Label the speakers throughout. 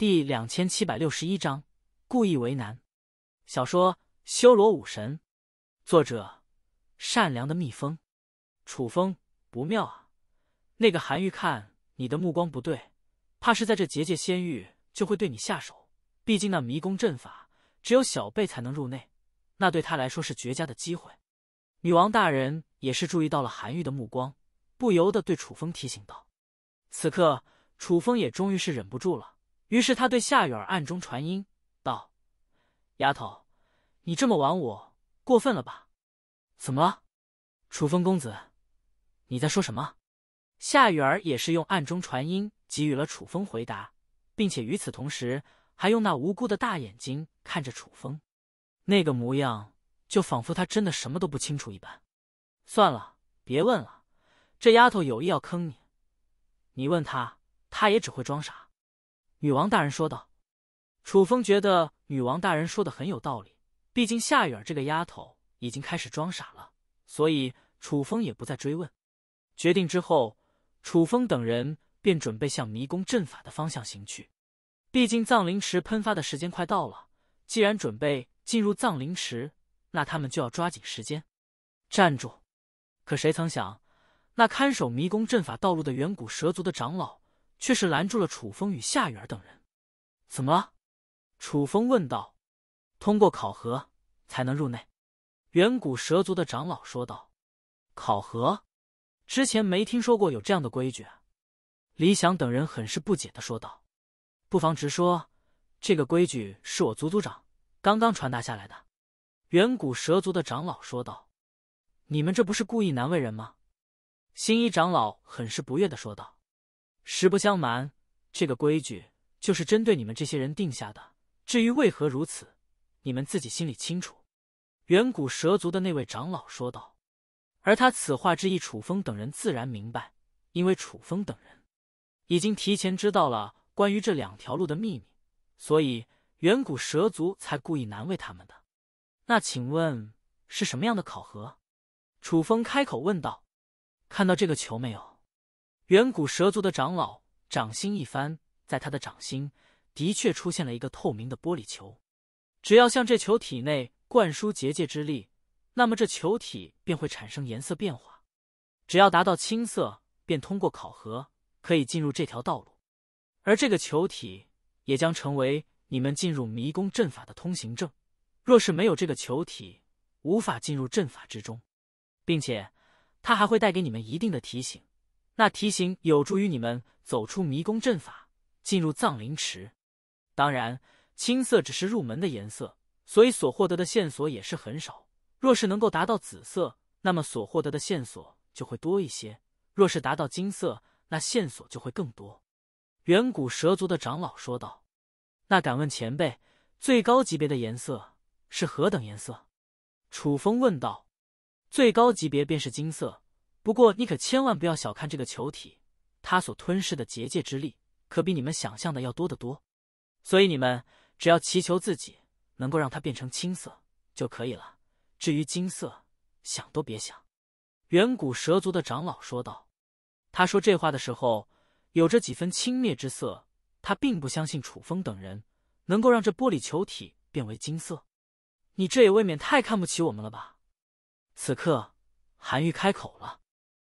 Speaker 1: 第两千七百六十一章故意为难。小说《修罗武神》，作者：善良的蜜蜂。楚风，不妙啊！那个韩愈看你的目光不对，怕是在这结界仙域就会对你下手。毕竟那迷宫阵法只有小辈才能入内，那对他来说是绝佳的机会。女王大人也是注意到了韩愈的目光，不由得对楚风提醒道：“此刻，楚风也终于是忍不住了。”于是他对夏雨儿暗中传音道：“丫头，你这么玩我过分了吧？怎么了，楚风公子？你在说什么？”夏雨儿也是用暗中传音给予了楚风回答，并且与此同时还用那无辜的大眼睛看着楚风，那个模样就仿佛她真的什么都不清楚一般。算了，别问了，这丫头有意要坑你，你问她，她也只会装傻。女王大人说道：“楚风觉得女王大人说的很有道理，毕竟夏雨儿这个丫头已经开始装傻了，所以楚风也不再追问。决定之后，楚风等人便准备向迷宫阵法的方向行去。毕竟藏灵池喷发的时间快到了，既然准备进入藏灵池，那他们就要抓紧时间。站住！可谁曾想，那看守迷宫阵法道路的远古蛇族的长老。”却是拦住了楚风与夏雨儿等人。怎么了？楚风问道。通过考核才能入内。远古蛇族的长老说道。考核？之前没听说过有这样的规矩。李想等人很是不解的说道。不妨直说，这个规矩是我族族长刚刚传达下来的。远古蛇族的长老说道。你们这不是故意难为人吗？新一长老很是不悦的说道。实不相瞒，这个规矩就是针对你们这些人定下的。至于为何如此，你们自己心里清楚。”远古蛇族的那位长老说道。而他此话之意，楚风等人自然明白，因为楚风等人已经提前知道了关于这两条路的秘密，所以远古蛇族才故意难为他们的。那请问是什么样的考核？”楚风开口问道。“看到这个球没有？”远古蛇族的长老掌心一翻，在他的掌心的确出现了一个透明的玻璃球。只要向这球体内灌输结界之力，那么这球体便会产生颜色变化。只要达到青色，便通过考核，可以进入这条道路。而这个球体也将成为你们进入迷宫阵法的通行证。若是没有这个球体，无法进入阵法之中，并且它还会带给你们一定的提醒。那提醒有助于你们走出迷宫阵法，进入藏灵池。当然，青色只是入门的颜色，所以所获得的线索也是很少。若是能够达到紫色，那么所获得的线索就会多一些；若是达到金色，那线索就会更多。远古蛇族的长老说道：“那敢问前辈，最高级别的颜色是何等颜色？”楚风问道：“最高级别便是金色。”不过你可千万不要小看这个球体，它所吞噬的结界之力可比你们想象的要多得多。所以你们只要祈求自己能够让它变成青色就可以了。至于金色，想都别想。”远古蛇族的长老说道。他说这话的时候有着几分轻蔑之色，他并不相信楚风等人能够让这玻璃球体变为金色。你这也未免太看不起我们了吧？此刻，韩愈开口了。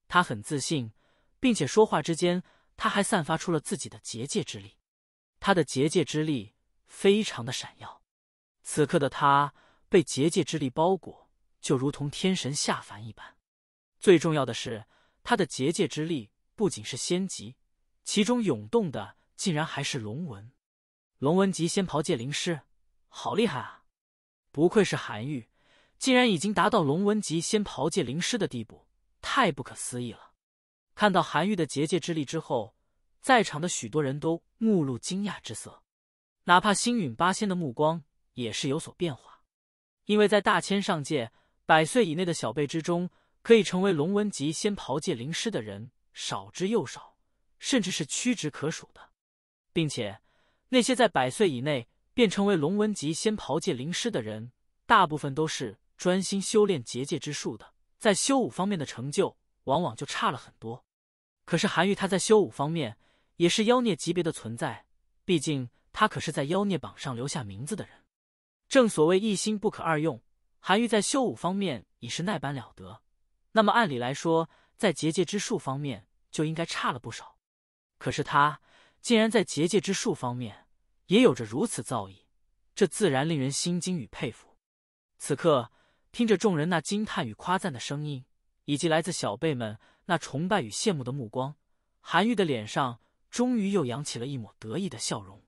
Speaker 1: 他很自信，并且说话之间，他还散发出了自己的结界之力。他的结界之力非常的闪耀，此刻的他被结界之力包裹，就如同天神下凡一般。最重要的是，他的结界之力不仅是仙级，其中涌动的竟然还是龙纹。龙纹级仙袍界灵师，好厉害啊！不愧是韩愈，竟然已经达到龙纹级仙袍界灵师的地步。太不可思议了！看到韩愈的结界之力之后，在场的许多人都目露惊讶之色，哪怕星陨八仙的目光也是有所变化。因为在大千上界，百岁以内的小辈之中，可以成为龙文级仙袍界灵师的人少之又少，甚至是屈指可数的。并且，那些在百岁以内便成为龙文级仙袍界灵师的人，大部分都是专心修炼结界之术的。在修武方面的成就往往就差了很多，可是韩愈他在修武方面也是妖孽级别的存在，毕竟他可是在妖孽榜上留下名字的人。正所谓一心不可二用，韩愈在修武方面已是那般了得，那么按理来说，在结界之术方面就应该差了不少。可是他竟然在结界之术方面也有着如此造诣，这自然令人心惊与佩服。此刻。听着众人那惊叹与夸赞的声音，以及来自小辈们那崇拜与羡慕的目光，韩愈的脸上终于又扬起了一抹得意的笑容。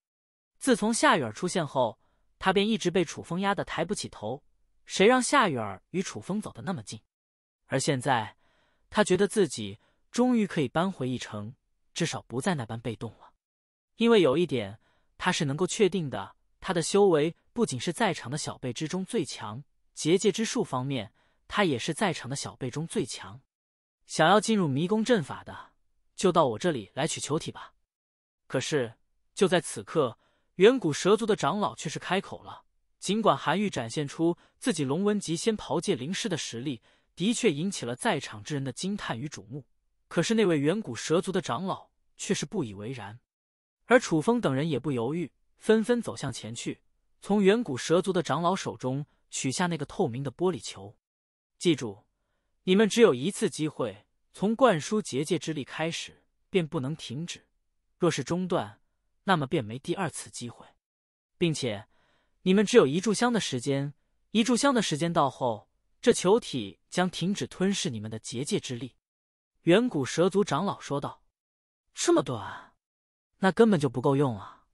Speaker 1: 自从夏雨儿出现后，他便一直被楚风压得抬不起头。谁让夏雨儿与楚风走的那么近？而现在，他觉得自己终于可以扳回一城，至少不再那般被动了。因为有一点，他是能够确定的：他的修为不仅是在场的小辈之中最强。结界之术方面，他也是在场的小辈中最强。想要进入迷宫阵法的，就到我这里来取球体吧。可是，就在此刻，远古蛇族的长老却是开口了。尽管韩愈展现出自己龙纹级仙袍界灵师的实力，的确引起了在场之人的惊叹与瞩目，可是那位远古蛇族的长老却是不以为然。而楚风等人也不犹豫，纷纷走向前去，从远古蛇族的长老手中。取下那个透明的玻璃球，记住，你们只有一次机会，从灌输结界之力开始便不能停止，若是中断，那么便没第二次机会，并且你们只有一炷香的时间，一炷香的时间到后，这球体将停止吞噬你们的结界之力。”远古蛇族长老说道，“这么短，那根本就不够用啊！”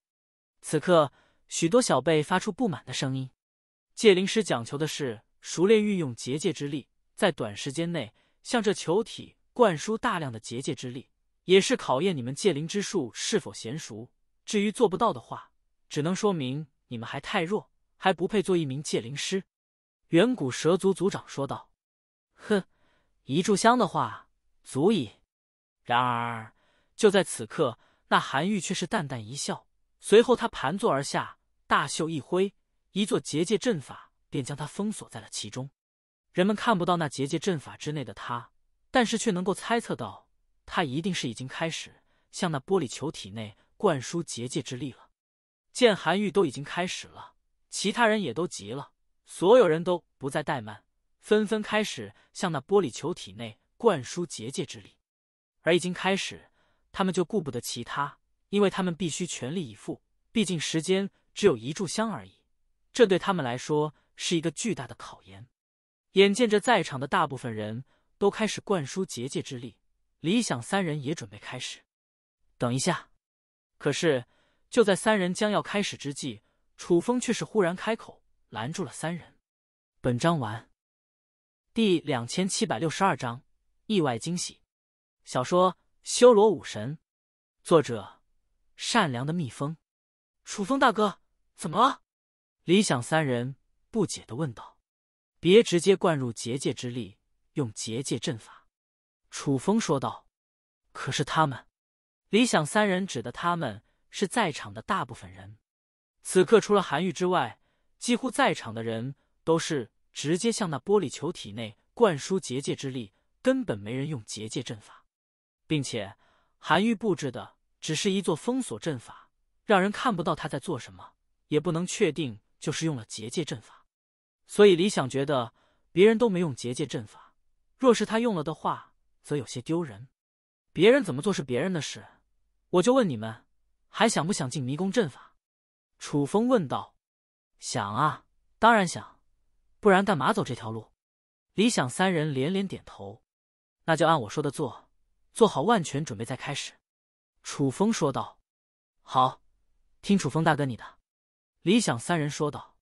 Speaker 1: 此刻，许多小辈发出不满的声音。戒灵师讲求的是熟练运用结界之力，在短时间内向这球体灌输大量的结界之力，也是考验你们戒灵之术是否娴熟。至于做不到的话，只能说明你们还太弱，还不配做一名戒灵师。”远古蛇族族长说道。“哼，一炷香的话，足以。”然而，就在此刻，那韩愈却是淡淡一笑，随后他盘坐而下，大袖一挥。一座结界阵法便将他封锁在了其中，人们看不到那结界阵法之内的他，但是却能够猜测到他一定是已经开始向那玻璃球体内灌输结界之力了。见韩愈都已经开始了，其他人也都急了，所有人都不再怠慢，纷纷开始向那玻璃球体内灌输结界之力。而已经开始，他们就顾不得其他，因为他们必须全力以赴，毕竟时间只有一炷香而已。这对他们来说是一个巨大的考验。眼见着在场的大部分人都开始灌输结界之力，李想三人也准备开始。等一下！可是就在三人将要开始之际，楚风却是忽然开口，拦住了三人。本章完。第两千七百六十二章意外惊喜。小说《修罗武神》，作者：善良的蜜蜂。楚风大哥，怎么了？李想三人不解的问道：“别直接灌入结界之力，用结界阵法。”楚风说道。可是他们，李想三人指的他们是在场的大部分人。此刻除了韩愈之外，几乎在场的人都是直接向那玻璃球体内灌输结界之力，根本没人用结界阵法，并且韩愈布置的只是一座封锁阵法，让人看不到他在做什么，也不能确定。就是用了结界阵法，所以李想觉得别人都没用结界阵法，若是他用了的话，则有些丢人。别人怎么做是别人的事，我就问你们，还想不想进迷宫阵法？楚风问道。想啊，当然想，不然干嘛走这条路？李想三人连连点头。那就按我说的做，做好万全准备再开始。楚风说道。好，听楚风大哥你的。理想三人说道：“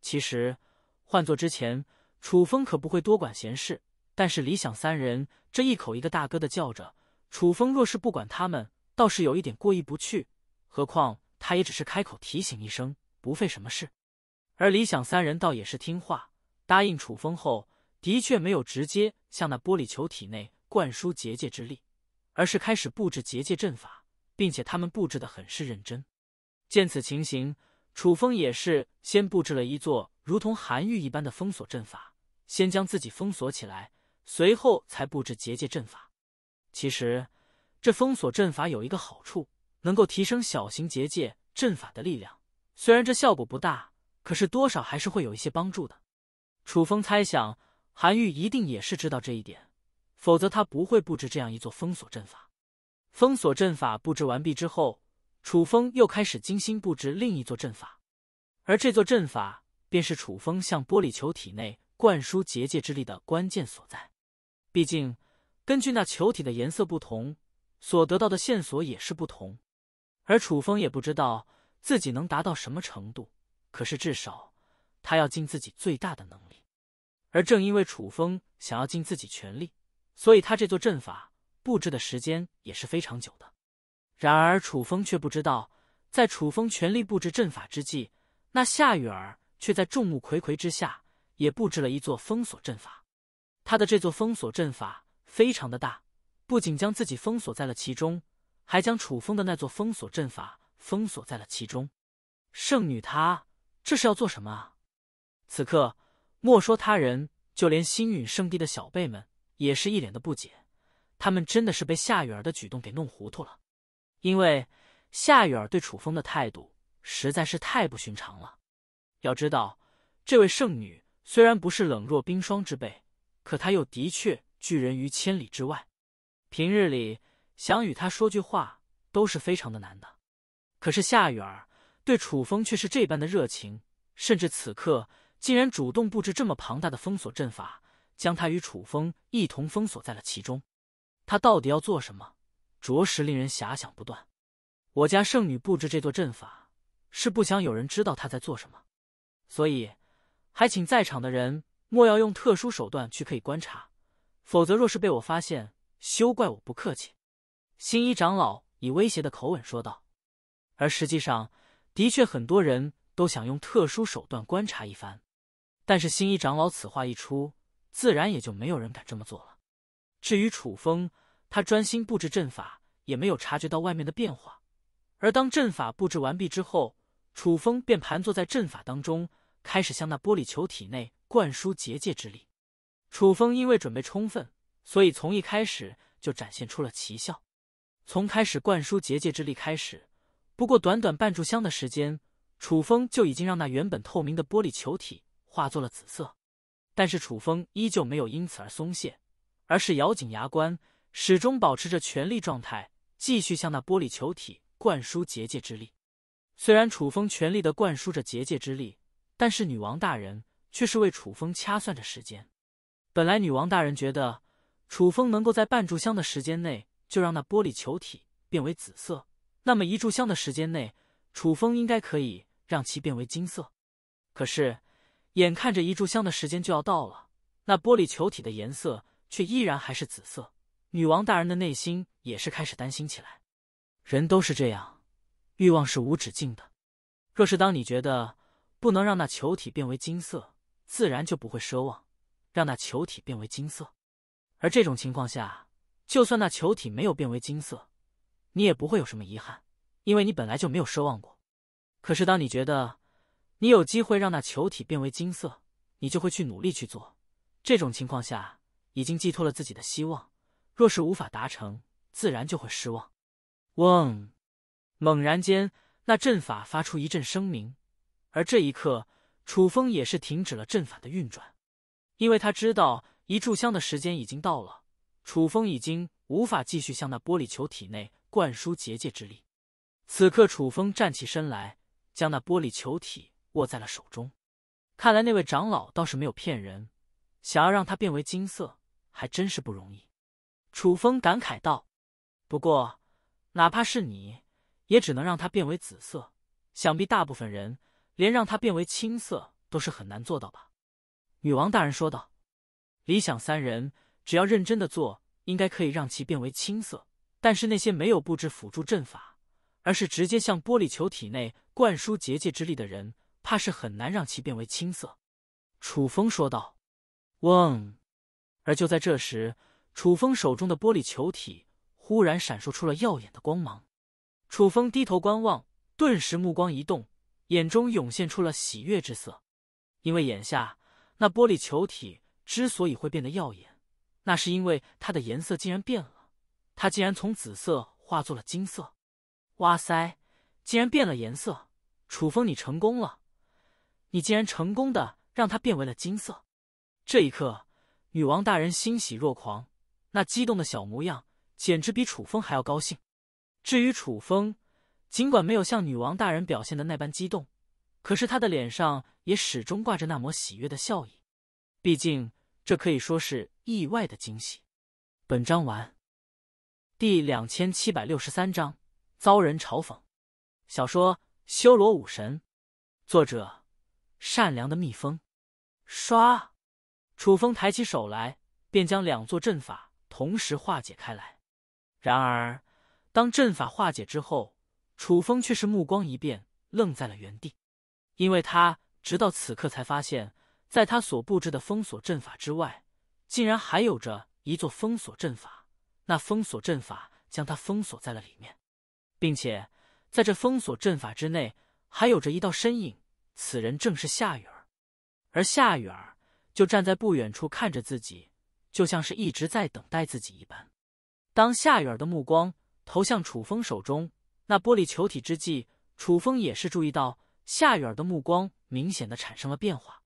Speaker 1: 其实换做之前，楚风可不会多管闲事。但是理想三人这一口一个大哥的叫着，楚风若是不管他们，倒是有一点过意不去。何况他也只是开口提醒一声，不费什么事。而理想三人倒也是听话，答应楚风后，的确没有直接向那玻璃球体内灌输结界之力，而是开始布置结界阵法，并且他们布置的很是认真。见此情形。”楚风也是先布置了一座如同韩愈一般的封锁阵法，先将自己封锁起来，随后才布置结界阵法。其实，这封锁阵法有一个好处，能够提升小型结界阵法的力量。虽然这效果不大，可是多少还是会有一些帮助的。楚风猜想，韩愈一定也是知道这一点，否则他不会布置这样一座封锁阵法。封锁阵法布置完毕之后。楚风又开始精心布置另一座阵法，而这座阵法便是楚风向玻璃球体内灌输结界之力的关键所在。毕竟，根据那球体的颜色不同，所得到的线索也是不同。而楚风也不知道自己能达到什么程度，可是至少他要尽自己最大的能力。而正因为楚风想要尽自己全力，所以他这座阵法布置的时间也是非常久的。然而，楚风却不知道，在楚风全力布置阵法之际，那夏雨儿却在众目睽睽之下也布置了一座封锁阵法。他的这座封锁阵法非常的大，不仅将自己封锁在了其中，还将楚风的那座封锁阵法封锁在了其中。圣女，她这是要做什么啊？此刻，莫说他人，就连星陨圣地的小辈们也是一脸的不解。他们真的是被夏雨儿的举动给弄糊涂了。因为夏雨儿对楚风的态度实在是太不寻常了。要知道，这位圣女虽然不是冷若冰霜之辈，可她又的确拒人于千里之外。平日里想与她说句话都是非常的难的。可是夏雨儿对楚风却是这般的热情，甚至此刻竟然主动布置这么庞大的封锁阵法，将他与楚风一同封锁在了其中。他到底要做什么？着实令人遐想不断。我家圣女布置这座阵法，是不想有人知道她在做什么，所以还请在场的人莫要用特殊手段去可以观察，否则若是被我发现，休怪我不客气。新一长老以威胁的口吻说道。而实际上，的确很多人都想用特殊手段观察一番，但是新一长老此话一出，自然也就没有人敢这么做了。至于楚风。他专心布置阵法，也没有察觉到外面的变化。而当阵法布置完毕之后，楚风便盘坐在阵法当中，开始向那玻璃球体内灌输结界之力。楚风因为准备充分，所以从一开始就展现出了奇效。从开始灌输结界之力开始，不过短短半炷香的时间，楚风就已经让那原本透明的玻璃球体化作了紫色。但是楚风依旧没有因此而松懈，而是咬紧牙关。始终保持着全力状态，继续向那玻璃球体灌输结界之力。虽然楚风全力的灌输着结界之力，但是女王大人却是为楚风掐算着时间。本来女王大人觉得楚风能够在半炷香的时间内就让那玻璃球体变为紫色，那么一炷香的时间内，楚风应该可以让其变为金色。可是，眼看着一炷香的时间就要到了，那玻璃球体的颜色却依然还是紫色。女王大人的内心也是开始担心起来。人都是这样，欲望是无止境的。若是当你觉得不能让那球体变为金色，自然就不会奢望让那球体变为金色。而这种情况下，就算那球体没有变为金色，你也不会有什么遗憾，因为你本来就没有奢望过。可是当你觉得你有机会让那球体变为金色，你就会去努力去做。这种情况下，已经寄托了自己的希望。若是无法达成，自然就会失望。嗡！猛然间，那阵法发出一阵声鸣，而这一刻，楚风也是停止了阵法的运转，因为他知道一炷香的时间已经到了。楚风已经无法继续向那玻璃球体内灌输结界之力。此刻，楚风站起身来，将那玻璃球体握在了手中。看来那位长老倒是没有骗人，想要让它变为金色，还真是不容易。楚风感慨道：“不过，哪怕是你，也只能让它变为紫色。想必大部分人连让它变为青色都是很难做到吧？”女王大人说道：“理想三人只要认真的做，应该可以让其变为青色。但是那些没有布置辅助阵法，而是直接向玻璃球体内灌输结界之力的人，怕是很难让其变为青色。”楚风说道：“嗡。”而就在这时。楚风手中的玻璃球体忽然闪烁出了耀眼的光芒，楚风低头观望，顿时目光一动，眼中涌现出了喜悦之色。因为眼下那玻璃球体之所以会变得耀眼，那是因为它的颜色竟然变了，它竟然从紫色化作了金色。哇塞，竟然变了颜色！楚风，你成功了，你竟然成功的让它变为了金色。这一刻，女王大人欣喜若狂。那激动的小模样，简直比楚风还要高兴。至于楚风，尽管没有像女王大人表现的那般激动，可是他的脸上也始终挂着那抹喜悦的笑意。毕竟，这可以说是意外的惊喜。本章完。第两千七百六十三章遭人嘲讽。小说《修罗武神》，作者：善良的蜜蜂。刷。楚风抬起手来，便将两座阵法。同时化解开来，然而，当阵法化解之后，楚风却是目光一变，愣在了原地，因为他直到此刻才发现，在他所布置的封锁阵法之外，竟然还有着一座封锁阵法，那封锁阵法将他封锁在了里面，并且在这封锁阵法之内，还有着一道身影，此人正是夏雨儿，而夏雨儿就站在不远处看着自己。就像是一直在等待自己一般。当夏雨儿的目光投向楚风手中那玻璃球体之际，楚风也是注意到夏雨儿的目光明显的产生了变化。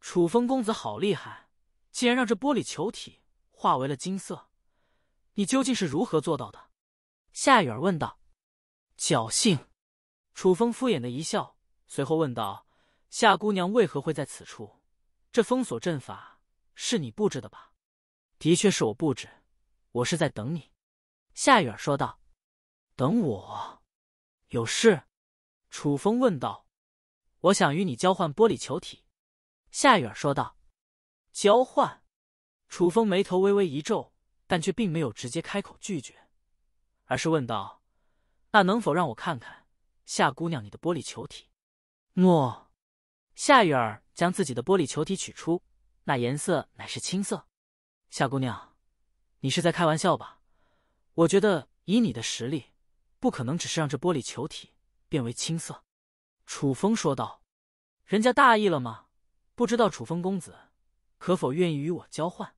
Speaker 1: 楚风公子好厉害，竟然让这玻璃球体化为了金色，你究竟是如何做到的？夏雨儿问道。侥幸，楚风敷衍的一笑，随后问道：“夏姑娘为何会在此处？这封锁阵法是你布置的吧？”的确是我布置，我是在等你。”夏雨儿说道。“等我？有事？”楚风问道。“我想与你交换玻璃球体。”夏雨儿说道。“交换？”楚风眉头微微一皱，但却并没有直接开口拒绝，而是问道：“那能否让我看看夏姑娘你的玻璃球体？”“诺。”夏雨儿将自己的玻璃球体取出，那颜色乃是青色。夏姑娘，你是在开玩笑吧？我觉得以你的实力，不可能只是让这玻璃球体变为青色。”楚风说道。“人家大意了吗？不知道楚风公子可否愿意与我交换？”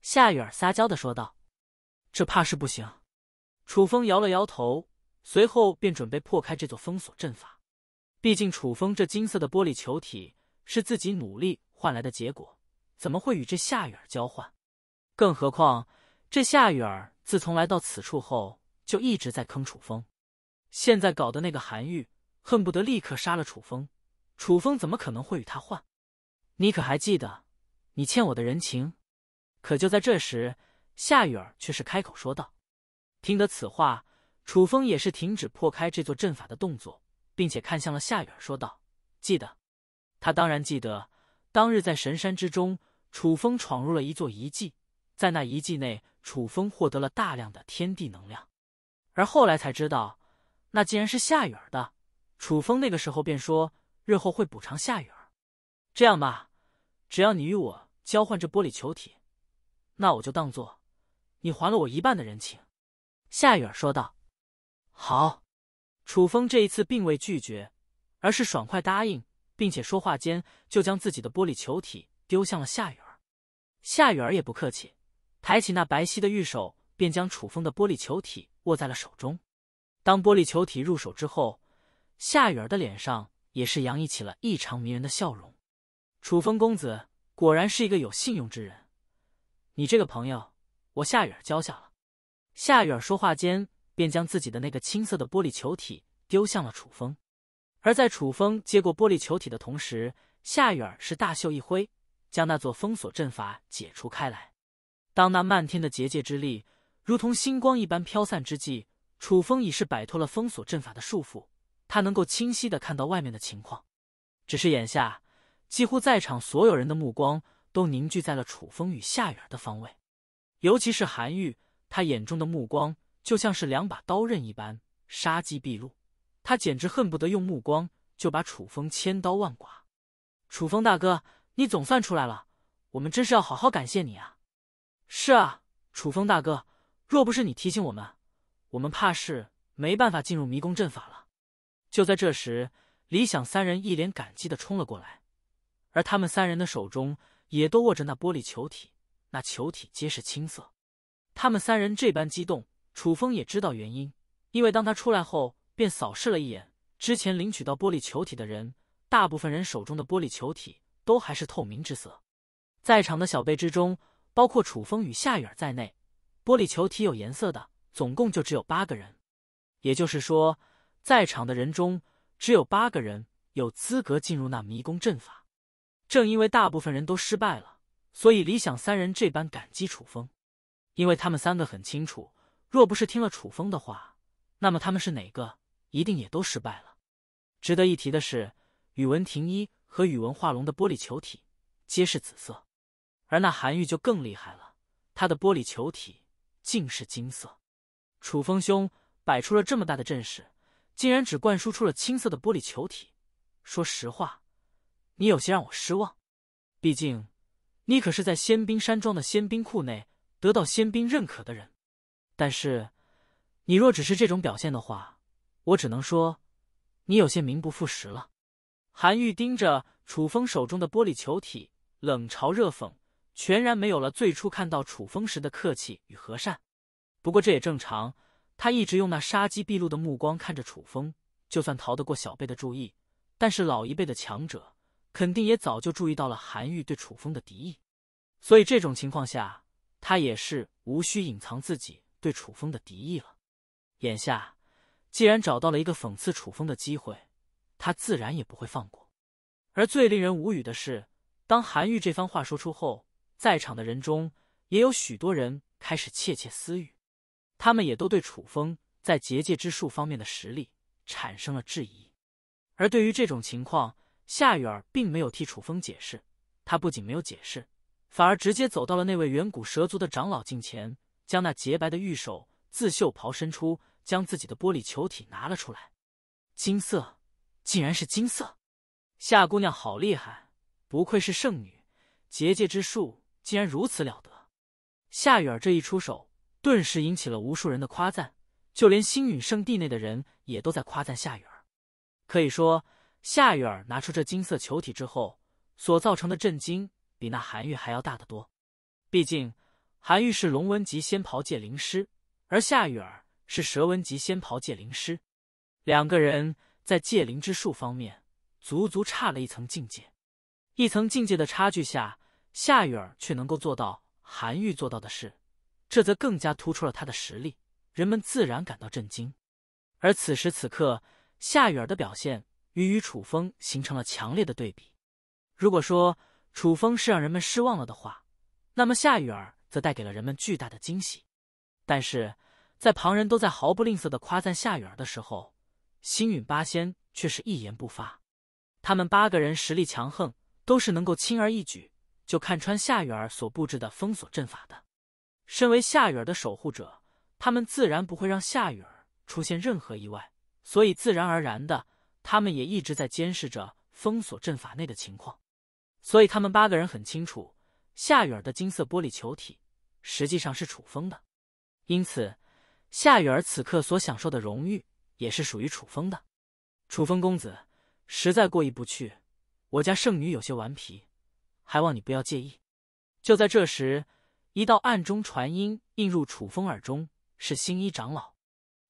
Speaker 1: 夏雨儿撒娇的说道。“这怕是不行。”楚风摇了摇头，随后便准备破开这座封锁阵法。毕竟楚风这金色的玻璃球体是自己努力换来的结果，怎么会与这夏雨儿交换？更何况，这夏雨儿自从来到此处后，就一直在坑楚风。现在搞的那个韩愈，恨不得立刻杀了楚风。楚风怎么可能会与他换？你可还记得，你欠我的人情？可就在这时，夏雨儿却是开口说道。听得此话，楚风也是停止破开这座阵法的动作，并且看向了夏雨儿，说道：“记得。”他当然记得，当日在神山之中，楚风闯入了一座遗迹。在那遗迹内，楚风获得了大量的天地能量，而后来才知道，那竟然是夏雨儿的。楚风那个时候便说，日后会补偿夏雨儿。这样吧，只要你与我交换这玻璃球体，那我就当做你还了我一半的人情。”夏雨儿说道。“好。”楚风这一次并未拒绝，而是爽快答应，并且说话间就将自己的玻璃球体丢向了夏雨儿。夏雨儿也不客气。抬起那白皙的玉手，便将楚风的玻璃球体握在了手中。当玻璃球体入手之后，夏雨儿的脸上也是洋溢起了异常迷人的笑容。楚风公子果然是一个有信用之人，你这个朋友，我夏雨儿交下了。夏雨儿说话间，便将自己的那个青色的玻璃球体丢向了楚风。而在楚风接过玻璃球体的同时，夏雨儿是大袖一挥，将那座封锁阵法解除开来。当那漫天的结界之力如同星光一般飘散之际，楚风已是摆脱了封锁阵法的束缚。他能够清晰的看到外面的情况，只是眼下，几乎在场所有人的目光都凝聚在了楚风与夏雨儿的方位。尤其是韩愈，他眼中的目光就像是两把刀刃一般，杀机毕露。他简直恨不得用目光就把楚风千刀万剐。楚风大哥，你总算出来了，我们真是要好好感谢你啊！是啊，楚风大哥，若不是你提醒我们，我们怕是没办法进入迷宫阵法了。就在这时，李想三人一脸感激的冲了过来，而他们三人的手中也都握着那玻璃球体，那球体皆是青色。他们三人这般激动，楚风也知道原因，因为当他出来后，便扫视了一眼之前领取到玻璃球体的人，大部分人手中的玻璃球体都还是透明之色。在场的小辈之中。包括楚风与夏雨儿在内，玻璃球体有颜色的总共就只有八个人，也就是说，在场的人中只有八个人有资格进入那迷宫阵法。正因为大部分人都失败了，所以李想三人这般感激楚风，因为他们三个很清楚，若不是听了楚风的话，那么他们是哪个一定也都失败了。值得一提的是，宇文庭一和宇文化龙的玻璃球体皆是紫色。而那韩愈就更厉害了，他的玻璃球体竟是金色。楚风兄摆出了这么大的阵势，竟然只灌输出了青色的玻璃球体。说实话，你有些让我失望。毕竟，你可是在仙兵山庄的仙兵库内得到仙兵认可的人。但是，你若只是这种表现的话，我只能说，你有些名不副实了。韩愈盯着楚风手中的玻璃球体，冷嘲热讽。全然没有了最初看到楚风时的客气与和善，不过这也正常。他一直用那杀机毕露的目光看着楚风，就算逃得过小辈的注意，但是老一辈的强者肯定也早就注意到了韩愈对楚风的敌意。所以这种情况下，他也是无需隐藏自己对楚风的敌意了。眼下既然找到了一个讽刺楚风的机会，他自然也不会放过。而最令人无语的是，当韩愈这番话说出后。在场的人中，也有许多人开始窃窃私语，他们也都对楚风在结界之术方面的实力产生了质疑。而对于这种情况，夏雨儿并没有替楚风解释，他不仅没有解释，反而直接走到了那位远古蛇族的长老近前，将那洁白的玉手自袖袍伸出，将自己的玻璃球体拿了出来。金色，竟然是金色！夏姑娘好厉害，不愧是圣女，结界之术。竟然如此了得！夏雨儿这一出手，顿时引起了无数人的夸赞，就连星陨圣地内的人也都在夸赞夏雨儿。可以说，夏雨儿拿出这金色球体之后，所造成的震惊比那韩愈还要大得多。毕竟，韩愈是龙纹级仙袍界灵师，而夏雨儿是蛇纹级仙袍界灵师，两个人在界灵之术方面足足差了一层境界，一层境界的差距下。夏雨儿却能够做到韩愈做到的事，这则更加突出了他的实力，人们自然感到震惊。而此时此刻，夏雨儿的表现与与楚风形成了强烈的对比。如果说楚风是让人们失望了的话，那么夏雨儿则带给了人们巨大的惊喜。但是在旁人都在毫不吝啬的夸赞夏雨儿的时候，星陨八仙却是一言不发。他们八个人实力强横，都是能够轻而易举。就看穿夏雨儿所布置的封锁阵法的，身为夏雨儿的守护者，他们自然不会让夏雨儿出现任何意外，所以自然而然的，他们也一直在监视着封锁阵法内的情况。所以他们八个人很清楚，夏雨儿的金色玻璃球体实际上是楚风的，因此夏雨儿此刻所享受的荣誉也是属于楚风的。楚风公子，实在过意不去，我家圣女有些顽皮。还望你不要介意。就在这时，一道暗中传音映入楚风耳中，是新一长老。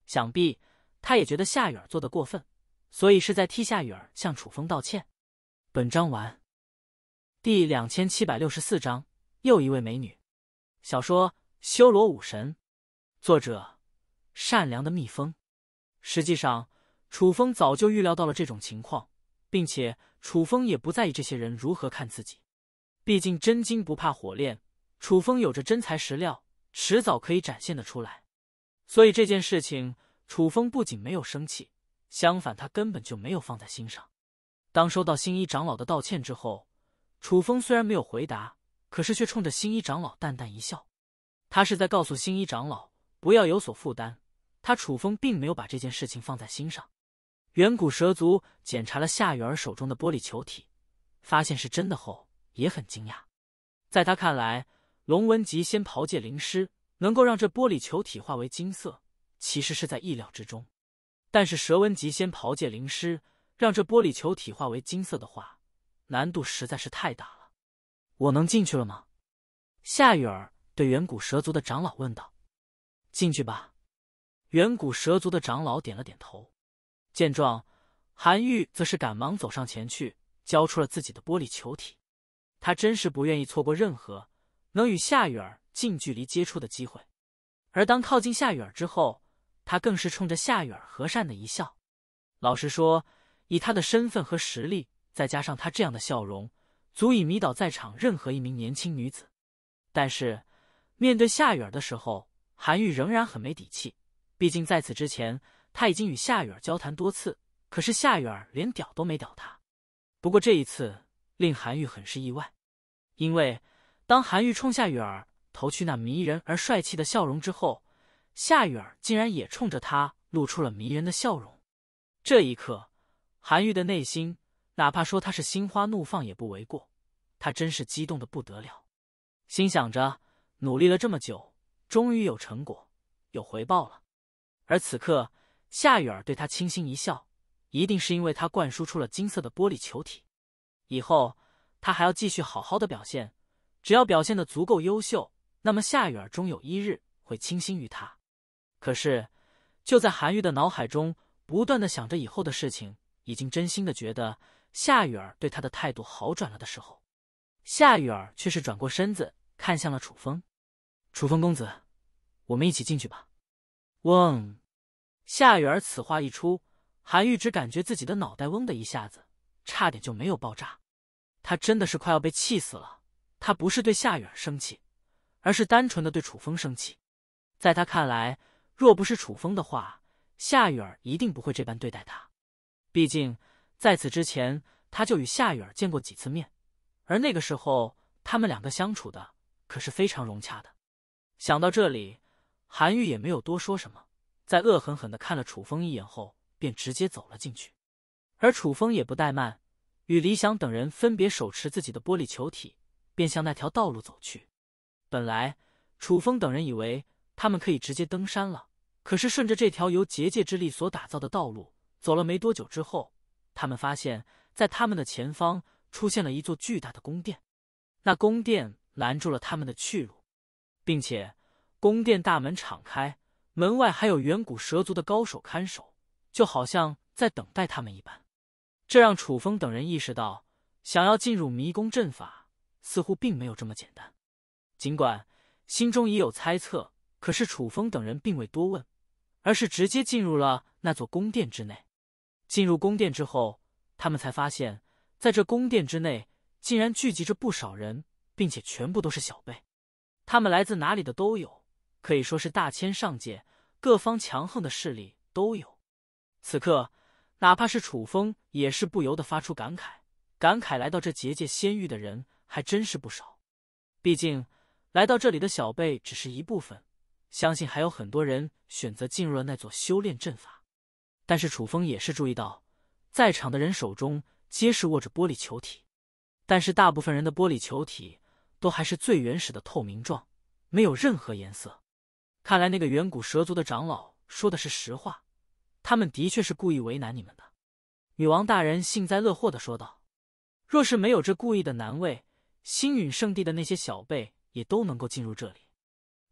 Speaker 1: 想必他也觉得夏雨儿做的过分，所以是在替夏雨儿向楚风道歉。本章完。第两千七百六十四章又一位美女。小说《修罗武神》，作者：善良的蜜蜂。实际上，楚风早就预料到了这种情况，并且楚风也不在意这些人如何看自己。毕竟真金不怕火炼，楚风有着真材实料，迟早可以展现的出来。所以这件事情，楚风不仅没有生气，相反他根本就没有放在心上。当收到新一长老的道歉之后，楚风虽然没有回答，可是却冲着新一长老淡淡一笑，他是在告诉新一长老不要有所负担，他楚风并没有把这件事情放在心上。远古蛇族检查了夏雨儿手中的玻璃球体，发现是真的后。也很惊讶，在他看来，龙文吉先袍界灵师能够让这玻璃球体化为金色，其实是在意料之中。但是蛇文吉先袍界灵师让这玻璃球体化为金色的话，难度实在是太大了。我能进去了吗？夏雨儿对远古蛇族的长老问道。“进去吧。”远古蛇族的长老点了点头。见状，韩愈则是赶忙走上前去，交出了自己的玻璃球体。他真是不愿意错过任何能与夏雨儿近距离接触的机会，而当靠近夏雨儿之后，他更是冲着夏雨儿和善的一笑。老实说，以他的身份和实力，再加上他这样的笑容，足以迷倒在场任何一名年轻女子。但是面对夏雨儿的时候，韩愈仍然很没底气。毕竟在此之前，他已经与夏雨儿交谈多次，可是夏雨儿连屌都没屌他。不过这一次。令韩愈很是意外，因为当韩愈冲夏雨儿投去那迷人而帅气的笑容之后，夏雨儿竟然也冲着他露出了迷人的笑容。这一刻，韩愈的内心哪怕说他是心花怒放也不为过，他真是激动的不得了，心想着努力了这么久，终于有成果，有回报了。而此刻，夏雨儿对他轻轻一笑，一定是因为他灌输出了金色的玻璃球体。以后，他还要继续好好的表现。只要表现的足够优秀，那么夏雨儿终有一日会倾心于他。可是，就在韩愈的脑海中不断的想着以后的事情，已经真心的觉得夏雨儿对他的态度好转了的时候，夏雨儿却是转过身子看向了楚风：“楚风公子，我们一起进去吧。”嗡。夏雨儿此话一出，韩愈只感觉自己的脑袋嗡的一下子。差点就没有爆炸，他真的是快要被气死了。他不是对夏雨儿生气，而是单纯的对楚风生气。在他看来，若不是楚风的话，夏雨儿一定不会这般对待他。毕竟在此之前，他就与夏雨儿见过几次面，而那个时候他们两个相处的可是非常融洽的。想到这里，韩愈也没有多说什么，在恶狠狠的看了楚风一眼后，便直接走了进去。而楚风也不怠慢，与李想等人分别手持自己的玻璃球体，便向那条道路走去。本来楚风等人以为他们可以直接登山了，可是顺着这条由结界之力所打造的道路走了没多久之后，他们发现，在他们的前方出现了一座巨大的宫殿，那宫殿拦住了他们的去路，并且宫殿大门敞开，门外还有远古蛇族的高手看守，就好像在等待他们一般。这让楚风等人意识到，想要进入迷宫阵法似乎并没有这么简单。尽管心中已有猜测，可是楚风等人并未多问，而是直接进入了那座宫殿之内。进入宫殿之后，他们才发现，在这宫殿之内竟然聚集着不少人，并且全部都是小辈。他们来自哪里的都有，可以说是大千上界各方强横的势力都有。此刻。哪怕是楚风也是不由得发出感慨，感慨来到这结界仙域的人还真是不少。毕竟来到这里的小辈只是一部分，相信还有很多人选择进入了那座修炼阵法。但是楚风也是注意到，在场的人手中皆是握着玻璃球体，但是大部分人的玻璃球体都还是最原始的透明状，没有任何颜色。看来那个远古蛇族的长老说的是实话。他们的确是故意为难你们的，女王大人幸灾乐祸的说道：“若是没有这故意的难为，星陨圣地的那些小辈也都能够进入这里。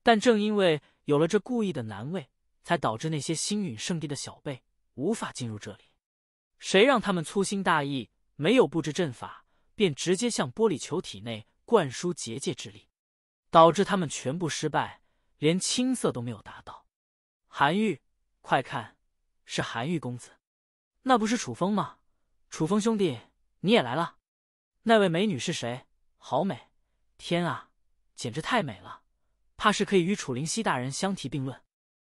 Speaker 1: 但正因为有了这故意的难为，才导致那些星陨圣地的小辈无法进入这里。谁让他们粗心大意，没有布置阵法，便直接向玻璃球体内灌输结界之力，导致他们全部失败，连青色都没有达到。”韩愈，快看！是韩愈公子，那不是楚风吗？楚风兄弟，你也来了。那位美女是谁？好美！天啊，简直太美了，怕是可以与楚灵溪大人相提并论。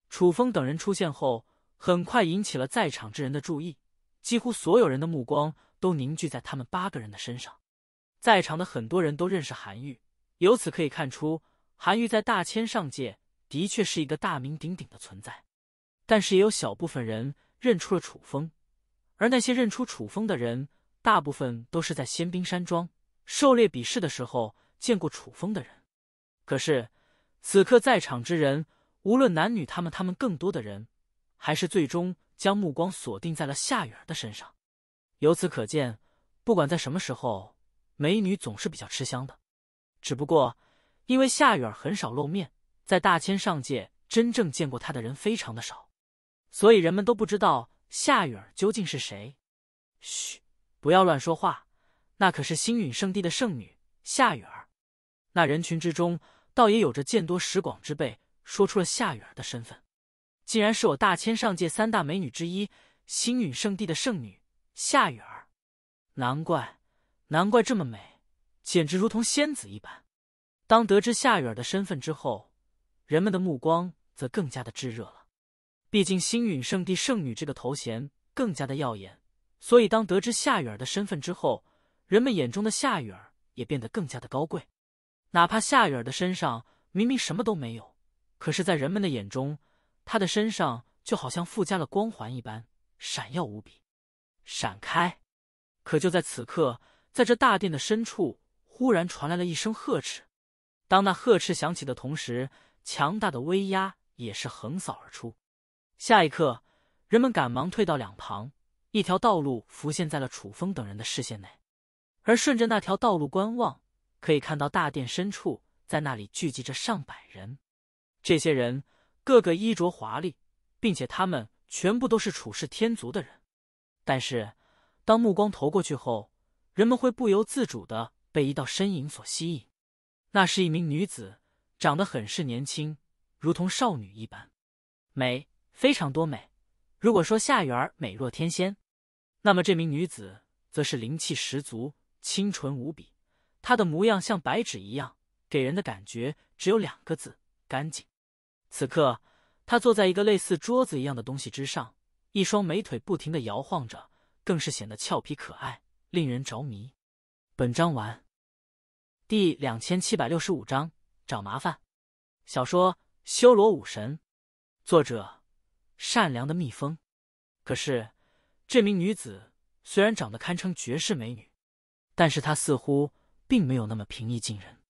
Speaker 1: 楚风等人出现后，很快引起了在场之人的注意，几乎所有人的目光都凝聚在他们八个人的身上。在场的很多人都认识韩愈，由此可以看出，韩愈在大千上界的确是一个大名鼎鼎的存在。但是也有小部分人认出了楚风，而那些认出楚风的人，大部分都是在仙兵山庄狩猎比试的时候见过楚风的人。可是此刻在场之人，无论男女，他们他们更多的人，还是最终将目光锁定在了夏雨儿的身上。由此可见，不管在什么时候，美女总是比较吃香的。只不过因为夏雨儿很少露面，在大千上界真正见过她的人非常的少。所以人们都不知道夏雨儿究竟是谁。嘘，不要乱说话，那可是星陨圣地的圣女夏雨儿。那人群之中，倒也有着见多识广之辈，说出了夏雨儿的身份，竟然是我大千上界三大美女之一，星陨圣地的圣女夏雨儿。难怪，难怪这么美，简直如同仙子一般。当得知夏雨儿的身份之后，人们的目光则更加的炙热了。毕竟，星陨圣地圣女这个头衔更加的耀眼，所以当得知夏雨儿的身份之后，人们眼中的夏雨儿也变得更加的高贵。哪怕夏雨儿的身上明明什么都没有，可是，在人们的眼中，她的身上就好像附加了光环一般，闪耀无比。闪开！可就在此刻，在这大殿的深处，忽然传来了一声呵斥。当那呵斥响起的同时，强大的威压也是横扫而出。下一刻，人们赶忙退到两旁，一条道路浮现在了楚风等人的视线内。而顺着那条道路观望，可以看到大殿深处，在那里聚集着上百人。这些人个个衣着华丽，并且他们全部都是楚氏天族的人。但是，当目光投过去后，人们会不由自主的被一道身影所吸引。那是一名女子，长得很是年轻，如同少女一般美。非常多美。如果说夏园儿美若天仙，那么这名女子则是灵气十足、清纯无比。她的模样像白纸一样，给人的感觉只有两个字：干净。此刻，她坐在一个类似桌子一样的东西之上，一双美腿不停的摇晃着，更是显得俏皮可爱，令人着迷。本章完。第两千七百六十五章找麻烦。小说《修罗武神》，作者。善良的蜜蜂。可是，这名女子虽然长得堪称绝世美女，但是她似乎并没有那么平易近人。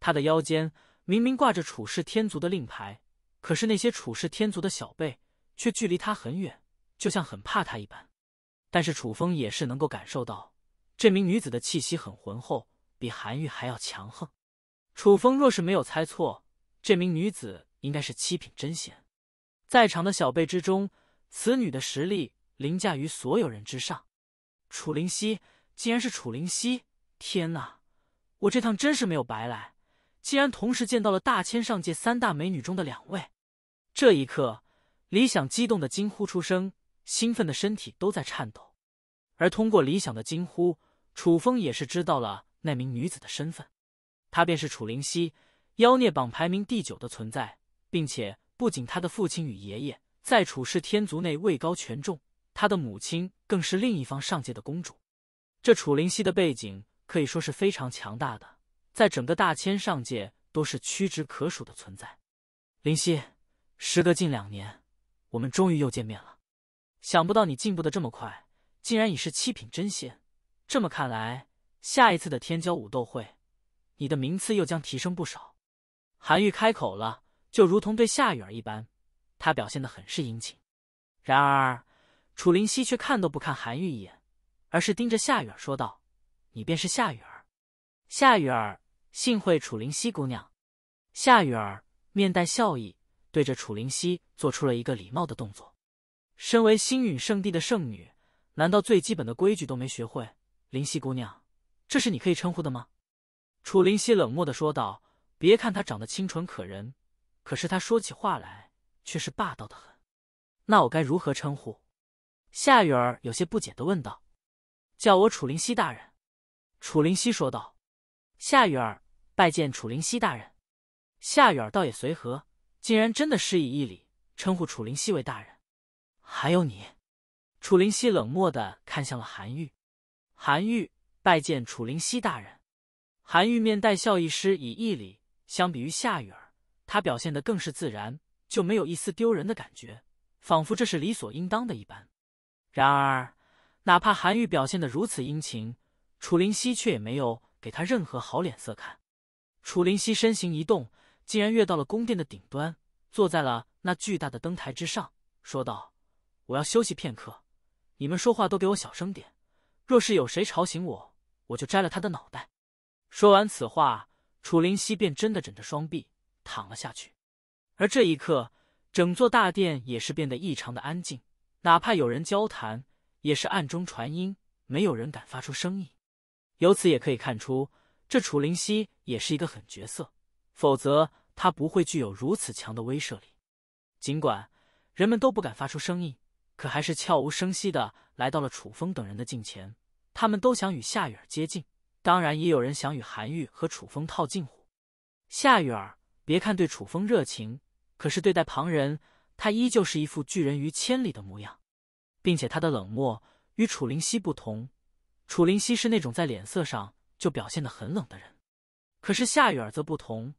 Speaker 1: 她的腰间明明挂着楚氏天族的令牌，可是那些楚氏天族的小辈却距离她很远，就像很怕她一般。但是楚风也是能够感受到，这名女子的气息很浑厚，比韩愈还要强横。楚风若是没有猜错，这名女子应该是七品真仙。在场的小辈之中，此女的实力凌驾于所有人之上。楚灵溪，竟然是楚灵溪！天哪，我这趟真是没有白来，竟然同时见到了大千上界三大美女中的两位。这一刻，李想激动的惊呼出声，兴奋的身体都在颤抖。而通过李想的惊呼，楚风也是知道了那名女子的身份，她便是楚灵溪，妖孽榜排名第九的存在，并且。不仅他的父亲与爷爷在楚氏天族内位高权重，他的母亲更是另一方上界的公主。这楚灵溪的背景可以说是非常强大的，在整个大千上界都是屈指可数的存在。灵溪，时隔近两年，我们终于又见面了。想不到你进步的这么快，竟然已是七品真仙。这么看来，下一次的天骄武斗会，你的名次又将提升不少。韩愈开口了。就如同对夏雨儿一般，他表现的很是殷勤。然而，楚灵溪却看都不看韩愈一眼，而是盯着夏雨儿说道：“你便是夏雨儿。”夏雨儿，幸会，楚灵溪姑娘。夏雨儿面带笑意，对着楚灵溪做出了一个礼貌的动作。身为星陨圣地的圣女，难道最基本的规矩都没学会？灵溪姑娘，这是你可以称呼的吗？”楚灵溪冷漠的说道：“别看她长得清纯可人。”可是他说起话来却是霸道的很。那我该如何称呼？夏雨儿有些不解的问道。“叫我楚灵溪大人。”楚灵溪说道。“夏雨儿，拜见楚灵溪大人。”夏雨儿倒也随和，竟然真的施以一礼，称呼楚灵溪为大人。还有你，楚灵溪冷漠的看向了韩愈。韩愈拜见楚灵溪大人。韩愈面带笑意，施以一礼。相比于夏雨儿。他表现得更是自然，就没有一丝丢人的感觉，仿佛这是理所应当的一般。然而，哪怕韩愈表现得如此殷勤，楚灵溪却也没有给他任何好脸色看。楚灵溪身形一动，竟然跃到了宫殿的顶端，坐在了那巨大的灯台之上，说道：“我要休息片刻，你们说话都给我小声点，若是有谁吵醒我，我就摘了他的脑袋。”说完此话，楚灵溪便真的枕着双臂。躺了下去，而这一刻，整座大殿也是变得异常的安静，哪怕有人交谈，也是暗中传音，没有人敢发出声音。由此也可以看出，这楚灵溪也是一个狠角色，否则他不会具有如此强的威慑力。尽管人们都不敢发出声音，可还是悄无声息的来到了楚风等人的近前。他们都想与夏雨儿接近，当然，也有人想与韩愈和楚风套近乎。夏雨儿。别看对楚风热情，可是对待旁人，他依旧是一副拒人于千里的模样，并且他的冷漠与楚灵溪不同。楚灵溪是那种在脸色上就表现得很冷的人，可是夏雨儿则不同，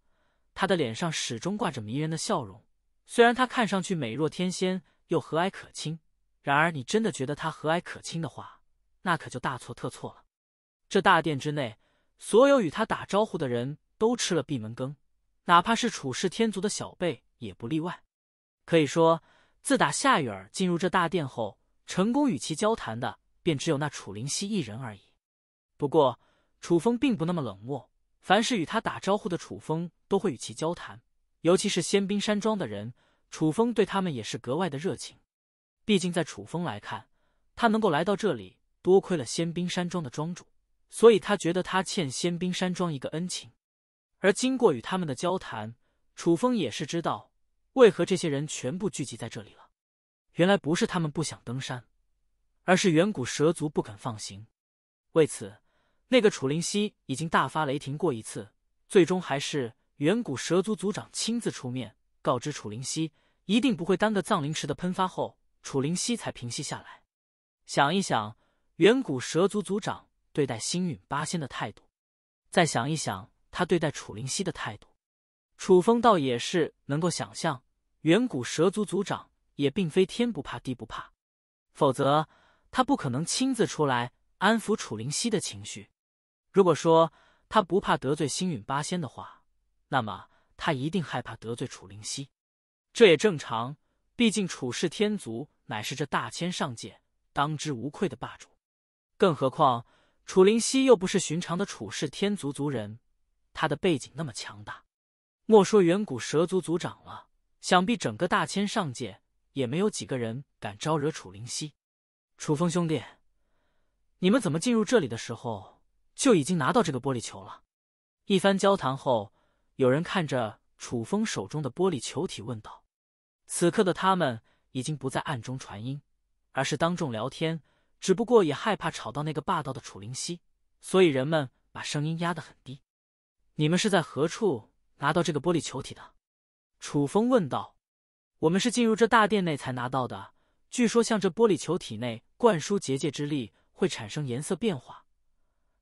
Speaker 1: 她的脸上始终挂着迷人的笑容。虽然她看上去美若天仙又和蔼可亲，然而你真的觉得她和蔼可亲的话，那可就大错特错了。这大殿之内，所有与他打招呼的人都吃了闭门羹。哪怕是楚氏天族的小辈也不例外。可以说，自打夏雨儿进入这大殿后，成功与其交谈的便只有那楚灵溪一人而已。不过，楚风并不那么冷漠，凡是与他打招呼的，楚风都会与其交谈。尤其是仙冰山庄的人，楚风对他们也是格外的热情。毕竟，在楚风来看，他能够来到这里，多亏了仙冰山庄的庄主，所以他觉得他欠仙冰山庄一个恩情。而经过与他们的交谈，楚风也是知道为何这些人全部聚集在这里了。原来不是他们不想登山，而是远古蛇族不肯放行。为此，那个楚灵溪已经大发雷霆过一次，最终还是远古蛇族族长亲自出面告知楚灵溪，一定不会耽搁藏灵池的喷发后，楚灵溪才平息下来。想一想，远古蛇族族长对待星陨八仙的态度，再想一想。他对待楚灵溪的态度，楚风倒也是能够想象。远古蛇族族长也并非天不怕地不怕，否则他不可能亲自出来安抚楚灵溪的情绪。如果说他不怕得罪星陨八仙的话，那么他一定害怕得罪楚灵溪。这也正常，毕竟楚氏天族乃是这大千上界当之无愧的霸主，更何况楚灵溪又不是寻常的楚氏天族族人。他的背景那么强大，莫说远古蛇族族长了，想必整个大千上界也没有几个人敢招惹楚灵溪。楚风兄弟，你们怎么进入这里的时候就已经拿到这个玻璃球了？一番交谈后，有人看着楚风手中的玻璃球体问道。此刻的他们已经不再暗中传音，而是当众聊天，只不过也害怕吵到那个霸道的楚灵溪，所以人们把声音压得很低。你们是在何处拿到这个玻璃球体的？楚风问道。我们是进入这大殿内才拿到的。据说向这玻璃球体内灌输结界之力会产生颜色变化，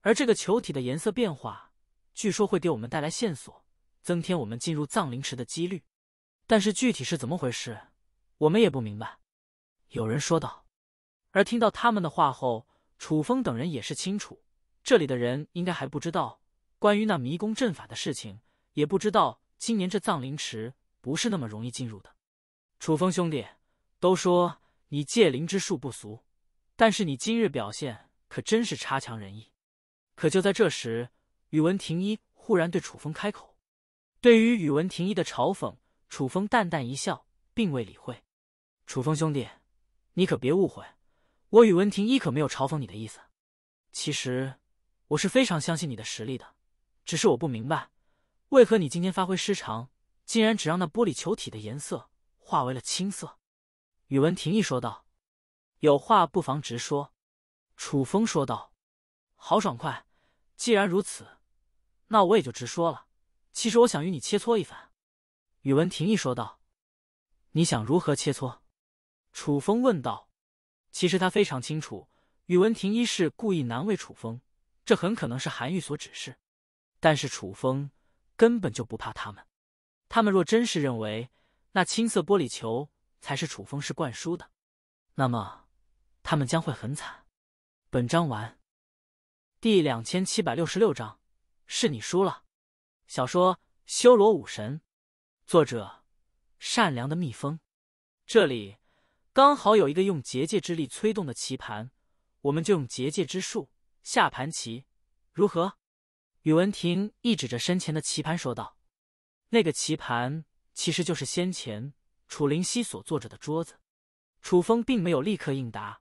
Speaker 1: 而这个球体的颜色变化，据说会给我们带来线索，增添我们进入藏灵池的几率。但是具体是怎么回事，我们也不明白。有人说道。而听到他们的话后，楚风等人也是清楚，这里的人应该还不知道。关于那迷宫阵法的事情，也不知道今年这葬灵池不是那么容易进入的。楚风兄弟，都说你借灵之术不俗，但是你今日表现可真是差强人意。可就在这时，宇文庭一忽然对楚风开口。对于宇文庭一的嘲讽，楚风淡淡一笑，并未理会。楚风兄弟，你可别误会，我宇文庭一可没有嘲讽你的意思。其实我是非常相信你的实力的。只是我不明白，为何你今天发挥失常，竟然只让那玻璃球体的颜色化为了青色？宇文廷一说道：“有话不妨直说。”楚风说道：“好爽快！既然如此，那我也就直说了。其实我想与你切磋一番。”宇文廷一说道：“你想如何切磋？”楚风问道。其实他非常清楚，宇文廷一是故意难为楚风，这很可能是韩愈所指示。但是楚风根本就不怕他们，他们若真是认为那青色玻璃球才是楚风是灌输的，那么他们将会很惨。本章完，第两千七百六十六章是你输了。小说《修罗武神》，作者：善良的蜜蜂。这里刚好有一个用结界之力催动的棋盘，我们就用结界之术下盘棋，如何？宇文亭一指着身前的棋盘说道：“那个棋盘其实就是先前楚灵溪所坐着的桌子。”楚风并没有立刻应答，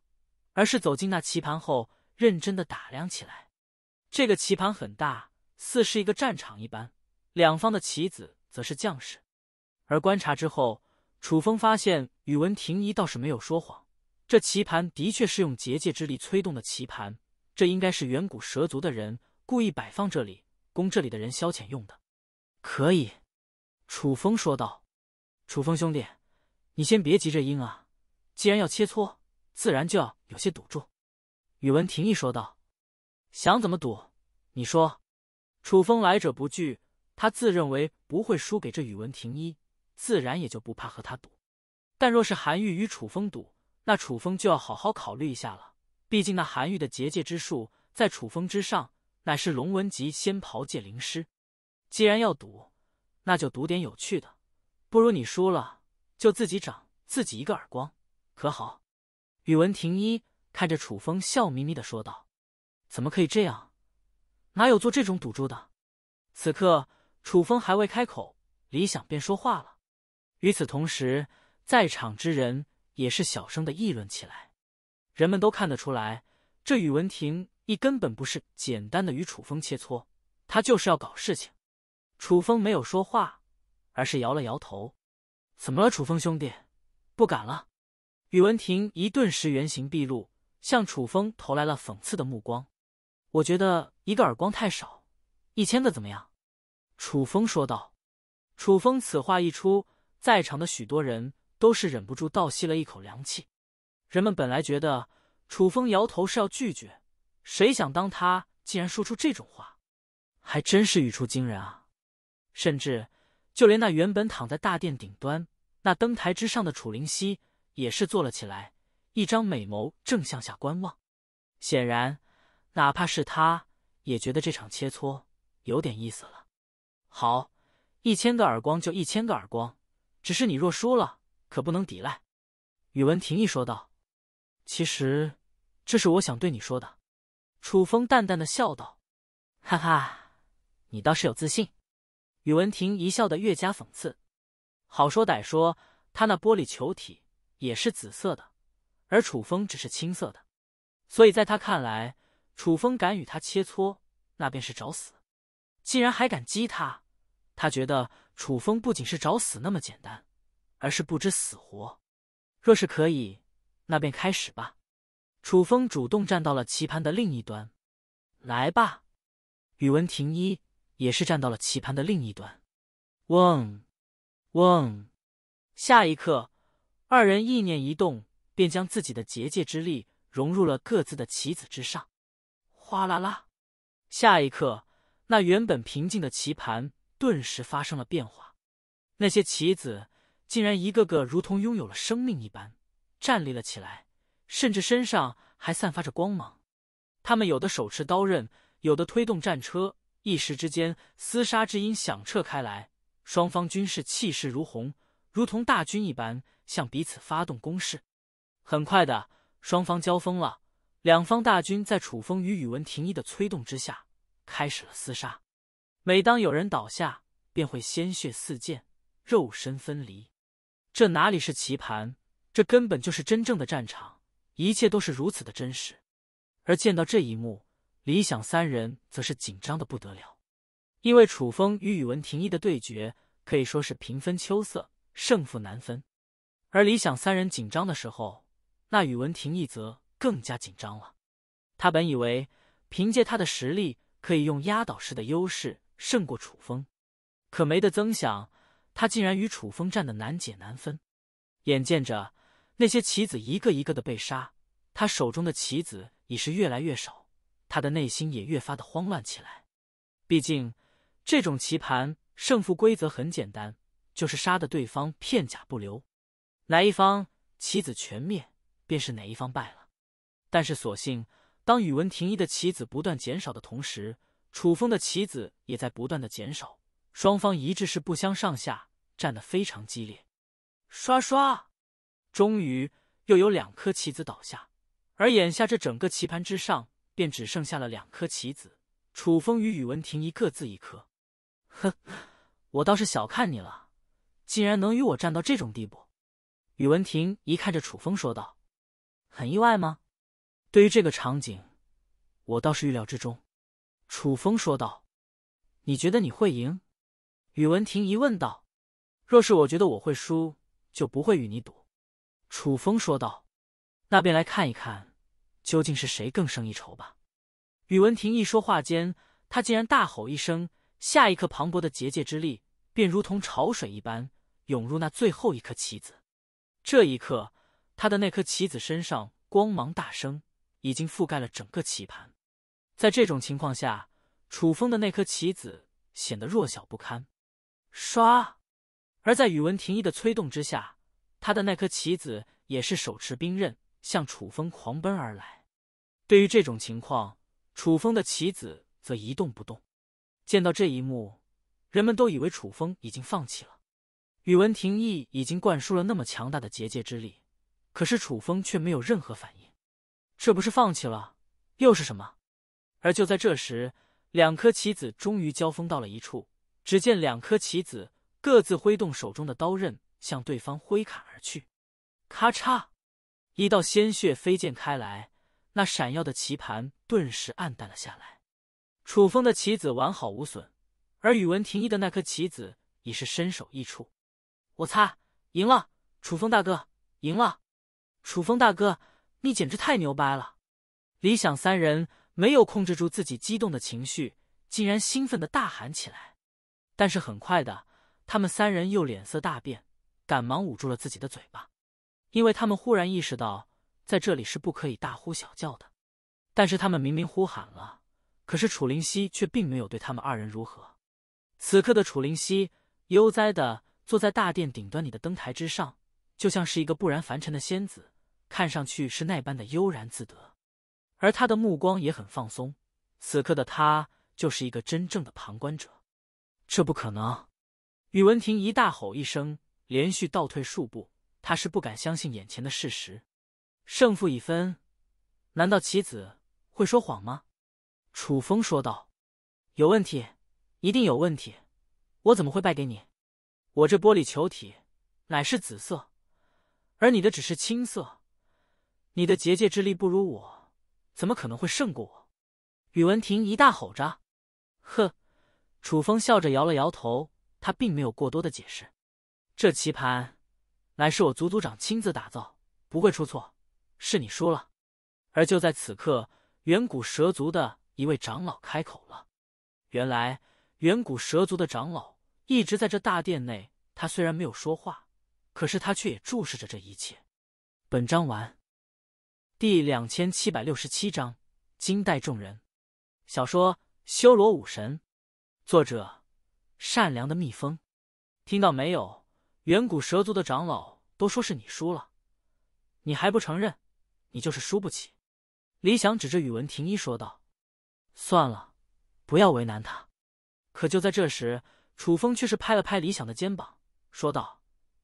Speaker 1: 而是走进那棋盘后，认真的打量起来。这个棋盘很大，似是一个战场一般，两方的棋子则是将士。而观察之后，楚风发现宇文亭一倒是没有说谎，这棋盘的确是用结界之力催动的棋盘，这应该是远古蛇族的人。故意摆放这里，供这里的人消遣用的，可以。”楚风说道。“楚风兄弟，你先别急着应啊。既然要切磋，自然就要有些赌注。”宇文廷一说道。“想怎么赌？你说。”楚风来者不拒，他自认为不会输给这宇文廷一，自然也就不怕和他赌。但若是韩愈与楚风赌，那楚风就要好好考虑一下了。毕竟那韩愈的结界之术在楚风之上。乃是龙文集仙袍界灵师，既然要赌，那就赌点有趣的。不如你输了，就自己掌自己一个耳光，可好？宇文庭一看着楚风，笑眯眯的说道：“怎么可以这样？哪有做这种赌注的？”此刻，楚风还未开口，李想便说话了。与此同时，在场之人也是小声的议论起来。人们都看得出来，这宇文庭。亦根本不是简单的与楚风切磋，他就是要搞事情。楚风没有说话，而是摇了摇头。怎么了，楚风兄弟，不敢了？宇文婷一顿时原形毕露，向楚风投来了讽刺的目光。我觉得一个耳光太少，一千个怎么样？楚风说道。楚风此话一出，在场的许多人都是忍不住倒吸了一口凉气。人们本来觉得楚风摇头是要拒绝。谁想当他竟然说出这种话，还真是语出惊人啊！甚至就连那原本躺在大殿顶端那灯台之上的楚灵溪也是坐了起来，一张美眸正向下观望。显然，哪怕是他也觉得这场切磋有点意思了。好，一千个耳光就一千个耳光，只是你若输了，可不能抵赖。”宇文廷义说道。“其实，这是我想对你说的。”楚风淡淡的笑道：“哈哈，你倒是有自信。”宇文婷一笑的越加讽刺。好说歹说，他那玻璃球体也是紫色的，而楚风只是青色的，所以在他看来，楚风敢与他切磋，那便是找死。竟然还敢激他，他觉得楚风不仅是找死那么简单，而是不知死活。若是可以，那便开始吧。楚风主动站到了棋盘的另一端，来吧，宇文庭一也是站到了棋盘的另一端。嗡，嗡，下一刻，二人意念一动，便将自己的结界之力融入了各自的棋子之上。哗啦啦，下一刻，那原本平静的棋盘顿时发生了变化，那些棋子竟然一个个如同拥有了生命一般，站立了起来。甚至身上还散发着光芒，他们有的手持刀刃，有的推动战车，一时之间厮杀之音响彻开来。双方军士气势如虹，如同大军一般向彼此发动攻势。很快的，双方交锋了。两方大军在楚风与宇文廷一的催动之下，开始了厮杀。每当有人倒下，便会鲜血四溅，肉身分离。这哪里是棋盘？这根本就是真正的战场！一切都是如此的真实，而见到这一幕，李想三人则是紧张的不得了，因为楚风与宇文廷义的对决可以说是平分秋色，胜负难分。而李想三人紧张的时候，那宇文廷义则更加紧张了。他本以为凭借他的实力可以用压倒式的优势胜过楚风，可没得曾想，他竟然与楚风战的难解难分，眼见着。那些棋子一个一个的被杀，他手中的棋子已是越来越少，他的内心也越发的慌乱起来。毕竟这种棋盘胜负规则很简单，就是杀的对方片甲不留，哪一方棋子全灭，便是哪一方败了。但是所幸，当宇文廷一的棋子不断减少的同时，楚风的棋子也在不断的减少，双方一致是不相上下，战得非常激烈。刷刷。终于又有两颗棋子倒下，而眼下这整个棋盘之上便只剩下了两颗棋子，楚风与宇文亭一个字一颗。呵，我倒是小看你了，竟然能与我战到这种地步。宇文亭一看着楚风说道：“很意外吗？”对于这个场景，我倒是预料之中。”楚风说道。“你觉得你会赢？”宇文亭一问道。“若是我觉得我会输，就不会与你赌。”楚风说道：“那便来看一看，究竟是谁更胜一筹吧。”宇文亭一说话间，他竟然大吼一声，下一刻磅礴的结界之力便如同潮水一般涌入那最后一颗棋子。这一刻，他的那颗棋子身上光芒大升，已经覆盖了整个棋盘。在这种情况下，楚风的那颗棋子显得弱小不堪。唰！而在宇文亭一的催动之下。他的那颗棋子也是手持兵刃向楚风狂奔而来，对于这种情况，楚风的棋子则一动不动。见到这一幕，人们都以为楚风已经放弃了。宇文廷义已经灌输了那么强大的结界之力，可是楚风却没有任何反应，这不是放弃了又是什么？而就在这时，两颗棋子终于交锋到了一处。只见两颗棋子各自挥动手中的刀刃。向对方挥砍而去，咔嚓，一道鲜血飞溅开来，那闪耀的棋盘顿时暗淡了下来。楚风的棋子完好无损，而宇文廷义的那颗棋子已是身首异处。我擦，赢了，楚风大哥赢了，楚风大哥，你简直太牛掰了！李想三人没有控制住自己激动的情绪，竟然兴奋的大喊起来。但是很快的，他们三人又脸色大变。赶忙捂住了自己的嘴巴，因为他们忽然意识到，在这里是不可以大呼小叫的。但是他们明明呼喊了，可是楚灵溪却并没有对他们二人如何。此刻的楚灵溪悠哉的坐在大殿顶端里的灯台之上，就像是一个不染凡尘的仙子，看上去是那般的悠然自得。而他的目光也很放松，此刻的他就是一个真正的旁观者。这不可能！宇文婷一大吼一声。连续倒退数步，他是不敢相信眼前的事实。胜负已分，难道棋子会说谎吗？楚风说道：“有问题，一定有问题。我怎么会败给你？我这玻璃球体乃是紫色，而你的只是青色。你的结界之力不如我，怎么可能会胜过我？”宇文婷一大吼着：“呵！”楚风笑着摇了摇头，他并没有过多的解释。这棋盘乃是我族族长亲自打造，不会出错。是你输了。而就在此刻，远古蛇族的一位长老开口了。原来，远古蛇族的长老一直在这大殿内。他虽然没有说话，可是他却也注视着这一切。本章完。第两千七百六十七章惊呆众人。小说《修罗武神》，作者：善良的蜜蜂。听到没有？远古蛇族的长老都说是你输了，你还不承认？你就是输不起。李想指着宇文婷一说道：“算了，不要为难他。”可就在这时，楚风却是拍了拍李想的肩膀，说道：“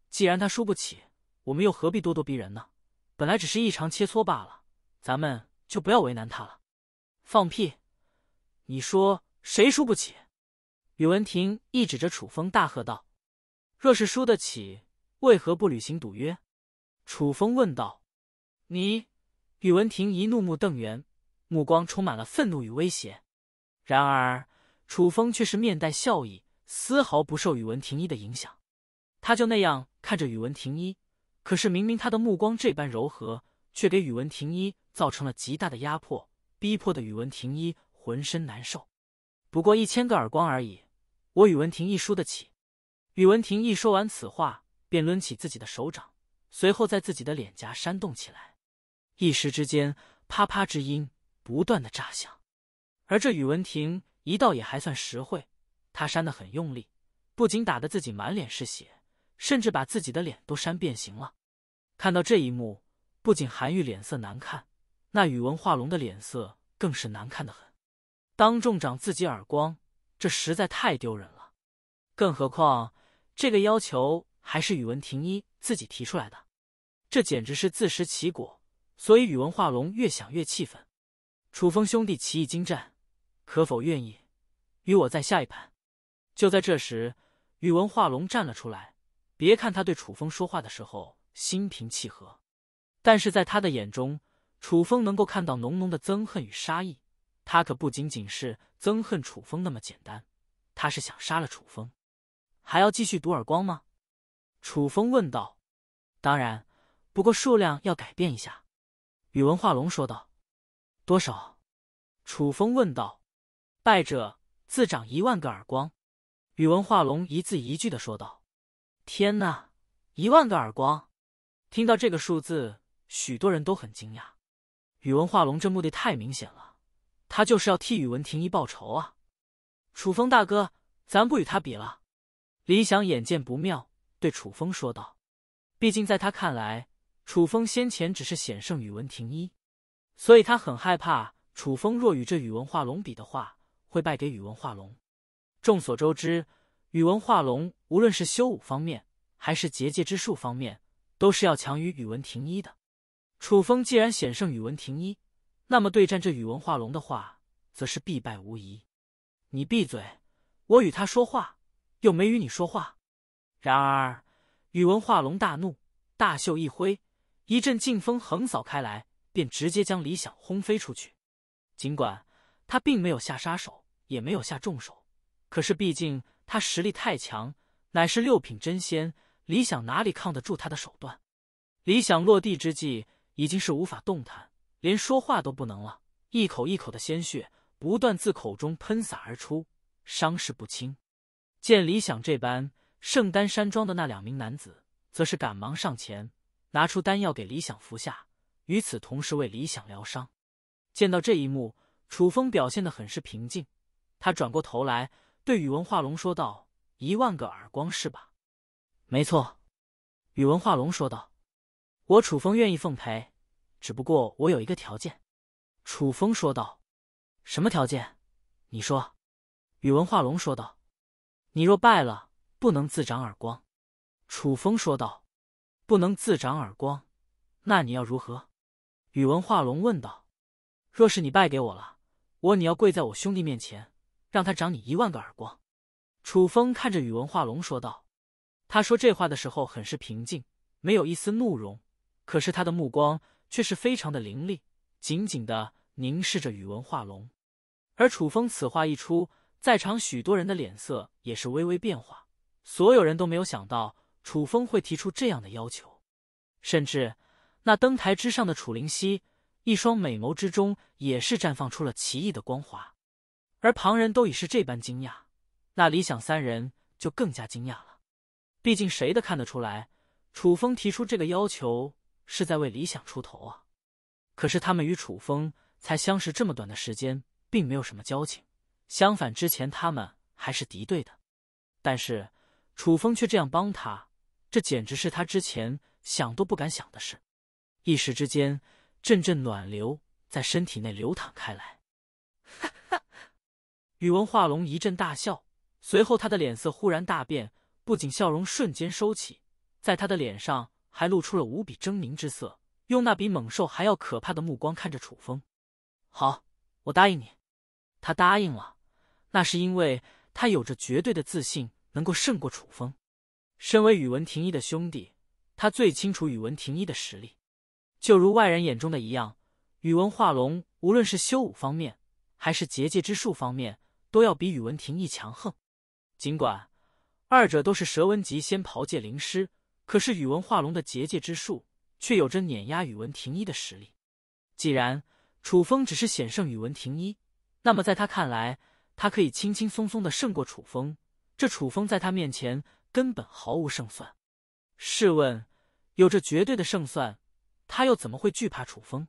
Speaker 1: 既然他输不起，我们又何必咄咄逼人呢？本来只是一场切磋罢了，咱们就不要为难他了。”放屁！你说谁输不起？宇文婷一指着楚风大喝道。若是输得起，为何不履行赌约？楚风问道。你，宇文亭一怒目瞪圆，目光充满了愤怒与威胁。然而，楚风却是面带笑意，丝毫不受宇文亭一的影响。他就那样看着宇文亭一，可是明明他的目光这般柔和，却给宇文亭一造成了极大的压迫，逼迫的宇文亭一浑身难受。不过一千个耳光而已，我宇文亭一输得起。宇文婷一说完此话，便抡起自己的手掌，随后在自己的脸颊扇动起来，一时之间，啪啪之音不断的炸响。而这宇文婷一倒也还算实惠，他扇得很用力，不仅打得自己满脸是血，甚至把自己的脸都扇变形了。看到这一幕，不仅韩愈脸色难看，那宇文化龙的脸色更是难看的很。当众长自己耳光，这实在太丢人了，更何况。这个要求还是宇文廷一自己提出来的，这简直是自食其果。所以宇文化龙越想越气愤。楚风兄弟棋艺精湛，可否愿意与我再下一盘？就在这时，宇文化龙站了出来。别看他对楚风说话的时候心平气和，但是在他的眼中，楚风能够看到浓浓的憎恨与杀意。他可不仅仅是憎恨楚风那么简单，他是想杀了楚风。还要继续堵耳光吗？楚风问道。当然，不过数量要改变一下。”宇文化龙说道。“多少？”楚风问道。“败者自掌一万个耳光。”宇文化龙一字一句的说道。“天哪，一万个耳光！”听到这个数字，许多人都很惊讶。宇文化龙这目的太明显了，他就是要替宇文廷一报仇啊！楚风大哥，咱不与他比了。李想眼见不妙，对楚风说道：“毕竟在他看来，楚风先前只是险胜宇文庭一，所以他很害怕楚风若与这宇文化龙比的话，会败给宇文化龙。众所周知，宇文化龙无论是修武方面，还是结界之术方面，都是要强于宇文庭一的。楚风既然险胜宇文庭一，那么对战这宇文化龙的话，则是必败无疑。你闭嘴，我与他说话。”又没与你说话，然而宇文化龙大怒，大袖一挥，一阵劲风横扫开来，便直接将李想轰飞出去。尽管他并没有下杀手，也没有下重手，可是毕竟他实力太强，乃是六品真仙，李想哪里抗得住他的手段？李想落地之际，已经是无法动弹，连说话都不能了，一口一口的鲜血不断自口中喷洒而出，伤势不轻。见李想这般，圣丹山庄的那两名男子则是赶忙上前，拿出丹药给李想服下，与此同时为李想疗伤。见到这一幕，楚风表现的很是平静，他转过头来对宇文化龙说道：“一万个耳光是吧？”“没错。”宇文化龙说道，“我楚风愿意奉陪，只不过我有一个条件。”楚风说道，“什么条件？你说。”宇文化龙说道。你若败了，不能自长耳光。”楚风说道，“不能自长耳光，那你要如何？”宇文化龙问道。“若是你败给我了，我你要跪在我兄弟面前，让他长你一万个耳光。”楚风看着宇文化龙说道。他说这话的时候，很是平静，没有一丝怒容，可是他的目光却是非常的凌厉，紧紧的凝视着宇文化龙。而楚风此话一出。在场许多人的脸色也是微微变化，所有人都没有想到楚风会提出这样的要求，甚至那登台之上的楚灵溪一双美眸之中也是绽放出了奇异的光华，而旁人都已是这般惊讶，那李想三人就更加惊讶了。毕竟谁都看得出来，楚风提出这个要求是在为李想出头啊。可是他们与楚风才相识这么短的时间，并没有什么交情。相反，之前他们还是敌对的，但是楚风却这样帮他，这简直是他之前想都不敢想的事。一时之间，阵阵暖流在身体内流淌开来。哈哈！宇文化龙一阵大笑，随后他的脸色忽然大变，不仅笑容瞬间收起，在他的脸上还露出了无比狰狞之色，用那比猛兽还要可怕的目光看着楚风。好，我答应你。他答应了。那是因为他有着绝对的自信，能够胜过楚风。身为宇文廷一的兄弟，他最清楚宇文廷一的实力。就如外人眼中的一样，宇文化龙无论是修武方面，还是结界之术方面，都要比宇文廷一强横。尽管二者都是蛇纹级仙袍界灵师，可是宇文化龙的结界之术却有着碾压宇文廷一的实力。既然楚风只是险胜宇文廷一，那么在他看来。他可以轻轻松松的胜过楚风，这楚风在他面前根本毫无胜算。试问，有着绝对的胜算，他又怎么会惧怕楚风？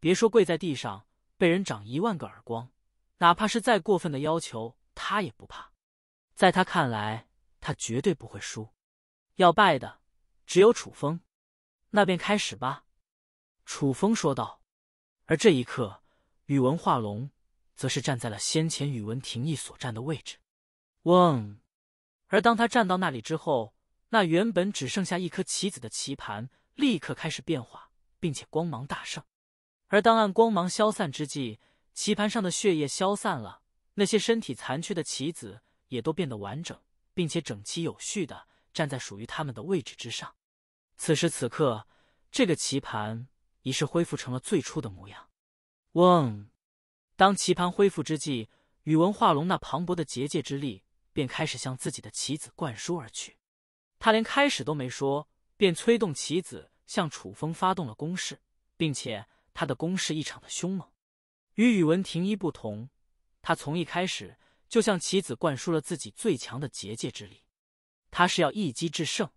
Speaker 1: 别说跪在地上被人掌一万个耳光，哪怕是再过分的要求，他也不怕。在他看来，他绝对不会输，要败的只有楚风。那便开始吧。”楚风说道。而这一刻，宇文化龙。则是站在了先前宇文廷义所站的位置。嗡，而当他站到那里之后，那原本只剩下一颗棋子的棋盘立刻开始变化，并且光芒大盛。而当暗光芒消散之际，棋盘上的血液消散了，那些身体残缺的棋子也都变得完整，并且整齐有序的站在属于他们的位置之上。此时此刻，这个棋盘已是恢复成了最初的模样。嗡。当棋盘恢复之际，宇文化龙那磅礴的结界之力便开始向自己的棋子灌输而去。他连开始都没说，便催动棋子向楚风发动了攻势，并且他的攻势异常的凶猛。与宇文廷一不同，他从一开始就向棋子灌输了自己最强的结界之力，他是要一击制胜。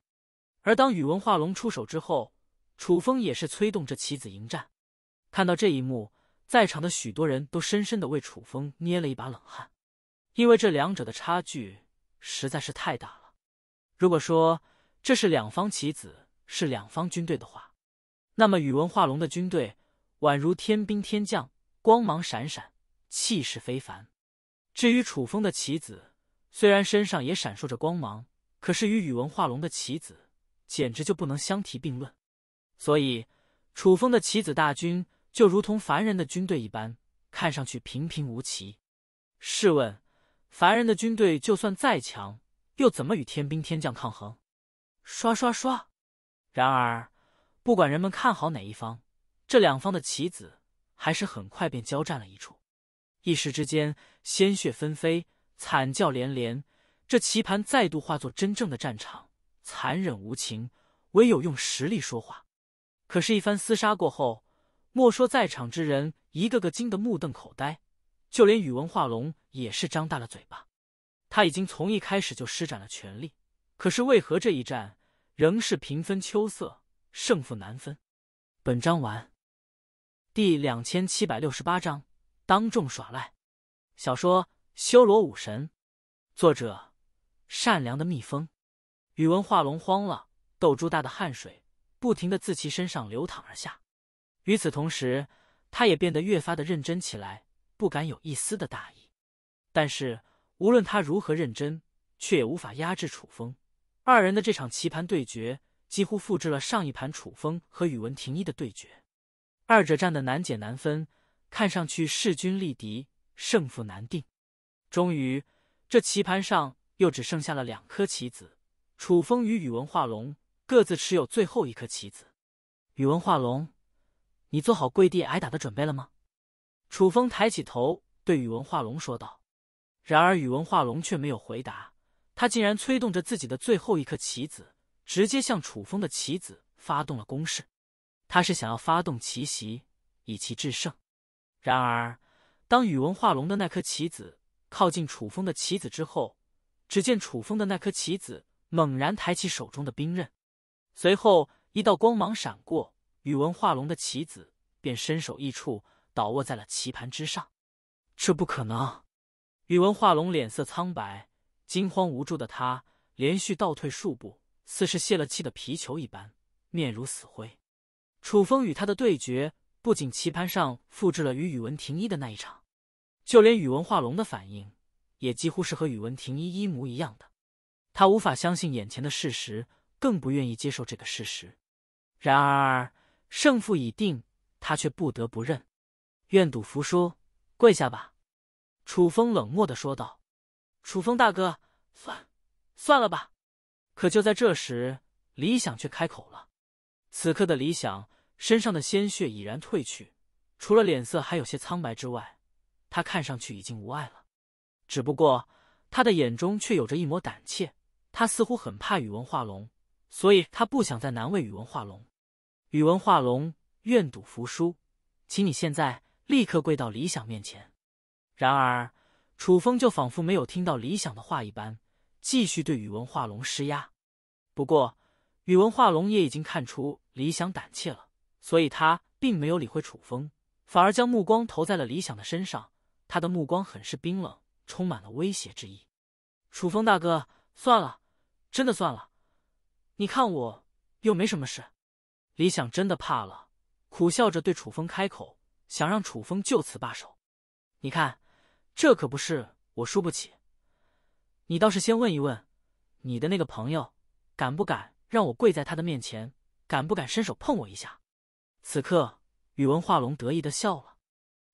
Speaker 1: 而当宇文化龙出手之后，楚风也是催动着棋子迎战。看到这一幕。在场的许多人都深深的为楚风捏了一把冷汗，因为这两者的差距实在是太大了。如果说这是两方棋子，是两方军队的话，那么宇文化龙的军队宛如天兵天将，光芒闪闪，气势非凡。至于楚风的棋子，虽然身上也闪烁着光芒，可是与宇文化龙的棋子简直就不能相提并论。所以，楚风的棋子大军。就如同凡人的军队一般，看上去平平无奇。试问，凡人的军队就算再强，又怎么与天兵天将抗衡？刷刷刷！然而，不管人们看好哪一方，这两方的棋子还是很快便交战了一处。一时之间，鲜血纷飞，惨叫连连。这棋盘再度化作真正的战场，残忍无情，唯有用实力说话。可是，一番厮杀过后。莫说在场之人一个个惊得目瞪口呆，就连宇文化龙也是张大了嘴巴。他已经从一开始就施展了全力，可是为何这一战仍是平分秋色，胜负难分？本章完。第两千七百六十八章当众耍赖。小说《修罗武神》，作者：善良的蜜蜂。宇文化龙慌了，豆珠大的汗水不停的自其身上流淌而下。与此同时，他也变得越发的认真起来，不敢有一丝的大意。但是，无论他如何认真，却也无法压制楚风。二人的这场棋盘对决，几乎复制了上一盘楚风和宇文庭一的对决，二者战得难解难分，看上去势均力敌，胜负难定。终于，这棋盘上又只剩下了两颗棋子，楚风与宇文化龙各自持有最后一颗棋子，宇文化龙。你做好跪地挨打的准备了吗？楚风抬起头对宇文化龙说道。然而宇文化龙却没有回答，他竟然催动着自己的最后一颗棋子，直接向楚风的棋子发动了攻势。他是想要发动奇袭，以其制胜。然而，当宇文化龙的那颗棋子靠近楚风的棋子之后，只见楚风的那颗棋子猛然抬起手中的兵刃，随后一道光芒闪过。宇文化龙的棋子便身首异处，倒卧在了棋盘之上。这不可能！宇文化龙脸色苍白，惊慌无助的他连续倒退数步，似是泄了气的皮球一般，面如死灰。楚风与他的对决不仅棋盘上复制了与宇文庭一的那一场，就连宇文化龙的反应也几乎是和宇文庭一一模一样的。他无法相信眼前的事实，更不愿意接受这个事实。然而。胜负已定，他却不得不认，愿赌服输，跪下吧。”楚风冷漠的说道。“楚风大哥，算算了吧。”可就在这时，李想却开口了。此刻的李想身上的鲜血已然褪去，除了脸色还有些苍白之外，他看上去已经无碍了。只不过他的眼中却有着一抹胆怯，他似乎很怕宇文化龙，所以他不想再难为宇文化龙。宇文化龙愿赌服输，请你现在立刻跪到李想面前。然而，楚风就仿佛没有听到李想的话一般，继续对宇文化龙施压。不过，宇文化龙也已经看出李想胆怯了，所以他并没有理会楚风，反而将目光投在了李想的身上。他的目光很是冰冷，充满了威胁之意。楚风大哥，算了，真的算了，你看我又没什么事。李想真的怕了，苦笑着对楚风开口，想让楚风就此罢手。你看，这可不是我输不起，你倒是先问一问，你的那个朋友，敢不敢让我跪在他的面前，敢不敢伸手碰我一下？此刻，宇文化龙得意的笑了，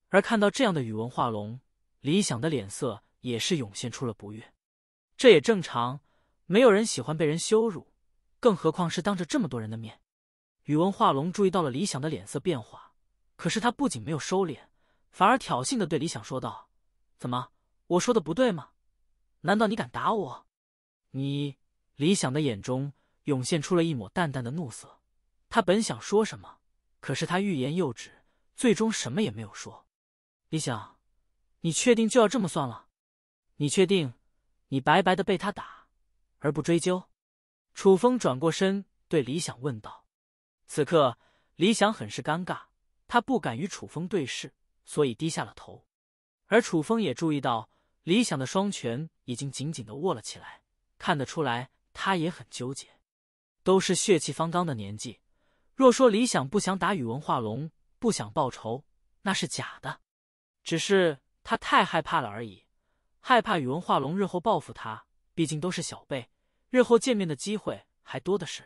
Speaker 1: 而看到这样的宇文化龙，李想的脸色也是涌现出了不悦。这也正常，没有人喜欢被人羞辱，更何况是当着这么多人的面。宇文化龙注意到了李想的脸色变化，可是他不仅没有收敛，反而挑衅的对李想说道：“怎么，我说的不对吗？难道你敢打我？”你李想的眼中涌现出了一抹淡淡的怒色，他本想说什么，可是他欲言又止，最终什么也没有说。李想，你确定就要这么算了？你确定你白白的被他打而不追究？楚风转过身对李想问道。此刻，李想很是尴尬，他不敢与楚风对视，所以低下了头。而楚风也注意到，李想的双拳已经紧紧的握了起来，看得出来他也很纠结。都是血气方刚的年纪，若说李想不想打宇文化龙，不想报仇，那是假的，只是他太害怕了而已。害怕宇文化龙日后报复他，毕竟都是小辈，日后见面的机会还多的是，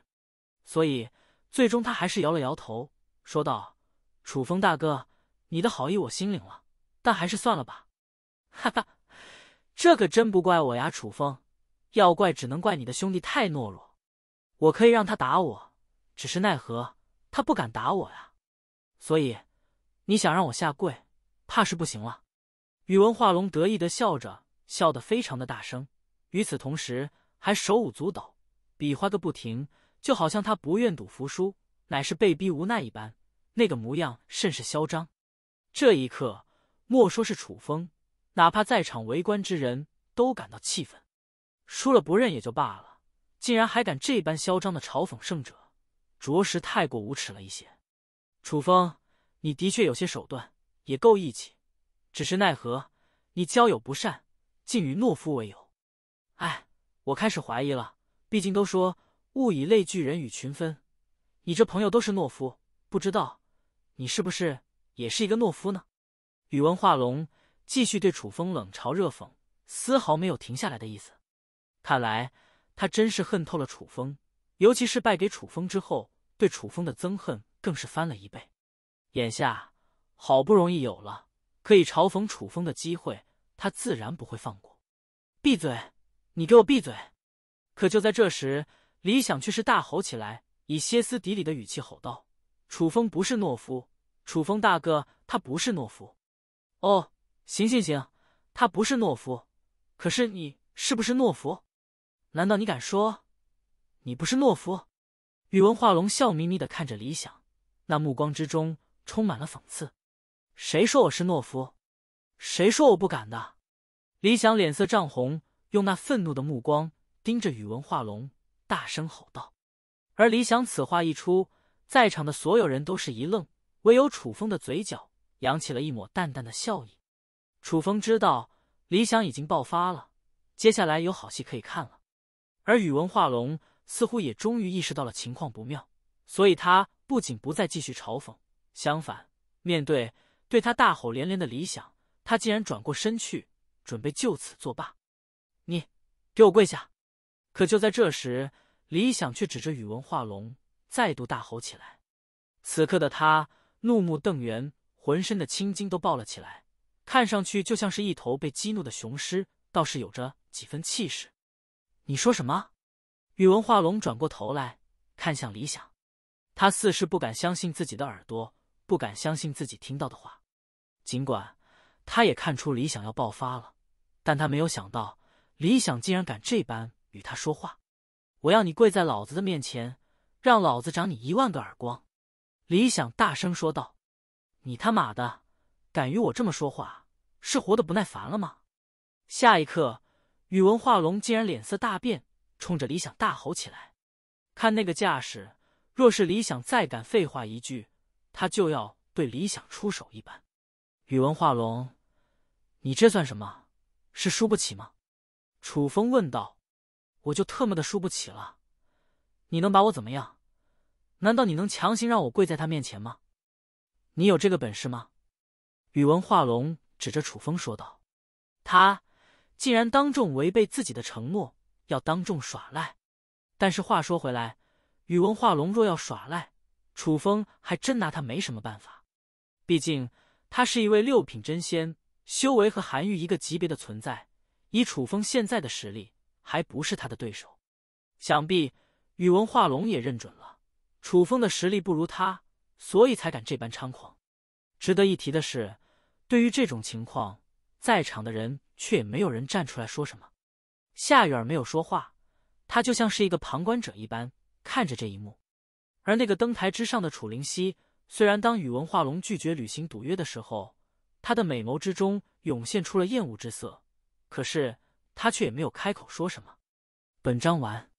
Speaker 1: 所以。最终，他还是摇了摇头，说道：“楚风大哥，你的好意我心领了，但还是算了吧。”哈哈，这可真不怪我呀，楚风，要怪只能怪你的兄弟太懦弱。我可以让他打我，只是奈何他不敢打我呀。所以，你想让我下跪，怕是不行了。宇文化龙得意的笑着，笑得非常的大声，与此同时还手舞足蹈，比划个不停。就好像他不愿赌服输，乃是被逼无奈一般，那个模样甚是嚣张。这一刻，莫说是楚风，哪怕在场围观之人都感到气愤。输了不认也就罢了，竟然还敢这般嚣张的嘲讽胜者，着实太过无耻了一些。楚风，你的确有些手段，也够义气，只是奈何你交友不善，竟与懦夫为友。哎，我开始怀疑了，毕竟都说。物以类聚，人与群分。你这朋友都是懦夫，不知道你是不是也是一个懦夫呢？宇文化龙继续对楚风冷嘲热讽，丝毫没有停下来的意思。看来他真是恨透了楚风，尤其是败给楚风之后，对楚风的憎恨更是翻了一倍。眼下好不容易有了可以嘲讽楚风的机会，他自然不会放过。闭嘴！你给我闭嘴！可就在这时。李想却是大吼起来，以歇斯底里的语气吼道：“楚风不是懦夫，楚风大哥，他不是懦夫。”“哦，行行行，他不是懦夫，可是你是不是懦夫？难道你敢说你不是懦夫？”宇文化龙笑眯眯的看着李想，那目光之中充满了讽刺。“谁说我是懦夫？谁说我不敢的？”李想脸色涨红，用那愤怒的目光盯着宇文化龙。大声吼道，而李想此话一出，在场的所有人都是一愣，唯有楚风的嘴角扬起了一抹淡淡的笑意。楚风知道李想已经爆发了，接下来有好戏可以看了。而宇文化龙似乎也终于意识到了情况不妙，所以他不仅不再继续嘲讽，相反，面对对他大吼连连的李想，他竟然转过身去，准备就此作罢。你给我跪下！可就在这时，李想却指着宇文化龙，再度大吼起来。此刻的他怒目瞪圆，浑身的青筋都爆了起来，看上去就像是一头被激怒的雄狮，倒是有着几分气势。你说什么？宇文化龙转过头来看向李想，他似是不敢相信自己的耳朵，不敢相信自己听到的话。尽管他也看出李想要爆发了，但他没有想到李想竟然敢这般。与他说话，我要你跪在老子的面前，让老子掌你一万个耳光！”李想大声说道，“你他妈的敢与我这么说话，是活的不耐烦了吗？”下一刻，宇文化龙竟然脸色大变，冲着李想大吼起来。看那个架势，若是李想再敢废话一句，他就要对李想出手一般。宇文化龙，你这算什么？是输不起吗？”楚风问道。我就特么的输不起了，你能把我怎么样？难道你能强行让我跪在他面前吗？你有这个本事吗？宇文化龙指着楚风说道：“他竟然当众违背自己的承诺，要当众耍赖。”但是话说回来，宇文化龙若要耍赖，楚风还真拿他没什么办法。毕竟他是一位六品真仙，修为和韩愈一个级别的存在。以楚风现在的实力。还不是他的对手，想必宇文化龙也认准了楚风的实力不如他，所以才敢这般猖狂。值得一提的是，对于这种情况，在场的人却也没有人站出来说什么。夏雨儿没有说话，他就像是一个旁观者一般看着这一幕。而那个登台之上的楚灵溪，虽然当宇文化龙拒绝履行赌约的时候，他的美眸之中涌现出了厌恶之色，可是。他却也没有开口说什么。本章完，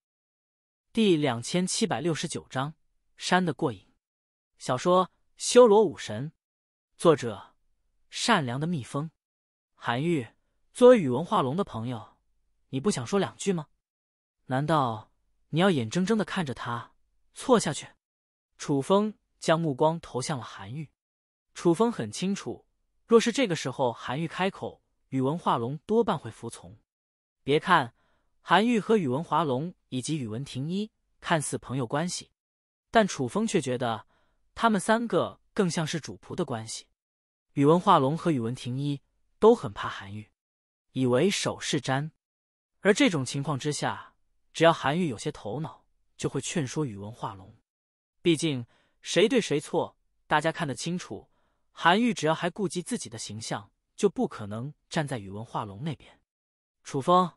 Speaker 1: 第两千七百六十九章山的过瘾。小说《修罗武神》，作者：善良的蜜蜂。韩愈作为宇文化龙的朋友，你不想说两句吗？难道你要眼睁睁的看着他错下去？楚风将目光投向了韩愈。楚风很清楚，若是这个时候韩愈开口，宇文化龙多半会服从。别看韩愈和宇文华龙以及宇文廷一看似朋友关系，但楚风却觉得他们三个更像是主仆的关系。宇文化龙和宇文廷一都很怕韩愈，以为手是沾。而这种情况之下，只要韩愈有些头脑，就会劝说宇文化龙。毕竟谁对谁错，大家看得清楚。韩愈只要还顾及自己的形象，就不可能站在宇文化龙那边。楚风。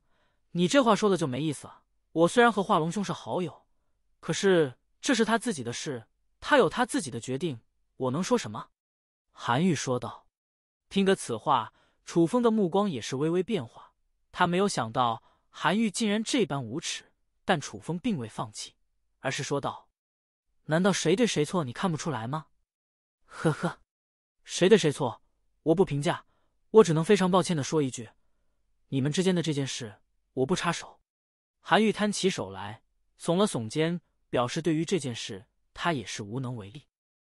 Speaker 1: 你这话说的就没意思。我虽然和化龙兄是好友，可是这是他自己的事，他有他自己的决定，我能说什么？韩愈说道。听得此话，楚风的目光也是微微变化。他没有想到韩愈竟然这般无耻，但楚风并未放弃，而是说道：“难道谁对谁错，你看不出来吗？”“呵呵，谁对谁错，我不评价，我只能非常抱歉的说一句，你们之间的这件事。”我不插手，韩愈摊起手来，耸了耸肩，表示对于这件事他也是无能为力。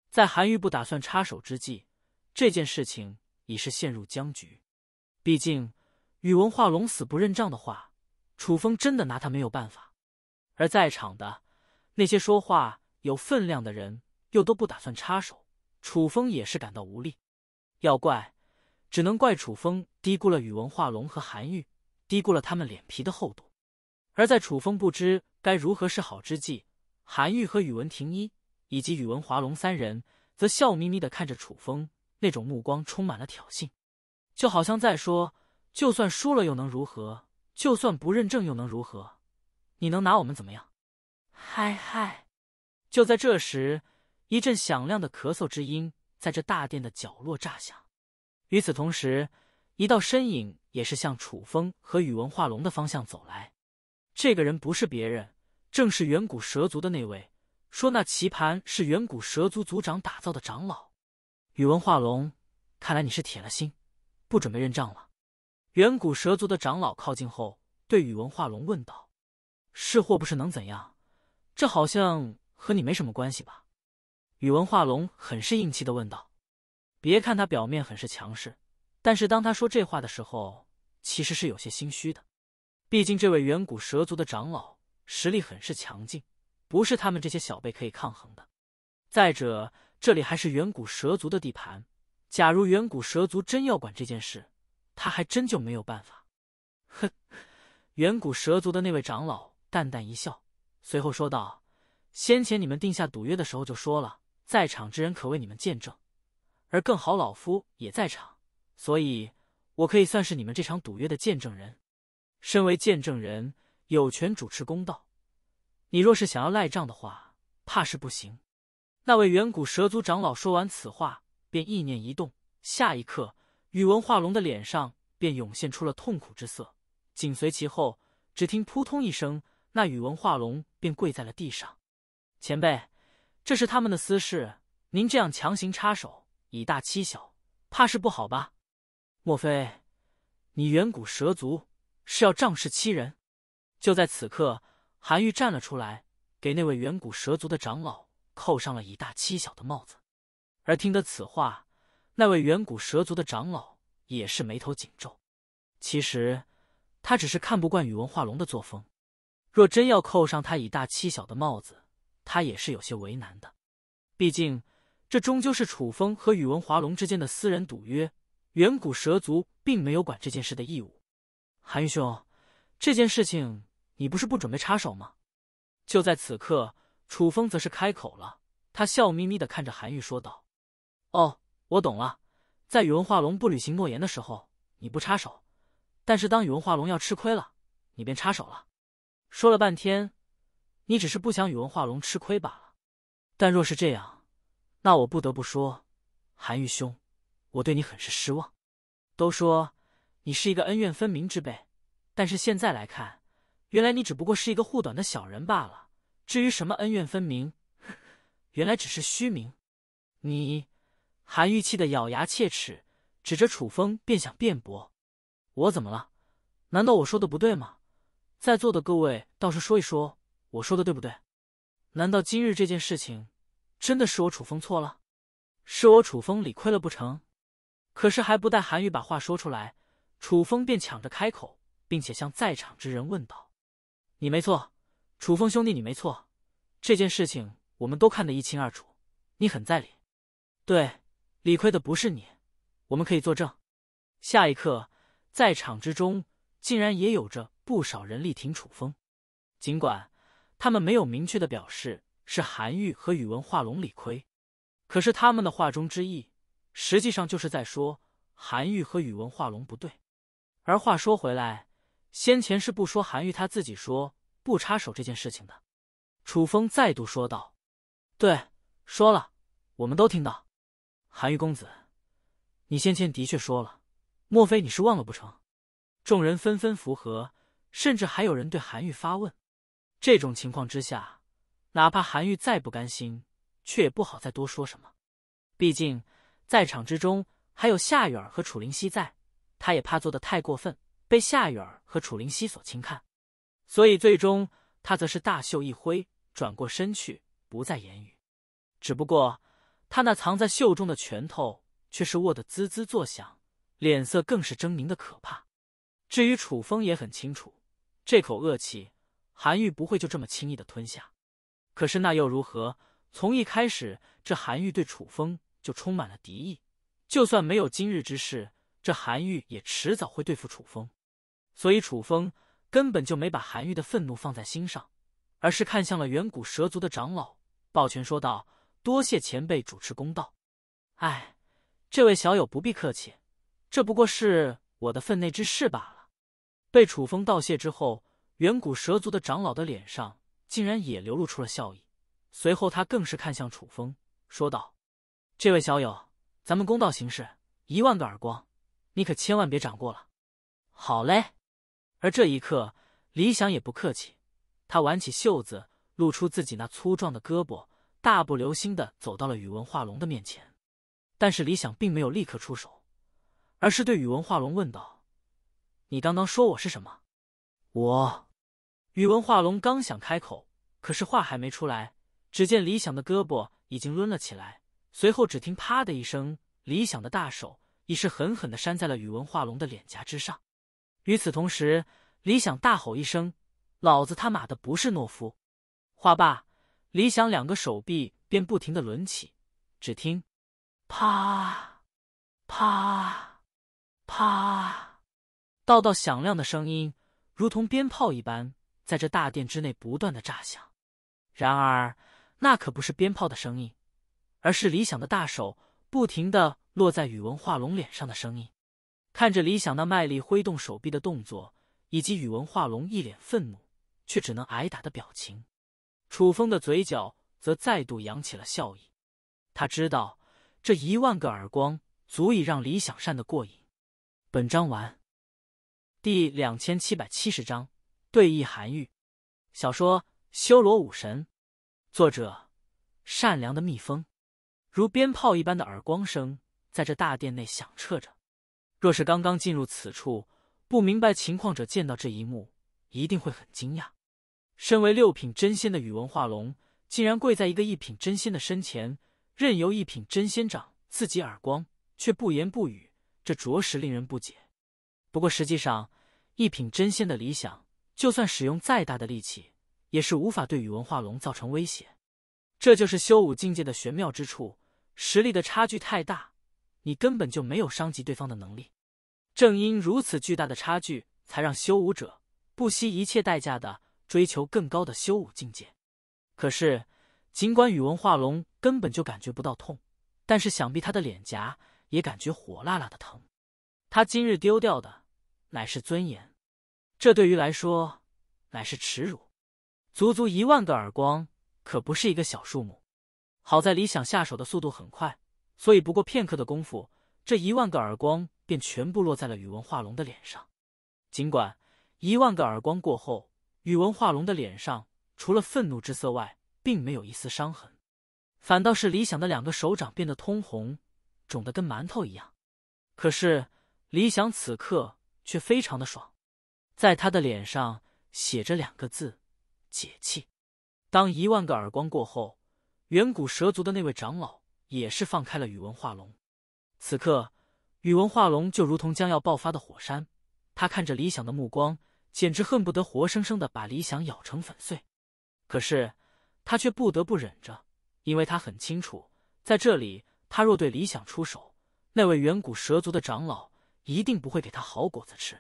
Speaker 1: 在韩愈不打算插手之际，这件事情已是陷入僵局。毕竟宇文化龙死不认账的话，楚风真的拿他没有办法。而在场的那些说话有分量的人又都不打算插手，楚风也是感到无力。要怪，只能怪楚风低估了宇文化龙和韩愈低估了他们脸皮的厚度，而在楚风不知该如何是好之际，韩愈和宇文廷一以及宇文华龙三人则笑眯眯的看着楚风，那种目光充满了挑衅，就好像在说：“就算输了又能如何？就算不认证又能如何？你能拿我们怎么样？”嗨嗨！就在这时，一阵响亮的咳嗽之音在这大殿的角落炸响，与此同时，一道身影。也是向楚风和宇文化龙的方向走来，这个人不是别人，正是远古蛇族的那位。说那棋盘是远古蛇族族长打造的。长老，宇文化龙，看来你是铁了心，不准备认账了。远古蛇族的长老靠近后，对宇文化龙问道：“是或不是？能怎样？这好像和你没什么关系吧？”宇文化龙很是硬气的问道：“别看他表面很是强势。”但是当他说这话的时候，其实是有些心虚的，毕竟这位远古蛇族的长老实力很是强劲，不是他们这些小辈可以抗衡的。再者，这里还是远古蛇族的地盘，假如远古蛇族真要管这件事，他还真就没有办法。哼！远古蛇族的那位长老淡淡一笑，随后说道：“先前你们定下赌约的时候就说了，在场之人可为你们见证，而更好，老夫也在场。”所以，我可以算是你们这场赌约的见证人。身为见证人，有权主持公道。你若是想要赖账的话，怕是不行。那位远古蛇族长老说完此话，便意念一动，下一刻，宇文化龙的脸上便涌现出了痛苦之色。紧随其后，只听扑通一声，那宇文化龙便跪在了地上。前辈，这是他们的私事，您这样强行插手，以大欺小，怕是不好吧？莫非，你远古蛇族是要仗势欺人？就在此刻，韩愈站了出来，给那位远古蛇族的长老扣上了以大欺小的帽子。而听得此话，那位远古蛇族的长老也是眉头紧皱。其实，他只是看不惯宇文化龙的作风。若真要扣上他以大欺小的帽子，他也是有些为难的。毕竟，这终究是楚风和宇文华龙之间的私人赌约。远古蛇族并没有管这件事的义务，韩玉兄，这件事情你不是不准备插手吗？就在此刻，楚风则是开口了，他笑眯眯的看着韩玉说道：“哦，我懂了，在宇文化龙不履行诺言的时候你不插手，但是当宇文化龙要吃亏了，你便插手了。说了半天，你只是不想宇文化龙吃亏罢了。但若是这样，那我不得不说，韩玉兄。”我对你很是失望，都说你是一个恩怨分明之辈，但是现在来看，原来你只不过是一个护短的小人罢了。至于什么恩怨分明，原来只是虚名。你，韩愈气得咬牙切齿，指着楚风便想辩驳。我怎么了？难道我说的不对吗？在座的各位倒是说一说，我说的对不对？难道今日这件事情真的是我楚风错了？是我楚风理亏了不成？可是还不待韩愈把话说出来，楚风便抢着开口，并且向在场之人问道：“你没错，楚风兄弟，你没错。这件事情我们都看得一清二楚，你很在理。对，理亏的不是你，我们可以作证。”下一刻，在场之中竟然也有着不少人力挺楚风，尽管他们没有明确的表示是韩愈和宇文化龙理亏，可是他们的话中之意。实际上就是在说韩愈和宇文化龙不对。而话说回来，先前是不说韩愈他自己说不插手这件事情的。楚风再度说道：“对，说了，我们都听到。韩愈公子，你先前的确说了，莫非你是忘了不成？”众人纷纷附和，甚至还有人对韩愈发问。这种情况之下，哪怕韩愈再不甘心，却也不好再多说什么，毕竟。在场之中还有夏雨儿和楚灵溪在，他也怕做的太过分，被夏雨儿和楚灵溪所轻看，所以最终他则是大袖一挥，转过身去，不再言语。只不过他那藏在袖中的拳头却是握得滋滋作响，脸色更是狰狞的可怕。至于楚风也很清楚，这口恶气韩愈不会就这么轻易的吞下。可是那又如何？从一开始，这韩愈对楚风。就充满了敌意，就算没有今日之事，这韩愈也迟早会对付楚风。所以楚风根本就没把韩愈的愤怒放在心上，而是看向了远古蛇族的长老，抱拳说道：“多谢前辈主持公道。”“哎，这位小友不必客气，这不过是我的分内之事罢了。”被楚风道谢之后，远古蛇族的长老的脸上竟然也流露出了笑意，随后他更是看向楚风，说道。这位小友，咱们公道行事，一万个耳光，你可千万别掌过了。好嘞。而这一刻，李想也不客气，他挽起袖子，露出自己那粗壮的胳膊，大步流星的走到了宇文化龙的面前。但是李想并没有立刻出手，而是对宇文化龙问道：“你刚刚说我是什么？”我。宇文化龙刚想开口，可是话还没出来，只见李想的胳膊已经抡了起来。随后，只听“啪”的一声，李想的大手已是狠狠的扇在了宇文化龙的脸颊之上。与此同时，李想大吼一声：“老子他妈的不是懦夫！”话罢，李想两个手臂便不停的抡起，只听“啪啪啪”，道道响亮的声音如同鞭炮一般，在这大殿之内不断的炸响。然而，那可不是鞭炮的声音。而是李想的大手不停的落在宇文化龙脸上的声音，看着李想那卖力挥动手臂的动作，以及宇文化龙一脸愤怒却只能挨打的表情，楚风的嘴角则再度扬起了笑意。他知道这一万个耳光足以让李想扇得过瘾。本章完，第两千七百七十章对弈韩愈，小说《修罗武神》，作者：善良的蜜蜂。如鞭炮一般的耳光声在这大殿内响彻着。若是刚刚进入此处不明白情况者见到这一幕，一定会很惊讶。身为六品真仙的宇文化龙，竟然跪在一个一品真仙的身前，任由一品真仙掌自己耳光，却不言不语，这着实令人不解。不过实际上，一品真仙的理想，就算使用再大的力气，也是无法对宇文化龙造成威胁。这就是修武境界的玄妙之处。实力的差距太大，你根本就没有伤及对方的能力。正因如此巨大的差距，才让修武者不惜一切代价的追求更高的修武境界。可是，尽管宇文化龙根本就感觉不到痛，但是想必他的脸颊也感觉火辣辣的疼。他今日丢掉的乃是尊严，这对于来说乃是耻辱。足足一万个耳光，可不是一个小数目。好在李想下手的速度很快，所以不过片刻的功夫，这一万个耳光便全部落在了宇文化龙的脸上。尽管一万个耳光过后，宇文化龙的脸上除了愤怒之色外，并没有一丝伤痕，反倒是李想的两个手掌变得通红，肿得跟馒头一样。可是李想此刻却非常的爽，在他的脸上写着两个字：解气。当一万个耳光过后。远古蛇族的那位长老也是放开了宇文化龙。此刻，宇文化龙就如同将要爆发的火山，他看着李想的目光，简直恨不得活生生的把李想咬成粉碎。可是，他却不得不忍着，因为他很清楚，在这里，他若对李想出手，那位远古蛇族的长老一定不会给他好果子吃。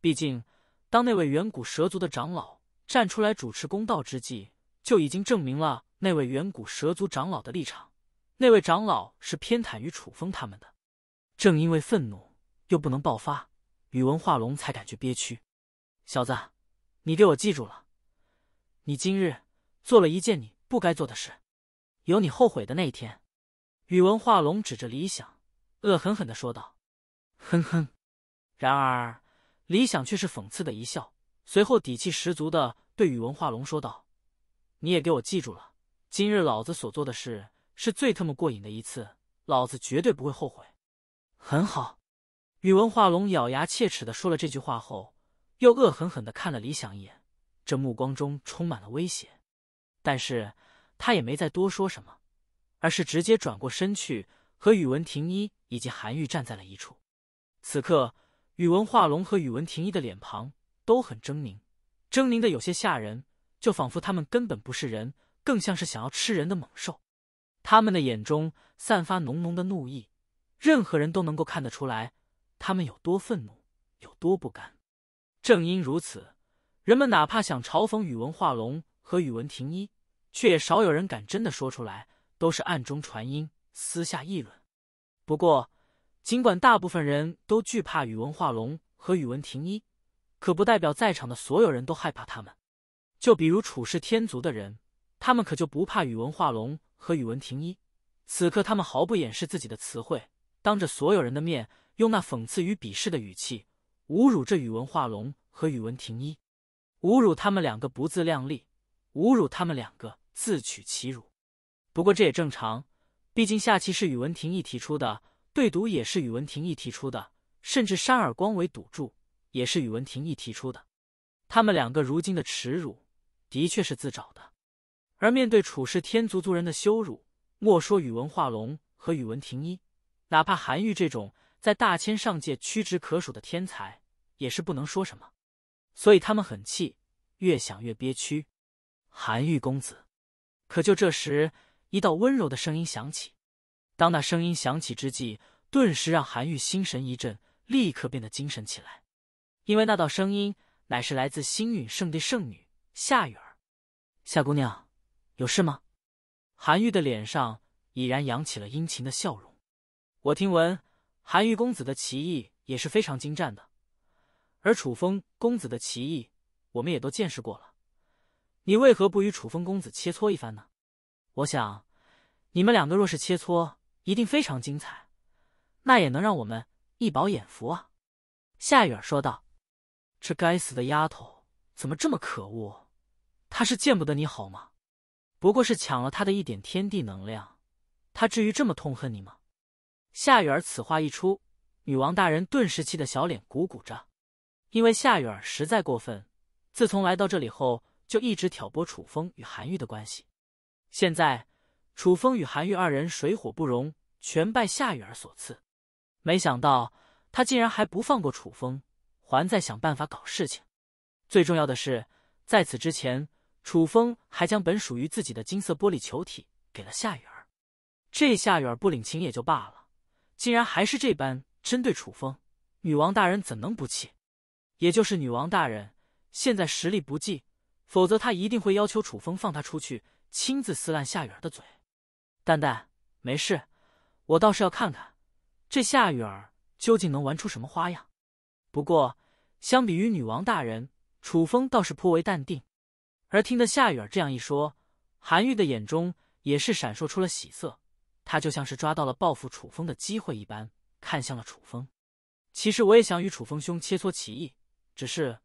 Speaker 1: 毕竟，当那位远古蛇族的长老站出来主持公道之际，就已经证明了。那位远古蛇族长老的立场，那位长老是偏袒于楚风他们的。正因为愤怒又不能爆发，宇文化龙才感觉憋屈。小子，你给我记住了，你今日做了一件你不该做的事，有你后悔的那一天。宇文化龙指着李想，恶狠狠的说道：“哼哼。”然而，李想却是讽刺的一笑，随后底气十足的对宇文化龙说道：“你也给我记住了。”今日老子所做的事是最特么过瘾的一次，老子绝对不会后悔。很好，宇文化龙咬牙切齿的说了这句话后，又恶狠狠的看了李想一眼，这目光中充满了威胁。但是他也没再多说什么，而是直接转过身去，和宇文庭一以及韩愈站在了一处。此刻，宇文化龙和宇文庭一的脸庞都很狰狞，狰狞的有些吓人，就仿佛他们根本不是人。更像是想要吃人的猛兽，他们的眼中散发浓浓的怒意，任何人都能够看得出来，他们有多愤怒，有多不甘。正因如此，人们哪怕想嘲讽宇文化龙和宇文廷一，却也少有人敢真的说出来，都是暗中传音，私下议论。不过，尽管大部分人都惧怕宇文化龙和宇文廷一，可不代表在场的所有人都害怕他们。就比如楚氏天族的人。他们可就不怕宇文化龙和宇文廷一。此刻，他们毫不掩饰自己的词汇，当着所有人的面，用那讽刺与鄙视的语气侮辱这宇文化龙和宇文廷一，侮辱他们两个不自量力，侮辱他们两个自取其辱。不过这也正常，毕竟下棋是宇文廷义提出的，对赌也是宇文廷义提出的，甚至扇耳光为赌注也是宇文廷义提出的。他们两个如今的耻辱，的确是自找的。而面对楚氏天族族人的羞辱，莫说宇文化龙和宇文廷一，哪怕韩愈这种在大千上界屈指可数的天才，也是不能说什么。所以他们很气，越想越憋屈。韩愈公子，可就这时，一道温柔的声音响起。当那声音响起之际，顿时让韩愈心神一震，立刻变得精神起来。因为那道声音乃是来自星陨圣地圣女夏雨儿，夏姑娘。有事吗？韩愈的脸上已然扬起了殷勤的笑容。我听闻韩愈公子的棋艺也是非常精湛的，而楚风公子的棋艺我们也都见识过了。你为何不与楚风公子切磋一番呢？我想你们两个若是切磋，一定非常精彩，那也能让我们一饱眼福啊。夏雨儿说道：“这该死的丫头怎么这么可恶？她是见不得你好吗？”不过是抢了他的一点天地能量，他至于这么痛恨你吗？夏雨儿此话一出，女王大人顿时气得小脸鼓鼓着，因为夏雨儿实在过分。自从来到这里后，就一直挑拨楚风与韩愈的关系，现在楚风与韩愈二人水火不容，全拜夏雨儿所赐。没想到他竟然还不放过楚风，还在想办法搞事情。最重要的是，在此之前。楚风还将本属于自己的金色玻璃球体给了夏雨儿，这夏雨儿不领情也就罢了，竟然还是这般针对楚风，女王大人怎能不气？也就是女王大人现在实力不济，否则她一定会要求楚风放她出去，亲自撕烂夏雨儿的嘴。蛋蛋没事，我倒是要看看这夏雨儿究竟能玩出什么花样。不过相比于女王大人，楚风倒是颇为淡定。而听得夏雨儿这样一说，韩愈的眼中也是闪烁出了喜色，他就像是抓到了报复楚风的机会一般，看向了楚风。其实我也想与楚风兄切磋棋艺，只是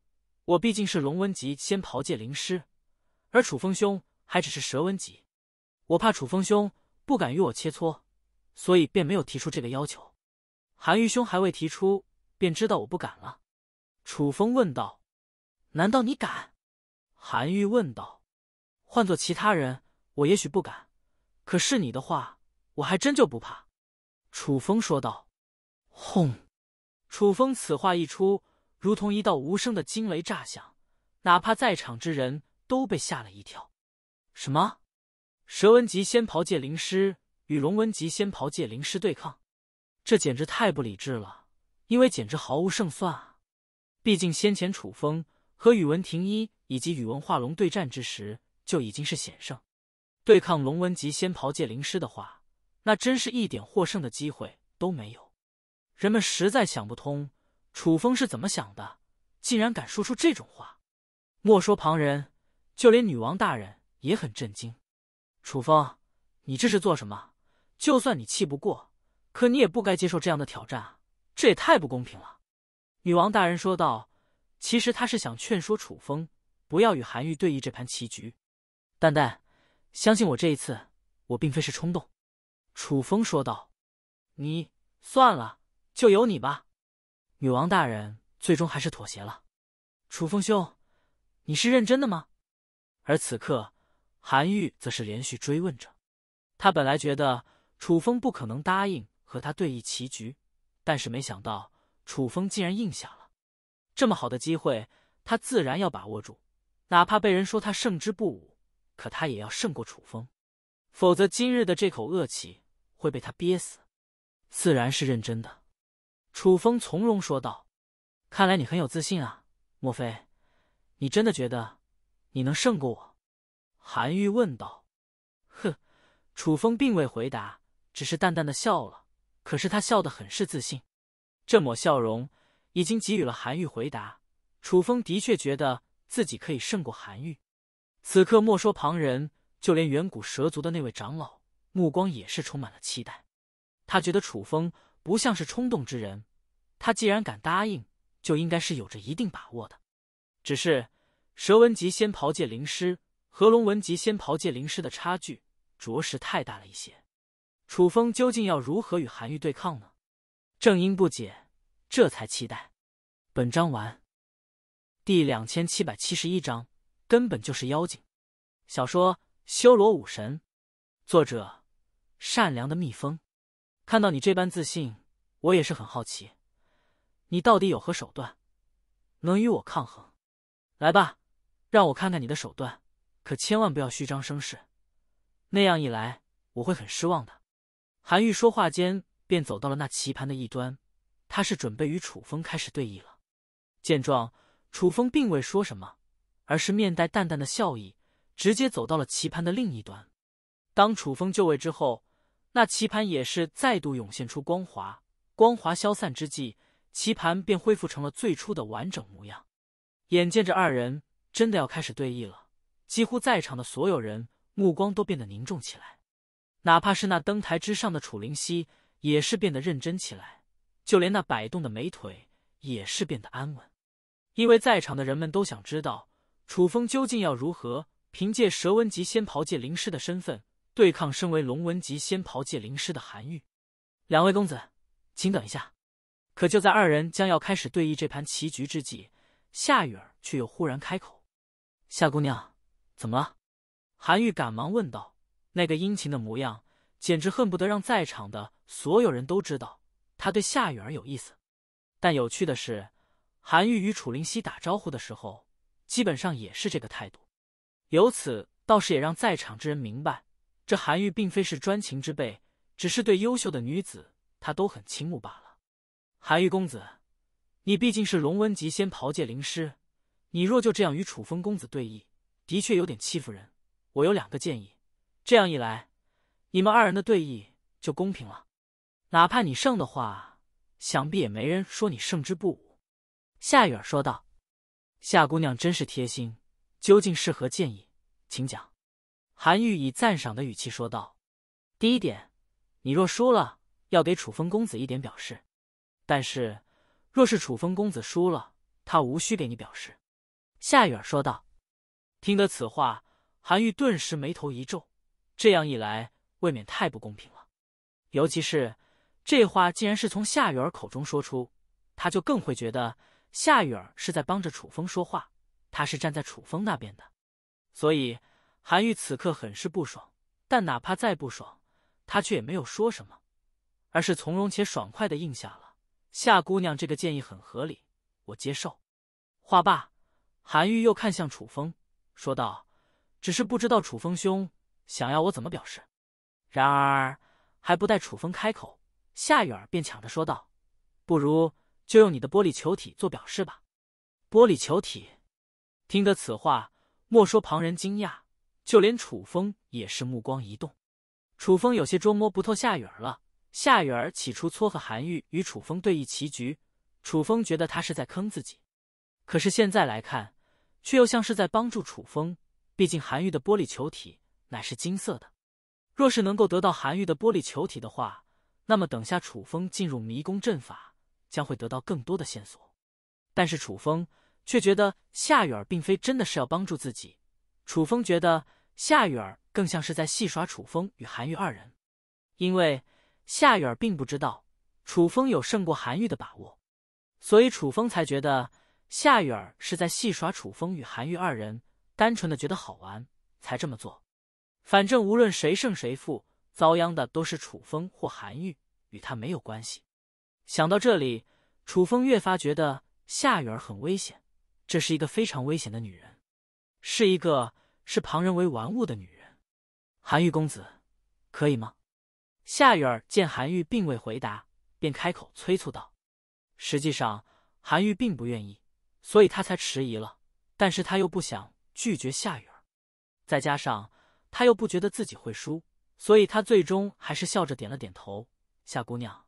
Speaker 1: 我毕竟是龙纹级仙袍界灵师，而楚风兄还只是蛇纹级，我怕楚风兄不敢与我切磋，所以便没有提出这个要求。韩愈兄还未提出，便知道我不敢了。楚风问道：“难道你敢？”韩愈问道：“换做其他人，我也许不敢；可是你的话，我还真就不怕。”楚风说道。轰！楚风此话一出，如同一道无声的惊雷炸响，哪怕在场之人都被吓了一跳。什么？蛇纹级仙袍界灵师与龙纹级仙袍界灵师对抗？这简直太不理智了！因为简直毫无胜算啊！毕竟先前楚风和宇文庭一。以及与文化龙对战之时就已经是险胜，对抗龙文级仙袍界灵师的话，那真是一点获胜的机会都没有。人们实在想不通楚风是怎么想的，竟然敢说出这种话。莫说旁人，就连女王大人也很震惊。楚风，你这是做什么？就算你气不过，可你也不该接受这样的挑战啊！这也太不公平了。女王大人说道，其实他是想劝说楚风。不要与韩愈对弈这盘棋局，蛋蛋，相信我这一次，我并非是冲动。”楚风说道，“你算了，就由你吧。”女王大人最终还是妥协了。楚风兄，你是认真的吗？而此刻，韩愈则是连续追问着。他本来觉得楚风不可能答应和他对弈棋局，但是没想到楚风竟然应下了。这么好的机会，他自然要把握住。哪怕被人说他胜之不武，可他也要胜过楚风，否则今日的这口恶气会被他憋死。自然是认真的，楚风从容说道。看来你很有自信啊，莫非你真的觉得你能胜过我？韩愈问道。哼，楚风并未回答，只是淡淡的笑了。可是他笑得很是自信，这抹笑容已经给予了韩愈回答。楚风的确觉得。自己可以胜过韩愈。此刻莫说旁人，就连远古蛇族的那位长老，目光也是充满了期待。他觉得楚风不像是冲动之人，他既然敢答应，就应该是有着一定把握的。只是蛇文集仙袍界灵师和龙文集仙袍界灵师的差距，着实太大了一些。楚风究竟要如何与韩愈对抗呢？正因不解，这才期待。本章完。第两千七百七十一章，根本就是妖精。小说《修罗武神》，作者：善良的蜜蜂。看到你这般自信，我也是很好奇，你到底有何手段，能与我抗衡？来吧，让我看看你的手段，可千万不要虚张声势，那样一来我会很失望的。韩愈说话间便走到了那棋盘的一端，他是准备与楚风开始对弈了。见状。楚风并未说什么，而是面带淡淡的笑意，直接走到了棋盘的另一端。当楚风就位之后，那棋盘也是再度涌现出光华。光华消散之际，棋盘便恢复成了最初的完整模样。眼见着二人真的要开始对弈了，几乎在场的所有人目光都变得凝重起来。哪怕是那登台之上的楚灵溪，也是变得认真起来，就连那摆动的美腿也是变得安稳。因为在场的人们都想知道楚风究竟要如何凭借蛇纹级仙袍界灵师的身份对抗身为龙纹级仙袍界灵师的韩愈。两位公子，请等一下。可就在二人将要开始对弈这盘棋局之际，夏雨儿却又忽然开口：“夏姑娘，怎么了？”韩愈赶忙问道，那个殷勤的模样，简直恨不得让在场的所有人都知道他对夏雨儿有意思。但有趣的是。韩愈与楚灵溪打招呼的时候，基本上也是这个态度。由此倒是也让在场之人明白，这韩愈并非是专情之辈，只是对优秀的女子，他都很倾慕罢了。韩愈公子，你毕竟是龙文级仙袍界灵师，你若就这样与楚风公子对弈，的确有点欺负人。我有两个建议，这样一来，你们二人的对弈就公平了。哪怕你胜的话，想必也没人说你胜之不武。夏雨儿说道：“夏姑娘真是贴心，究竟是何建议，请讲。”韩愈以赞赏的语气说道：“第一点，你若输了，要给楚风公子一点表示；但是，若是楚风公子输了，他无需给你表示。”夏雨儿说道。听得此话，韩愈顿时眉头一皱，这样一来，未免太不公平了。尤其是这话竟然是从夏雨儿口中说出，他就更会觉得。夏雨儿是在帮着楚风说话，他是站在楚风那边的，所以韩愈此刻很是不爽。但哪怕再不爽，他却也没有说什么，而是从容且爽快的应下了。夏姑娘这个建议很合理，我接受。话罢，韩愈又看向楚风，说道：“只是不知道楚风兄想要我怎么表示。”然而还不待楚风开口，夏雨儿便抢着说道：“不如……”就用你的玻璃球体做表示吧。玻璃球体，听得此话，莫说旁人惊讶，就连楚风也是目光一动。楚风有些捉摸不透夏雨儿了。夏雨儿起初撮合韩愈与楚风对弈棋局，楚风觉得他是在坑自己，可是现在来看，却又像是在帮助楚风。毕竟韩愈的玻璃球体乃是金色的，若是能够得到韩愈的玻璃球体的话，那么等下楚风进入迷宫阵法。将会得到更多的线索，但是楚风却觉得夏雨儿并非真的是要帮助自己。楚风觉得夏雨儿更像是在戏耍楚风与韩愈二人，因为夏雨儿并不知道楚风有胜过韩愈的把握，所以楚风才觉得夏雨儿是在戏耍楚风与韩愈二人，单纯的觉得好玩才这么做。反正无论谁胜谁负，遭殃的都是楚风或韩愈，与他没有关系。想到这里，楚风越发觉得夏雨儿很危险，这是一个非常危险的女人，是一个视旁人为玩物的女人。韩玉公子，可以吗？夏雨儿见韩愈并未回答，便开口催促道。实际上，韩愈并不愿意，所以他才迟疑了。但是他又不想拒绝夏雨儿，再加上他又不觉得自己会输，所以他最终还是笑着点了点头。夏姑娘。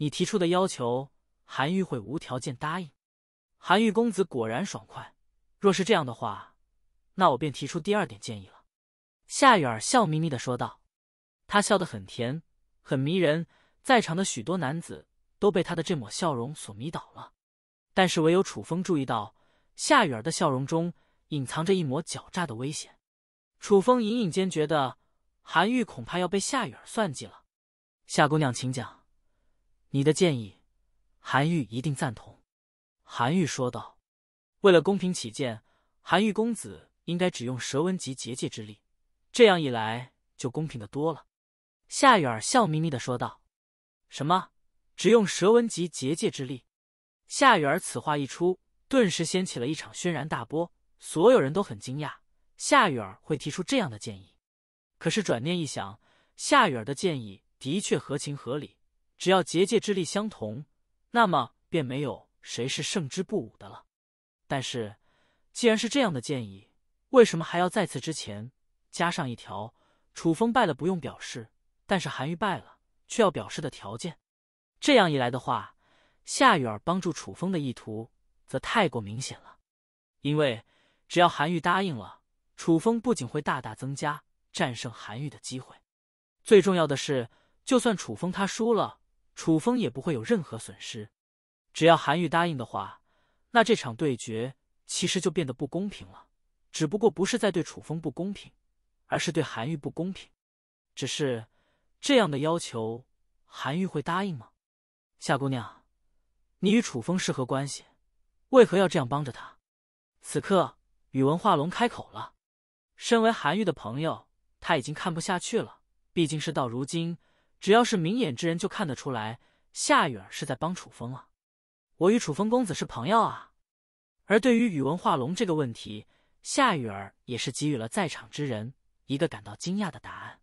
Speaker 1: 你提出的要求，韩愈会无条件答应。韩愈公子果然爽快。若是这样的话，那我便提出第二点建议了。夏雨儿笑眯眯的说道，她笑得很甜，很迷人，在场的许多男子都被她的这抹笑容所迷倒了。但是唯有楚风注意到，夏雨儿的笑容中隐藏着一抹狡诈的危险。楚风隐隐间觉得，韩愈恐怕要被夏雨儿算计了。夏姑娘，请讲。你的建议，韩愈一定赞同。”韩愈说道，“为了公平起见，韩愈公子应该只用蛇纹级结界之力，这样一来就公平的多了。”夏雨儿笑眯眯的说道，“什么？只用蛇纹级结界之力？”夏雨儿此话一出，顿时掀起了一场轩然大波，所有人都很惊讶夏雨儿会提出这样的建议。可是转念一想，夏雨儿的建议的确合情合理。只要结界之力相同，那么便没有谁是胜之不武的了。但是，既然是这样的建议，为什么还要在此之前加上一条楚风败了不用表示，但是韩愈败了却要表示的条件？这样一来的话，夏雨儿帮助楚风的意图则太过明显了。因为只要韩愈答应了，楚风不仅会大大增加战胜韩愈的机会，最重要的是，就算楚风他输了。楚风也不会有任何损失，只要韩愈答应的话，那这场对决其实就变得不公平了。只不过不是在对楚风不公平，而是对韩愈不公平。只是这样的要求，韩愈会答应吗？夏姑娘，你与楚风是何关系？为何要这样帮着他？此刻宇文化龙开口了，身为韩愈的朋友，他已经看不下去了。毕竟事到如今。只要是明眼之人，就看得出来夏雨儿是在帮楚风啊。我与楚风公子是朋友啊。而对于宇文化龙这个问题，夏雨儿也是给予了在场之人一个感到惊讶的答案。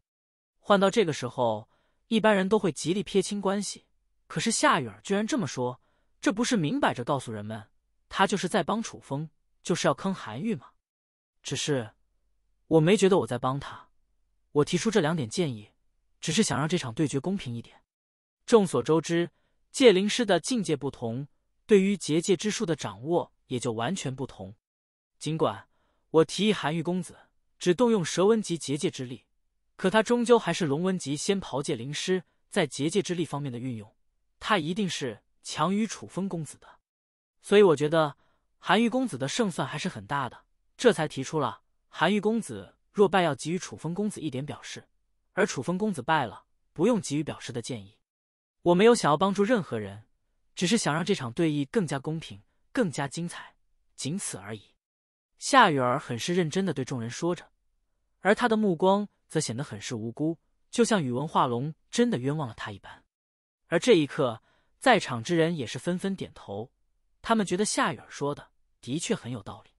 Speaker 1: 换到这个时候，一般人都会极力撇清关系，可是夏雨儿居然这么说，这不是明摆着告诉人们他就是在帮楚风，就是要坑韩愈吗？只是我没觉得我在帮他，我提出这两点建议。只是想让这场对决公平一点。众所周知，界灵师的境界不同，对于结界之术的掌握也就完全不同。尽管我提议韩玉公子只动用蛇纹级结界之力，可他终究还是龙纹级仙袍界灵师，在结界之力方面的运用，他一定是强于楚风公子的。所以，我觉得韩玉公子的胜算还是很大的，这才提出了韩玉公子若败，要给予楚风公子一点表示。而楚风公子败了，不用急于表示的建议。我没有想要帮助任何人，只是想让这场对弈更加公平，更加精彩，仅此而已。夏雨儿很是认真的对众人说着，而他的目光则显得很是无辜，就像宇文化龙真的冤枉了他一般。而这一刻，在场之人也是纷纷点头，他们觉得夏雨儿说的的确很有道理。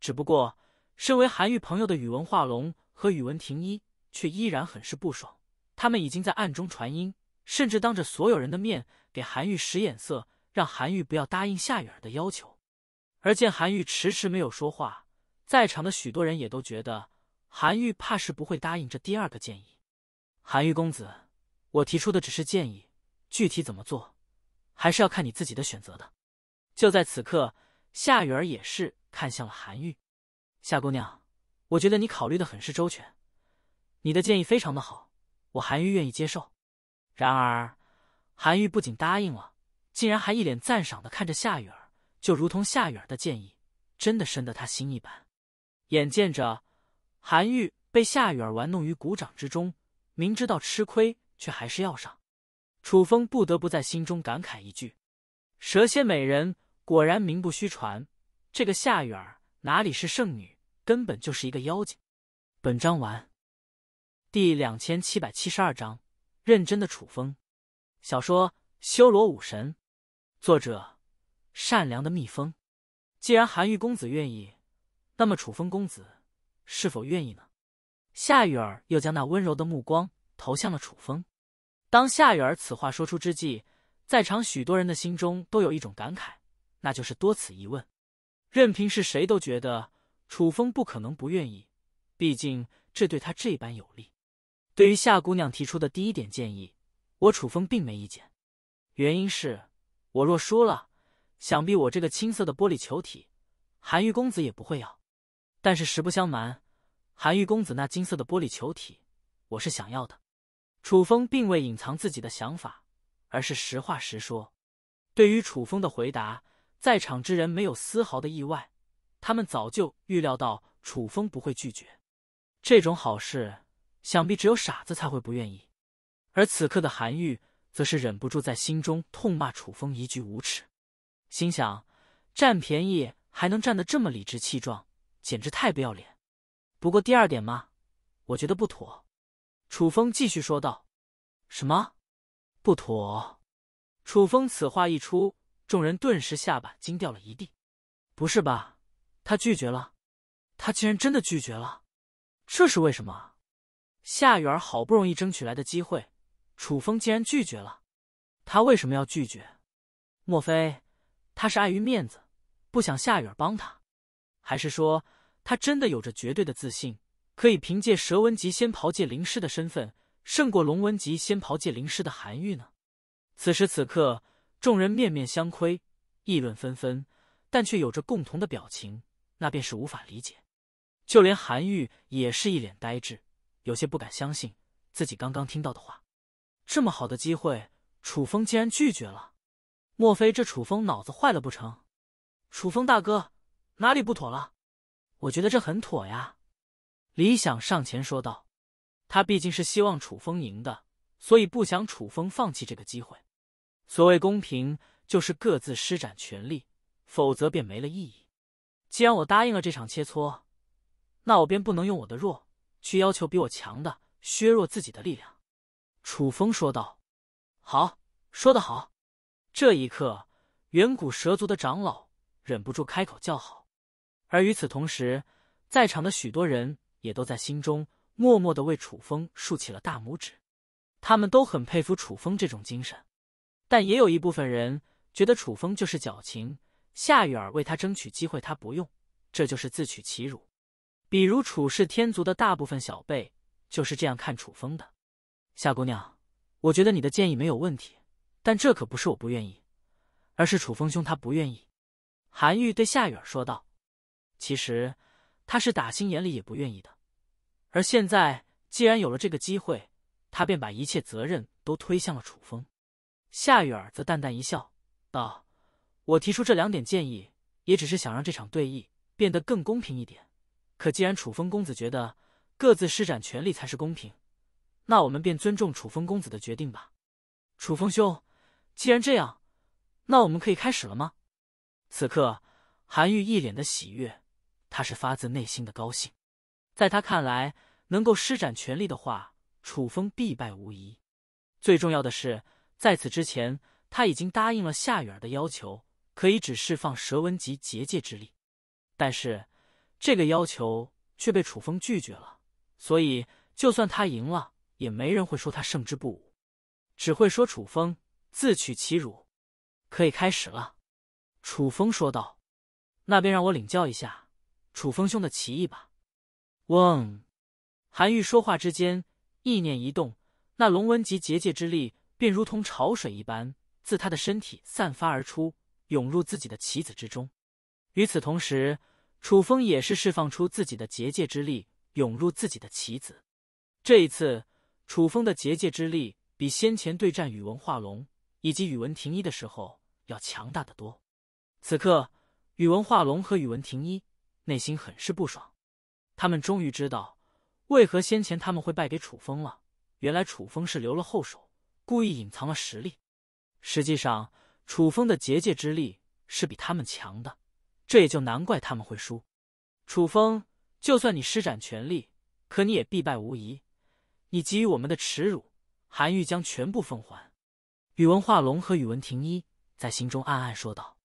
Speaker 1: 只不过，身为韩愈朋友的宇文化龙和宇文庭一。却依然很是不爽。他们已经在暗中传音，甚至当着所有人的面给韩愈使眼色，让韩愈不要答应夏雨儿的要求。而见韩愈迟迟没有说话，在场的许多人也都觉得韩愈怕是不会答应这第二个建议。韩愈公子，我提出的只是建议，具体怎么做，还是要看你自己的选择的。就在此刻，夏雨儿也是看向了韩愈。夏姑娘，我觉得你考虑的很是周全。你的建议非常的好，我韩愈愿意接受。然而，韩愈不仅答应了，竟然还一脸赞赏的看着夏雨儿，就如同夏雨儿的建议真的深得他心一般。眼见着韩愈被夏雨儿玩弄于股掌之中，明知道吃亏却还是要上，楚风不得不在心中感慨一句：“蛇蝎美人果然名不虚传。”这个夏雨儿哪里是圣女，根本就是一个妖精。本章完。第两千七百七十二章，认真的楚风。小说《修罗武神》，作者：善良的蜜蜂。既然韩愈公子愿意，那么楚风公子是否愿意呢？夏雨儿又将那温柔的目光投向了楚风。当夏雨儿此话说出之际，在场许多人的心中都有一种感慨，那就是多此一问。任凭是谁都觉得楚风不可能不愿意，毕竟这对他这般有利。对于夏姑娘提出的第一点建议，我楚风并没意见。原因是我若输了，想必我这个青色的玻璃球体，韩玉公子也不会要。但是实不相瞒，韩玉公子那金色的玻璃球体，我是想要的。楚风并未隐藏自己的想法，而是实话实说。对于楚风的回答，在场之人没有丝毫的意外，他们早就预料到楚风不会拒绝这种好事。想必只有傻子才会不愿意，而此刻的韩愈则是忍不住在心中痛骂楚风一句无耻，心想占便宜还能占得这么理直气壮，简直太不要脸。不过第二点嘛，我觉得不妥。楚风继续说道：“什么？不妥？”楚风此话一出，众人顿时下巴惊掉了一地。不是吧？他拒绝了？他竟然真的拒绝了？这是为什么？夏雨儿好不容易争取来的机会，楚风竟然拒绝了。他为什么要拒绝？莫非他是碍于面子，不想夏雨儿帮他？还是说他真的有着绝对的自信，可以凭借蛇纹级仙袍界灵师的身份胜过龙纹级仙袍界灵师的韩愈呢？此时此刻，众人面面相窥，议论纷纷，但却有着共同的表情，那便是无法理解。就连韩愈也是一脸呆滞。有些不敢相信自己刚刚听到的话，这么好的机会，楚风竟然拒绝了？莫非这楚风脑子坏了不成？楚风大哥，哪里不妥了？我觉得这很妥呀。李想上前说道：“他毕竟是希望楚风赢的，所以不想楚风放弃这个机会。所谓公平，就是各自施展全力，否则便没了意义。既然我答应了这场切磋，那我便不能用我的弱。”去要求比我强的削弱自己的力量，楚风说道：“好，说得好。”这一刻，远古蛇族的长老忍不住开口叫好，而与此同时，在场的许多人也都在心中默默的为楚风竖起了大拇指。他们都很佩服楚风这种精神，但也有一部分人觉得楚风就是矫情。夏雨儿为他争取机会，他不用，这就是自取其辱。比如楚氏天族的大部分小辈就是这样看楚风的。夏姑娘，我觉得你的建议没有问题，但这可不是我不愿意，而是楚风兄他不愿意。韩愈对夏雨儿说道：“其实他是打心眼里也不愿意的，而现在既然有了这个机会，他便把一切责任都推向了楚风。”夏雨儿则淡淡一笑，道：“我提出这两点建议，也只是想让这场对弈变得更公平一点。”可既然楚风公子觉得各自施展权力才是公平，那我们便尊重楚风公子的决定吧。楚风兄，既然这样，那我们可以开始了吗？此刻，韩愈一脸的喜悦，他是发自内心的高兴。在他看来，能够施展权力的话，楚风必败无疑。最重要的是，在此之前，他已经答应了夏雨儿的要求，可以只释放蛇纹级结界之力，但是。这个要求却被楚风拒绝了，所以就算他赢了，也没人会说他胜之不武，只会说楚风自取其辱。可以开始了，楚风说道：“那便让我领教一下楚风兄的棋艺吧。”嗡，韩愈说话之间，意念一动，那龙纹及结界之力便如同潮水一般，自他的身体散发而出，涌入自己的棋子之中。与此同时。楚风也是释放出自己的结界之力，涌入自己的棋子。这一次，楚风的结界之力比先前对战宇文化龙以及宇文廷一的时候要强大的多。此刻，宇文化龙和宇文廷一内心很是不爽，他们终于知道为何先前他们会败给楚风了。原来楚风是留了后手，故意隐藏了实力。实际上，楚风的结界之力是比他们强的。这也就难怪他们会输。楚风，就算你施展全力，可你也必败无疑。你给予我们的耻辱，韩愈将全部奉还。宇文化龙和宇文廷一在心中暗暗说道。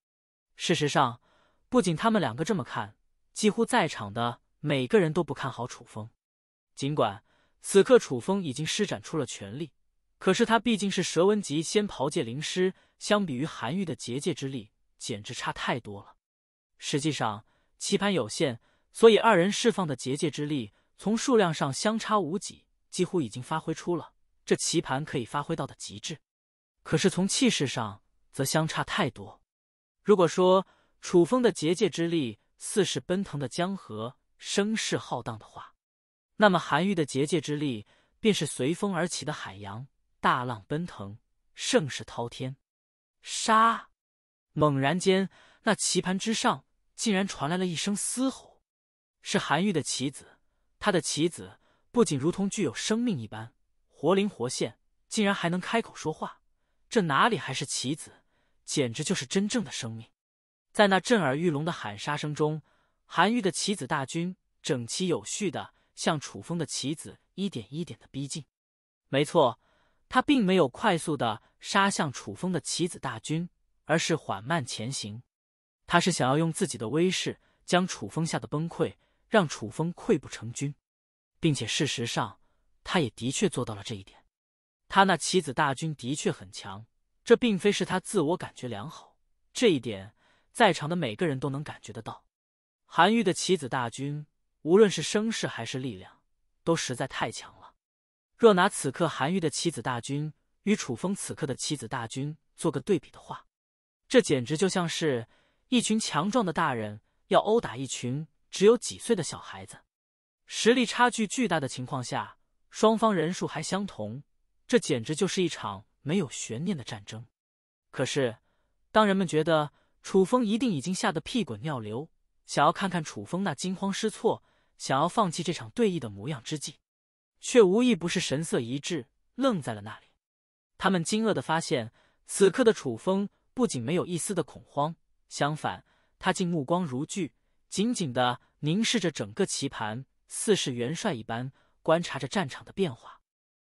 Speaker 1: 事实上，不仅他们两个这么看，几乎在场的每个人都不看好楚风。尽管此刻楚风已经施展出了全力，可是他毕竟是蛇纹级仙袍界灵师，相比于韩愈的结界之力，简直差太多了。实际上，棋盘有限，所以二人释放的结界之力从数量上相差无几，几乎已经发挥出了这棋盘可以发挥到的极致。可是从气势上则相差太多。如果说楚风的结界之力似是奔腾的江河，声势浩荡的话，那么韩愈的结界之力便是随风而起的海洋，大浪奔腾，盛世滔天。杀！猛然间，那棋盘之上。竟然传来了一声嘶吼，是韩愈的棋子。他的棋子不仅如同具有生命一般，活灵活现，竟然还能开口说话。这哪里还是棋子，简直就是真正的生命！在那震耳欲聋的喊杀声中，韩愈的棋子大军整齐有序的向楚风的棋子一点一点的逼近。没错，他并没有快速的杀向楚风的棋子大军，而是缓慢前行。他是想要用自己的威势将楚风吓得崩溃，让楚风溃不成军，并且事实上，他也的确做到了这一点。他那棋子大军的确很强，这并非是他自我感觉良好，这一点在场的每个人都能感觉得到。韩愈的棋子大军，无论是声势还是力量，都实在太强了。若拿此刻韩愈的棋子大军与楚风此刻的棋子大军做个对比的话，这简直就像是……一群强壮的大人要殴打一群只有几岁的小孩子，实力差距巨大的情况下，双方人数还相同，这简直就是一场没有悬念的战争。可是，当人们觉得楚风一定已经吓得屁滚尿流，想要看看楚风那惊慌失措、想要放弃这场对弈的模样之际，却无一不是神色一致，愣在了那里。他们惊愕的发现，此刻的楚风不仅没有一丝的恐慌。相反，他竟目光如炬，紧紧的凝视着整个棋盘，似是元帅一般观察着战场的变化。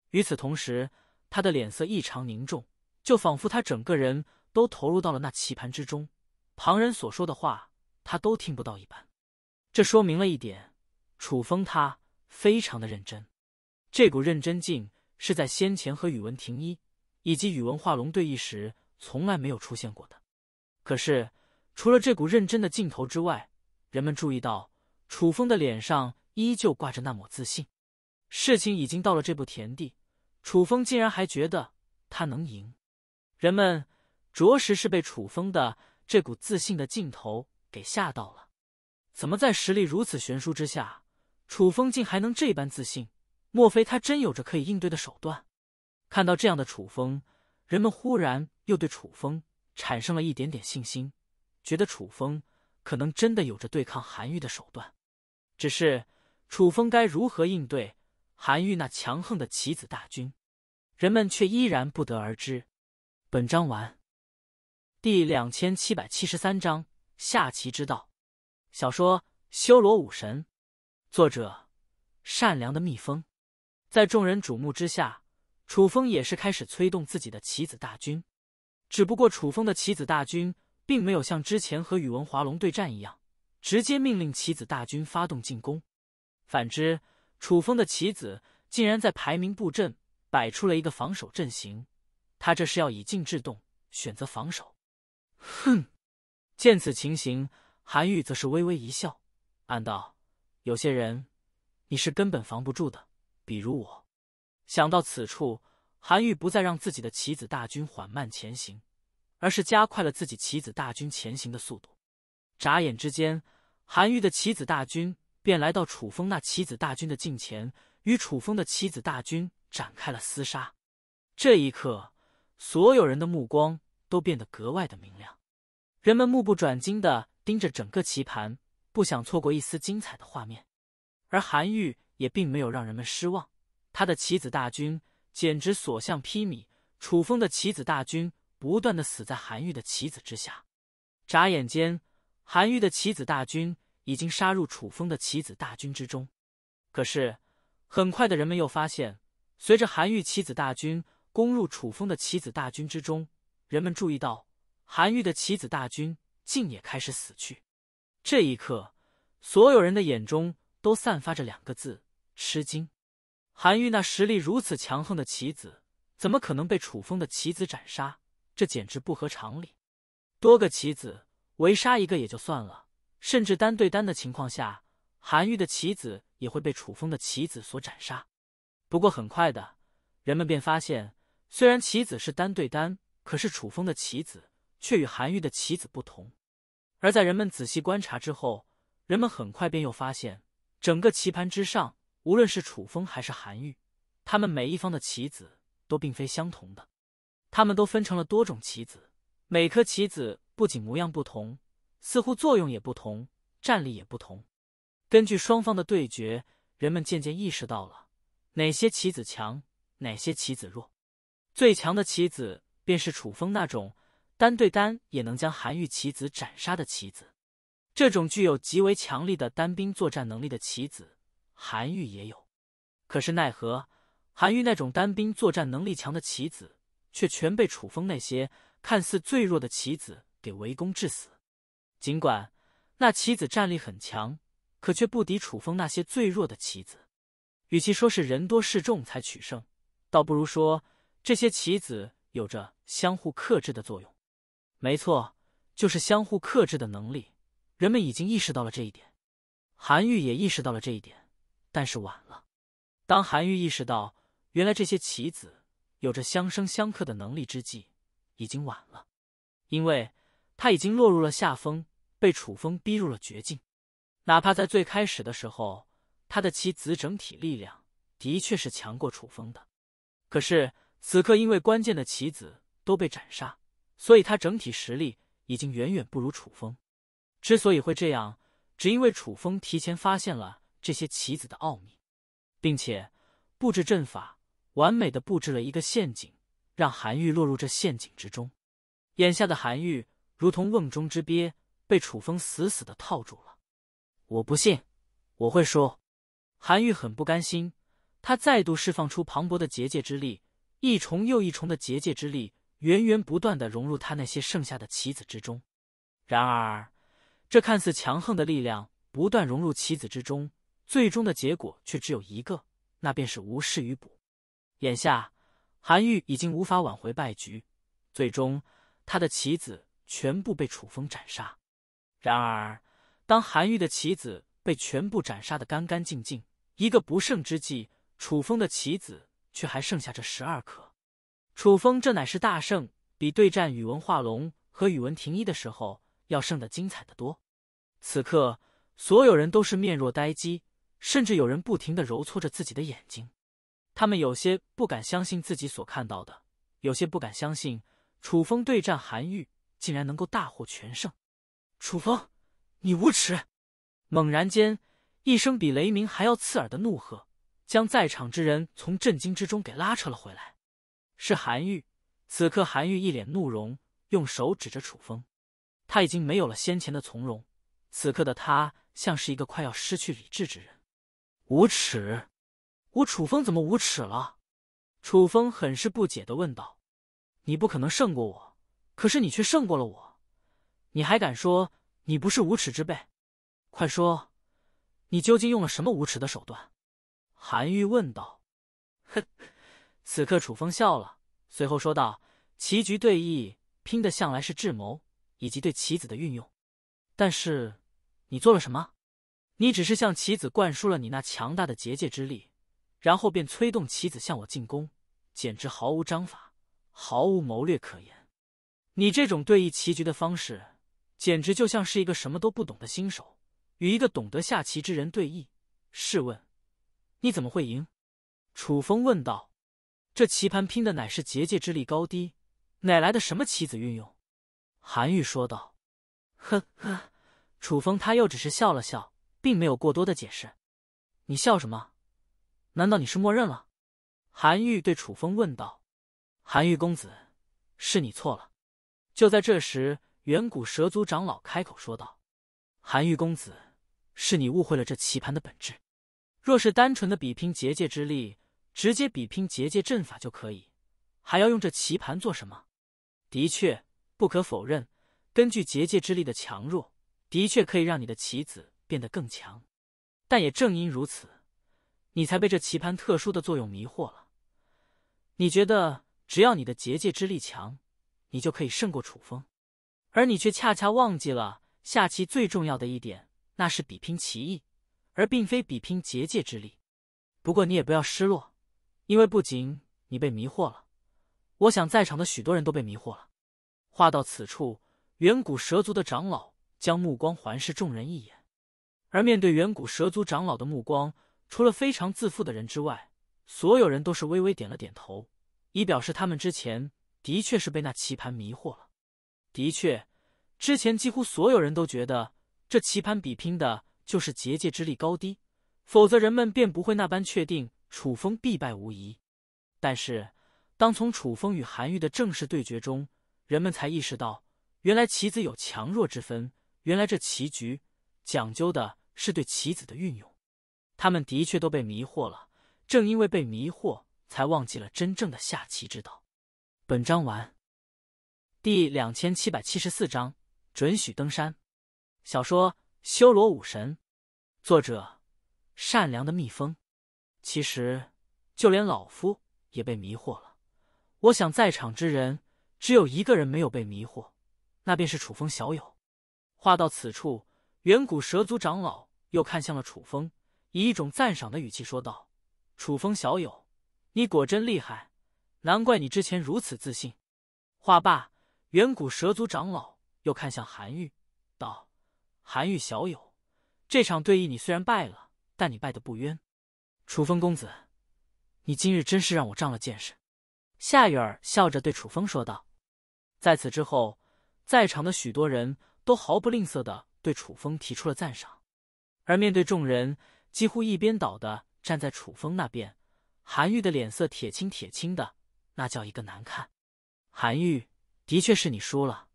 Speaker 1: 与此同时，他的脸色异常凝重，就仿佛他整个人都投入到了那棋盘之中，旁人所说的话他都听不到一般。这说明了一点：楚风他非常的认真，这股认真劲是在先前和宇文庭一以及宇文化龙对弈时从来没有出现过的。可是。除了这股认真的劲头之外，人们注意到楚风的脸上依旧挂着那抹自信。事情已经到了这步田地，楚风竟然还觉得他能赢，人们着实是被楚风的这股自信的劲头给吓到了。怎么在实力如此悬殊之下，楚风竟还能这般自信？莫非他真有着可以应对的手段？看到这样的楚风，人们忽然又对楚风产生了一点点信心。觉得楚风可能真的有着对抗韩愈的手段，只是楚风该如何应对韩愈那强横的棋子大军，人们却依然不得而知。本章完。第两千七百七十三章下棋之道。小说《修罗武神》，作者：善良的蜜蜂。在众人瞩目之下，楚风也是开始催动自己的棋子大军，只不过楚风的棋子大军。并没有像之前和宇文华龙对战一样，直接命令棋子大军发动进攻。反之，楚风的棋子竟然在排名布阵，摆出了一个防守阵型。他这是要以静制动，选择防守。哼！见此情形，韩愈则是微微一笑，暗道：有些人，你是根本防不住的。比如我。想到此处，韩愈不再让自己的棋子大军缓慢前行。而是加快了自己棋子大军前行的速度，眨眼之间，韩愈的棋子大军便来到楚风那棋子大军的近前，与楚风的棋子大军展开了厮杀。这一刻，所有人的目光都变得格外的明亮，人们目不转睛的盯着整个棋盘，不想错过一丝精彩的画面。而韩愈也并没有让人们失望，他的棋子大军简直所向披靡，楚风的棋子大军。不断的死在韩愈的棋子之下，眨眼间，韩愈的棋子大军已经杀入楚风的棋子大军之中。可是，很快的人们又发现，随着韩愈棋子大军攻入楚风的棋子大军之中，人们注意到，韩愈的棋子大军竟也开始死去。这一刻，所有人的眼中都散发着两个字：吃惊。韩愈那实力如此强横的棋子，怎么可能被楚风的棋子斩杀？这简直不合常理，多个棋子围杀一个也就算了，甚至单对单的情况下，韩愈的棋子也会被楚风的棋子所斩杀。不过很快的，人们便发现，虽然棋子是单对单，可是楚风的棋子却与韩愈的棋子不同。而在人们仔细观察之后，人们很快便又发现，整个棋盘之上，无论是楚风还是韩愈，他们每一方的棋子都并非相同的。他们都分成了多种棋子，每颗棋子不仅模样不同，似乎作用也不同，战力也不同。根据双方的对决，人们渐渐意识到了哪些棋子强，哪些棋子弱。最强的棋子便是楚风那种单对单也能将韩愈棋子斩杀的棋子。这种具有极为强力的单兵作战能力的棋子，韩愈也有。可是奈何韩愈那种单兵作战能力强的棋子。却全被楚风那些看似最弱的棋子给围攻致死。尽管那棋子战力很强，可却不敌楚风那些最弱的棋子。与其说是人多势众才取胜，倒不如说这些棋子有着相互克制的作用。没错，就是相互克制的能力。人们已经意识到了这一点，韩愈也意识到了这一点，但是晚了。当韩愈意识到原来这些棋子……有着相生相克的能力之际，已经晚了，因为他已经落入了下风，被楚风逼入了绝境。哪怕在最开始的时候，他的棋子整体力量的确是强过楚风的，可是此刻因为关键的棋子都被斩杀，所以他整体实力已经远远不如楚风。之所以会这样，只因为楚风提前发现了这些棋子的奥秘，并且布置阵法。完美的布置了一个陷阱，让韩愈落入这陷阱之中。眼下的韩愈如同瓮中之鳖，被楚风死死的套住了。我不信，我会输。韩愈很不甘心，他再度释放出磅礴的结界之力，一重又一重的结界之力源源不断的融入他那些剩下的棋子之中。然而，这看似强横的力量不断融入棋子之中，最终的结果却只有一个，那便是无事于补。眼下，韩愈已经无法挽回败局，最终他的棋子全部被楚风斩杀。然而，当韩愈的棋子被全部斩杀的干干净净，一个不胜之际，楚风的棋子却还剩下这十二颗。楚风这乃是大胜，比对战宇文化龙和宇文廷一的时候要胜的精彩的多。此刻，所有人都是面若呆鸡，甚至有人不停的揉搓着自己的眼睛。他们有些不敢相信自己所看到的，有些不敢相信楚风对战韩愈竟然能够大获全胜。楚风，你无耻！猛然间，一声比雷鸣还要刺耳的怒喝，将在场之人从震惊之中给拉扯了回来。是韩愈，此刻韩愈一脸怒容，用手指着楚风。他已经没有了先前的从容，此刻的他像是一个快要失去理智之人。无耻！我楚风怎么无耻了？楚风很是不解的问道：“你不可能胜过我，可是你却胜过了我，你还敢说你不是无耻之辈？快说，你究竟用了什么无耻的手段？”韩愈问道。哼，此刻楚风笑了，随后说道：“棋局对弈，拼的向来是智谋以及对棋子的运用。但是你做了什么？你只是向棋子灌输了你那强大的结界之力。”然后便催动棋子向我进攻，简直毫无章法，毫无谋略可言。你这种对弈棋局的方式，简直就像是一个什么都不懂的新手与一个懂得下棋之人对弈。试问，你怎么会赢？楚风问道。这棋盘拼的乃是结界之力高低，哪来的什么棋子运用？韩愈说道。呵呵，楚风他又只是笑了笑，并没有过多的解释。你笑什么？难道你是默认了？韩愈对楚风问道。韩愈公子，是你错了。就在这时，远古蛇族长老开口说道：“韩愈公子，是你误会了这棋盘的本质。若是单纯的比拼结界之力，直接比拼结界阵法就可以，还要用这棋盘做什么？”的确，不可否认，根据结界之力的强弱，的确可以让你的棋子变得更强。但也正因如此。你才被这棋盘特殊的作用迷惑了。你觉得只要你的结界之力强，你就可以胜过楚风，而你却恰恰忘记了下棋最重要的一点，那是比拼棋艺，而并非比拼结界之力。不过你也不要失落，因为不仅你被迷惑了，我想在场的许多人都被迷惑了。话到此处，远古蛇族的长老将目光环视众人一眼，而面对远古蛇族长老的目光。除了非常自负的人之外，所有人都是微微点了点头，以表示他们之前的确是被那棋盘迷惑了。的确，之前几乎所有人都觉得这棋盘比拼的就是结界之力高低，否则人们便不会那般确定楚风必败无疑。但是，当从楚风与韩愈的正式对决中，人们才意识到，原来棋子有强弱之分，原来这棋局讲究的是对棋子的运用。他们的确都被迷惑了，正因为被迷惑，才忘记了真正的下棋之道。本章完。第两千七百七十四章准许登山。小说《修罗武神》，作者：善良的蜜蜂。其实就连老夫也被迷惑了。我想在场之人只有一个人没有被迷惑，那便是楚风小友。话到此处，远古蛇族长老又看向了楚风。以一种赞赏的语气说道：“楚风小友，你果真厉害，难怪你之前如此自信。”话罢，远古蛇族长老又看向韩愈，道：“韩愈小友，这场对弈你虽然败了，但你败得不冤。楚风公子，你今日真是让我长了见识。”夏雨儿笑着对楚风说道。在此之后，在场的许多人都毫不吝啬的对楚风提出了赞赏，而面对众人。几乎一边倒的站在楚风那边，韩愈的脸色铁青铁青的，那叫一个难看。韩愈，的确是你输了，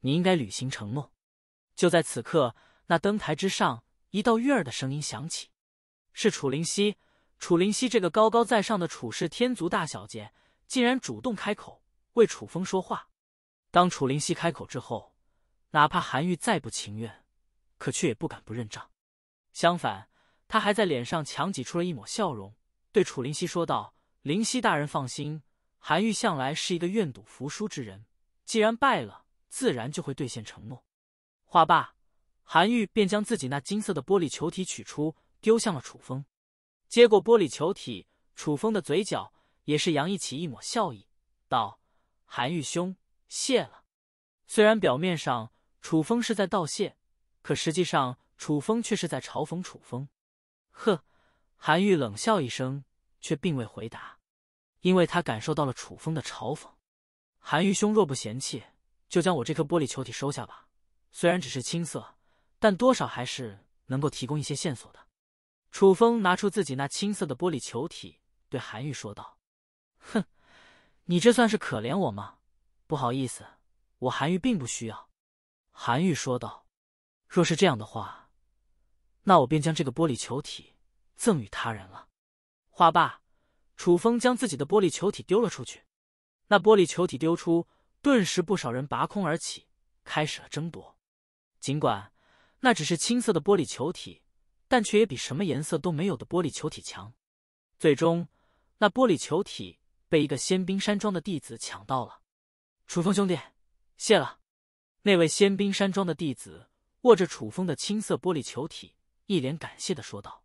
Speaker 1: 你应该履行承诺。就在此刻，那灯台之上一道悦耳的声音响起，是楚灵溪。楚灵溪这个高高在上的楚氏天族大小姐，竟然主动开口为楚风说话。当楚灵溪开口之后，哪怕韩愈再不情愿，可却也不敢不认账。相反。他还在脸上强挤出了一抹笑容，对楚灵溪说道：“灵溪大人放心，韩愈向来是一个愿赌服输之人，既然败了，自然就会兑现承诺。”话罢，韩愈便将自己那金色的玻璃球体取出，丢向了楚风。接过玻璃球体，楚风的嘴角也是洋溢起一抹笑意，道：“韩愈兄，谢了。”虽然表面上楚风是在道谢，可实际上楚风却是在嘲讽楚风。呵，韩愈冷笑一声，却并未回答，因为他感受到了楚风的嘲讽。韩愈兄若不嫌弃，就将我这颗玻璃球体收下吧。虽然只是青色，但多少还是能够提供一些线索的。楚风拿出自己那青色的玻璃球体，对韩愈说道：“哼，你这算是可怜我吗？不好意思，我韩愈并不需要。”韩愈说道：“若是这样的话。”那我便将这个玻璃球体赠与他人了。话罢，楚风将自己的玻璃球体丢了出去。那玻璃球体丢出，顿时不少人拔空而起，开始了争夺。尽管那只是青色的玻璃球体，但却也比什么颜色都没有的玻璃球体强。最终，那玻璃球体被一个仙兵山庄的弟子抢到了。楚风兄弟，谢了。那位仙兵山庄的弟子握着楚风的青色玻璃球体。一脸感谢的说道：“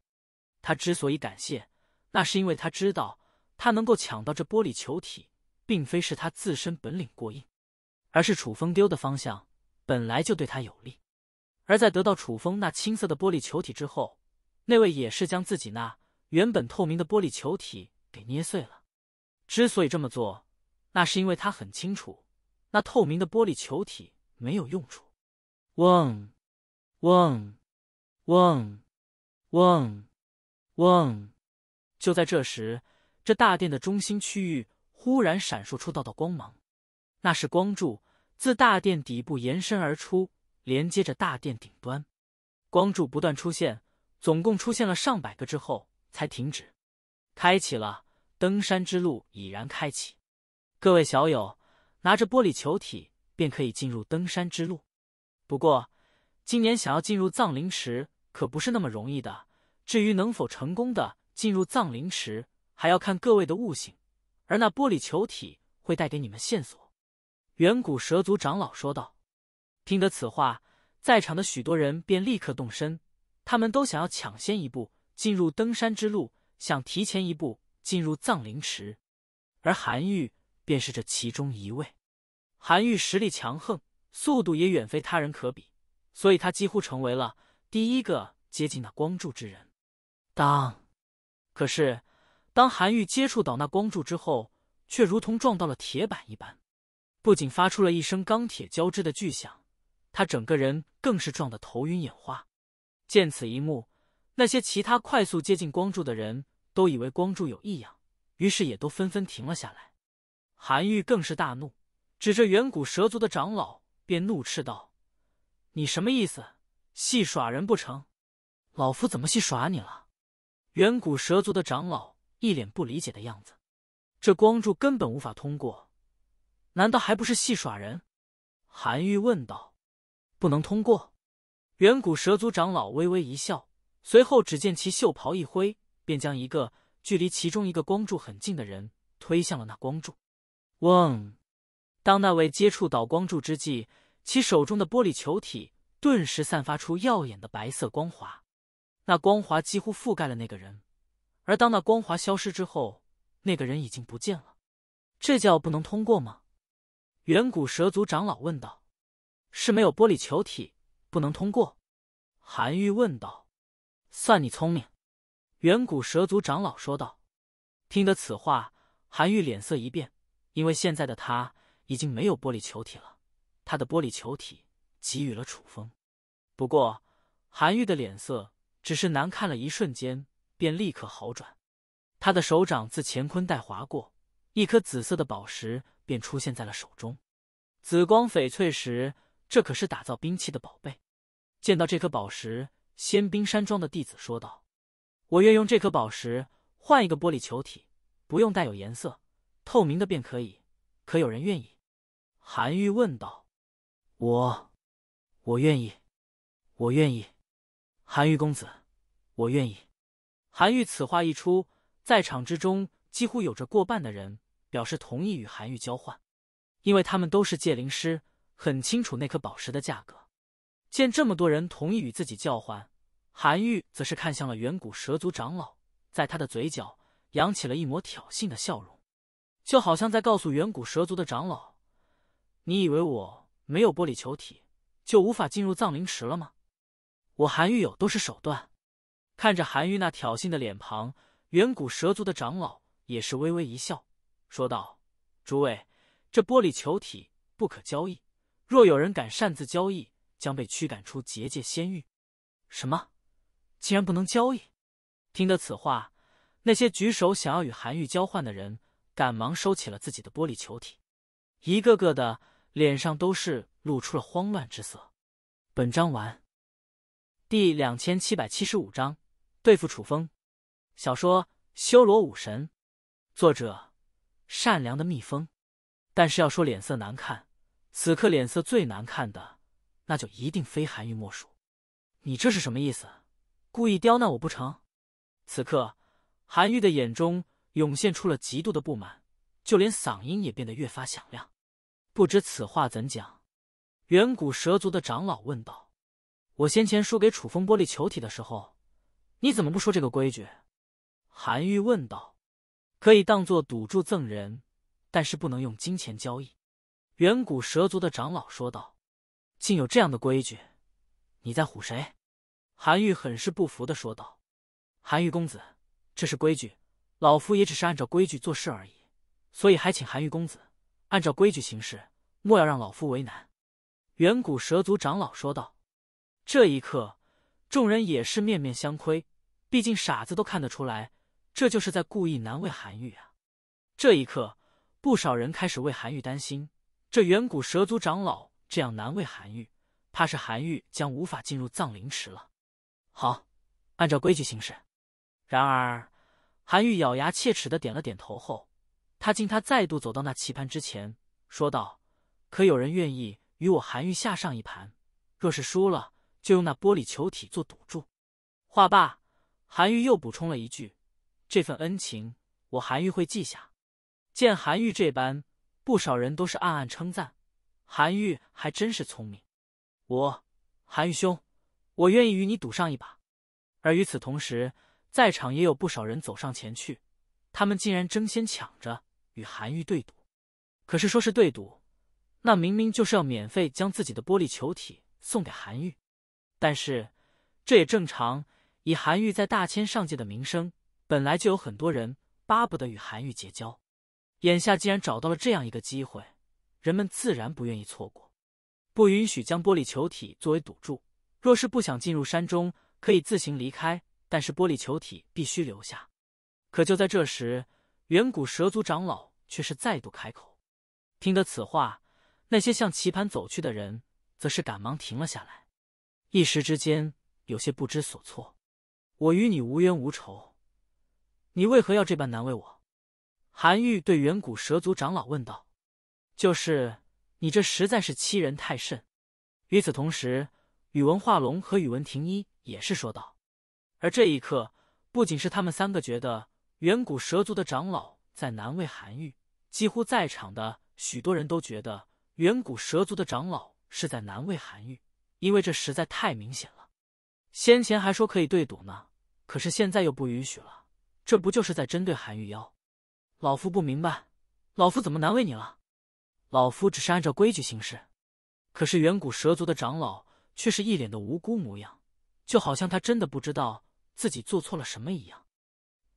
Speaker 1: 他之所以感谢，那是因为他知道他能够抢到这玻璃球体，并非是他自身本领过硬，而是楚风丢的方向本来就对他有利。而在得到楚风那青色的玻璃球体之后，那位也是将自己那原本透明的玻璃球体给捏碎了。之所以这么做，那是因为他很清楚那透明的玻璃球体没有用处。”嗡，嗡。嗡，嗡，嗡！就在这时，这大殿的中心区域忽然闪烁出道道光芒，那是光柱自大殿底部延伸而出，连接着大殿顶端。光柱不断出现，总共出现了上百个之后才停止。开启了登山之路已然开启，各位小友拿着玻璃球体便可以进入登山之路。不过，今年想要进入藏灵池。可不是那么容易的。至于能否成功的进入藏灵池，还要看各位的悟性。而那玻璃球体会带给你们线索。”远古蛇族长老说道。听得此话，在场的许多人便立刻动身，他们都想要抢先一步进入登山之路，想提前一步进入藏灵池。而韩愈便是这其中一位。韩愈实力强横，速度也远非他人可比，所以他几乎成为了。第一个接近那光柱之人，当，可是当韩愈接触到那光柱之后，却如同撞到了铁板一般，不仅发出了一声钢铁交织的巨响，他整个人更是撞得头晕眼花。见此一幕，那些其他快速接近光柱的人都以为光柱有异样，于是也都纷纷停了下来。韩愈更是大怒，指着远古蛇族的长老便怒斥道：“你什么意思？”戏耍人不成？老夫怎么戏耍你了？远古蛇族的长老一脸不理解的样子。这光柱根本无法通过，难道还不是戏耍人？韩愈问道。不能通过？远古蛇族长老微微一笑，随后只见其袖袍一挥，便将一个距离其中一个光柱很近的人推向了那光柱。嗡！当那位接触到光柱之际，其手中的玻璃球体。顿时散发出耀眼的白色光华，那光华几乎覆盖了那个人。而当那光华消失之后，那个人已经不见了。这叫不能通过吗？远古蛇族长老问道。是没有玻璃球体不能通过？韩愈问道。算你聪明。远古蛇族长老说道。听得此话，韩愈脸色一变，因为现在的他已经没有玻璃球体了，他的玻璃球体。给予了楚风，不过韩愈的脸色只是难看了一瞬间，便立刻好转。他的手掌自乾坤带划过，一颗紫色的宝石便出现在了手中。紫光翡翠石，这可是打造兵器的宝贝。见到这颗宝石，仙冰山庄的弟子说道：“我愿用这颗宝石换一个玻璃球体，不用带有颜色，透明的便可以。可有人愿意？”韩愈问道：“我。”我愿意，我愿意，韩愈公子，我愿意。韩愈此话一出，在场之中几乎有着过半的人表示同意与韩愈交换，因为他们都是界灵师，很清楚那颗宝石的价格。见这么多人同意与自己交换，韩愈则是看向了远古蛇族长老，在他的嘴角扬起了一抹挑衅的笑容，就好像在告诉远古蛇族的长老：“你以为我没有玻璃球体？”就无法进入藏灵池了吗？我韩玉有都是手段。看着韩玉那挑衅的脸庞，远古蛇族的长老也是微微一笑，说道：“诸位，这玻璃球体不可交易，若有人敢擅自交易，将被驱赶出结界仙域。”什么？竟然不能交易？听得此话，那些举手想要与韩玉交换的人，赶忙收起了自己的玻璃球体，一个个的。脸上都是露出了慌乱之色。本章完，第两千七百七十五章对付楚风。小说《修罗武神》，作者：善良的蜜蜂。但是要说脸色难看，此刻脸色最难看的，那就一定非韩愈莫属。你这是什么意思？故意刁难我不成？此刻，韩愈的眼中涌现出了极度的不满，就连嗓音也变得越发响亮。不知此话怎讲？远古蛇族的长老问道。我先前输给楚风玻璃球体的时候，你怎么不说这个规矩？韩愈问道。可以当做赌注赠人，但是不能用金钱交易。远古蛇族的长老说道。竟有这样的规矩？你在唬谁？韩愈很是不服的说道。韩愈公子，这是规矩，老夫也只是按照规矩做事而已，所以还请韩愈公子。按照规矩行事，莫要让老夫为难。”远古蛇族长老说道。这一刻，众人也是面面相窥，毕竟傻子都看得出来，这就是在故意难为韩愈啊！这一刻，不少人开始为韩愈担心，这远古蛇族长老这样难为韩愈，怕是韩愈将无法进入葬灵池了。好，按照规矩行事。然而，韩愈咬牙切齿的点了点头后。他竟他再度走到那棋盘之前，说道：“可有人愿意与我韩愈下上一盘？若是输了，就用那玻璃球体做赌注。”话罢，韩愈又补充了一句：“这份恩情，我韩愈会记下。”见韩愈这般，不少人都是暗暗称赞：“韩愈还真是聪明。”“我，韩愈兄，我愿意与你赌上一把。”而与此同时，在场也有不少人走上前去。他们竟然争先抢着与韩愈对赌，可是说是对赌，那明明就是要免费将自己的玻璃球体送给韩愈。但是这也正常，以韩愈在大千上界的名声，本来就有很多人巴不得与韩愈结交。眼下既然找到了这样一个机会，人们自然不愿意错过。不允许将玻璃球体作为赌注，若是不想进入山中，可以自行离开，但是玻璃球体必须留下。可就在这时，远古蛇族长老却是再度开口。听得此话，那些向棋盘走去的人则是赶忙停了下来，一时之间有些不知所措。“我与你无冤无仇，你为何要这般难为我？”韩愈对远古蛇族长老问道。“就是你这实在是欺人太甚！”与此同时，宇文化龙和宇文庭一也是说道。而这一刻，不仅是他们三个觉得。远古蛇族的长老在难为韩愈，几乎在场的许多人都觉得远古蛇族的长老是在难为韩愈，因为这实在太明显了。先前还说可以对赌呢，可是现在又不允许了，这不就是在针对韩愈妖？老夫不明白，老夫怎么难为你了？老夫只是按照规矩行事，可是远古蛇族的长老却是一脸的无辜模样，就好像他真的不知道自己做错了什么一样。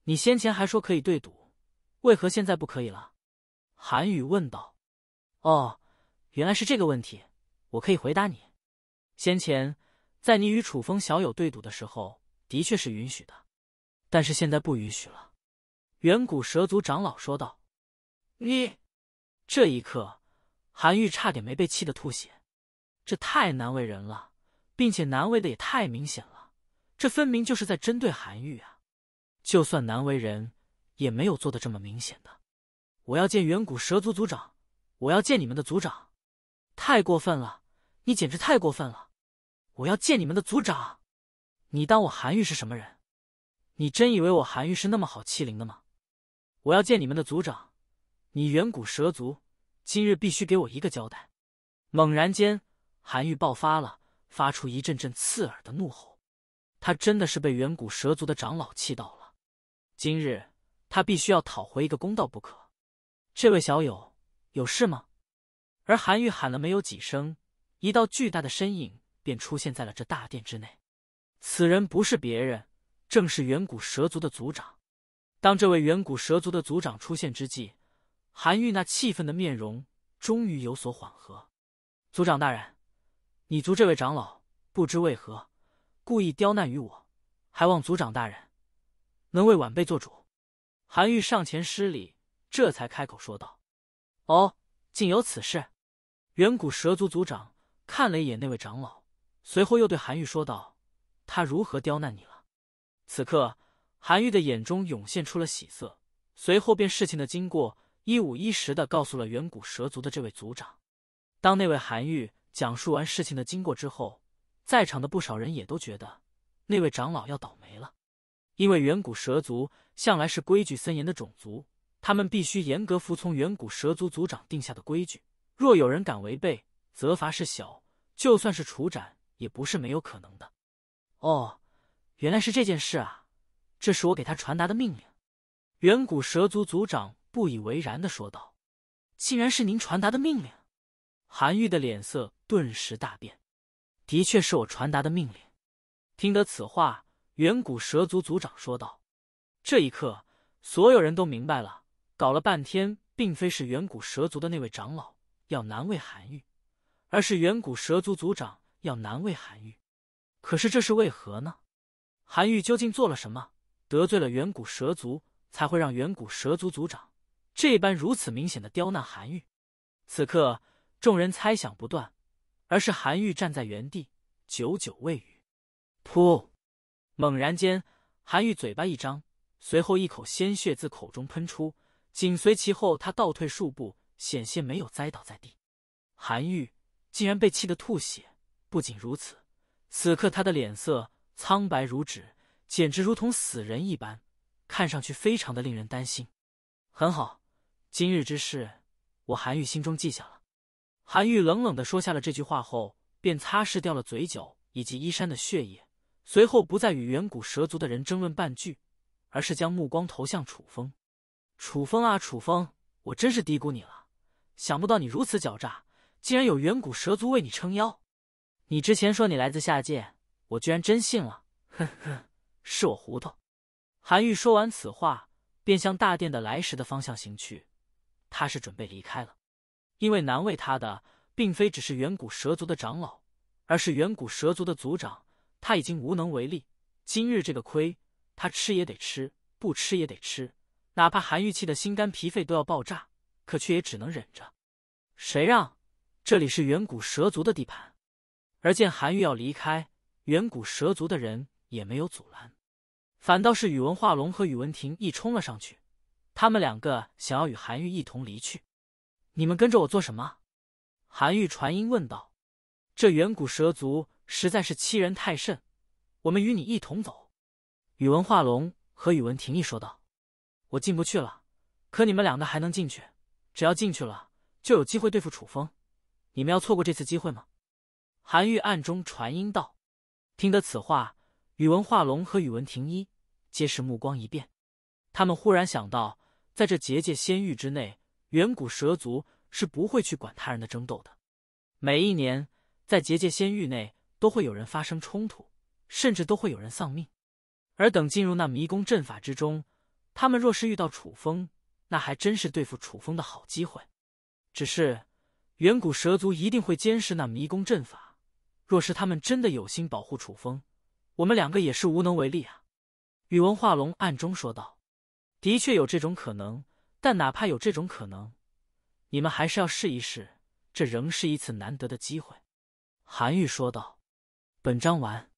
Speaker 1: 你先前还说可以对赌，为何现在不可以了？韩宇问道。哦，原来是这个问题，我可以回答你。先前在你与楚风小友对赌的时候，的确是允许的，但是现在不允许了。远古蛇族长老说道。你，这一刻，韩愈差点没被气得吐血。这太难为人了，并且难为的也太明显了，这分明就是在针对韩愈啊！就算难为人，也没有做的这么明显的。我要见远古蛇族族长，我要见你们的族长，太过分了！你简直太过分了！我要见你们的族长，你当我韩愈是什么人？你真以为我韩愈是那么好欺凌的吗？我要见你们的族长，你远古蛇族今日必须给我一个交代！猛然间，韩愈爆发了，发出一阵阵刺耳的怒吼。他真的是被远古蛇族的长老气到了。今日他必须要讨回一个公道不可。这位小友，有事吗？而韩愈喊了没有几声，一道巨大的身影便出现在了这大殿之内。此人不是别人，正是远古蛇族的族长。当这位远古蛇族的族长出现之际，韩愈那气愤的面容终于有所缓和。族长大人，你族这位长老不知为何故意刁难于我，还望族长大人。能为晚辈做主，韩愈上前施礼，这才开口说道：“哦，竟有此事。”远古蛇族族长看了一眼那位长老，随后又对韩愈说道：“他如何刁难你了？”此刻，韩愈的眼中涌现出了喜色，随后便事情的经过一五一十的告诉了远古蛇族的这位族长。当那位韩愈讲述完事情的经过之后，在场的不少人也都觉得那位长老要倒霉了。因为远古蛇族向来是规矩森严的种族，他们必须严格服从远古蛇族族长定下的规矩。若有人敢违背，责罚是小，就算是处斩也不是没有可能的。哦，原来是这件事啊！这是我给他传达的命令。”远古蛇族族长不以为然的说道。“竟然是您传达的命令？”韩愈的脸色顿时大变。“的确是我传达的命令。”听得此话。远古蛇族族长说道：“这一刻，所有人都明白了。搞了半天，并非是远古蛇族的那位长老要难为韩愈，而是远古蛇族族长要难为韩愈。可是这是为何呢？韩愈究竟做了什么，得罪了远古蛇族，才会让远古蛇族族长这般如此明显的刁难韩愈？”此刻，众人猜想不断，而是韩愈站在原地，久久未语。噗。猛然间，韩愈嘴巴一张，随后一口鲜血自口中喷出。紧随其后，他倒退数步，险些没有栽倒在地。韩愈竟然被气得吐血。不仅如此，此刻他的脸色苍白如纸，简直如同死人一般，看上去非常的令人担心。很好，今日之事，我韩愈心中记下了。韩愈冷冷地说下了这句话后，便擦拭掉了嘴角以及衣衫的血液。随后不再与远古蛇族的人争论半句，而是将目光投向楚风。楚风啊，楚风，我真是低估你了，想不到你如此狡诈，竟然有远古蛇族为你撑腰。你之前说你来自下界，我居然真信了。哼哼，是我糊涂。韩愈说完此话，便向大殿的来时的方向行去。他是准备离开了，因为难为他的，并非只是远古蛇族的长老，而是远古蛇族的族长。他已经无能为力，今日这个亏他吃也得吃，不吃也得吃。哪怕韩愈气的心肝脾肺都要爆炸，可却也只能忍着。谁让这里是远古蛇族的地盘？而见韩愈要离开，远古蛇族的人也没有阻拦，反倒是宇文化龙和宇文亭一冲了上去。他们两个想要与韩愈一同离去。你们跟着我做什么？韩愈传音问道。这远古蛇族。实在是欺人太甚，我们与你一同走。”宇文化龙和宇文廷义说道。“我进不去了，可你们两个还能进去。只要进去了，就有机会对付楚风。你们要错过这次机会吗？”韩愈暗中传音道。听得此话，宇文化龙和宇文廷一皆是目光一变。他们忽然想到，在这结界仙域之内，远古蛇族是不会去管他人的争斗的。每一年，在结界仙域内。都会有人发生冲突，甚至都会有人丧命。而等进入那迷宫阵法之中，他们若是遇到楚风，那还真是对付楚风的好机会。只是远古蛇族一定会监视那迷宫阵法，若是他们真的有心保护楚风，我们两个也是无能为力啊。”宇文化龙暗中说道。“的确有这种可能，但哪怕有这种可能，你们还是要试一试，这仍是一次难得的机会。”韩愈说道。本章完，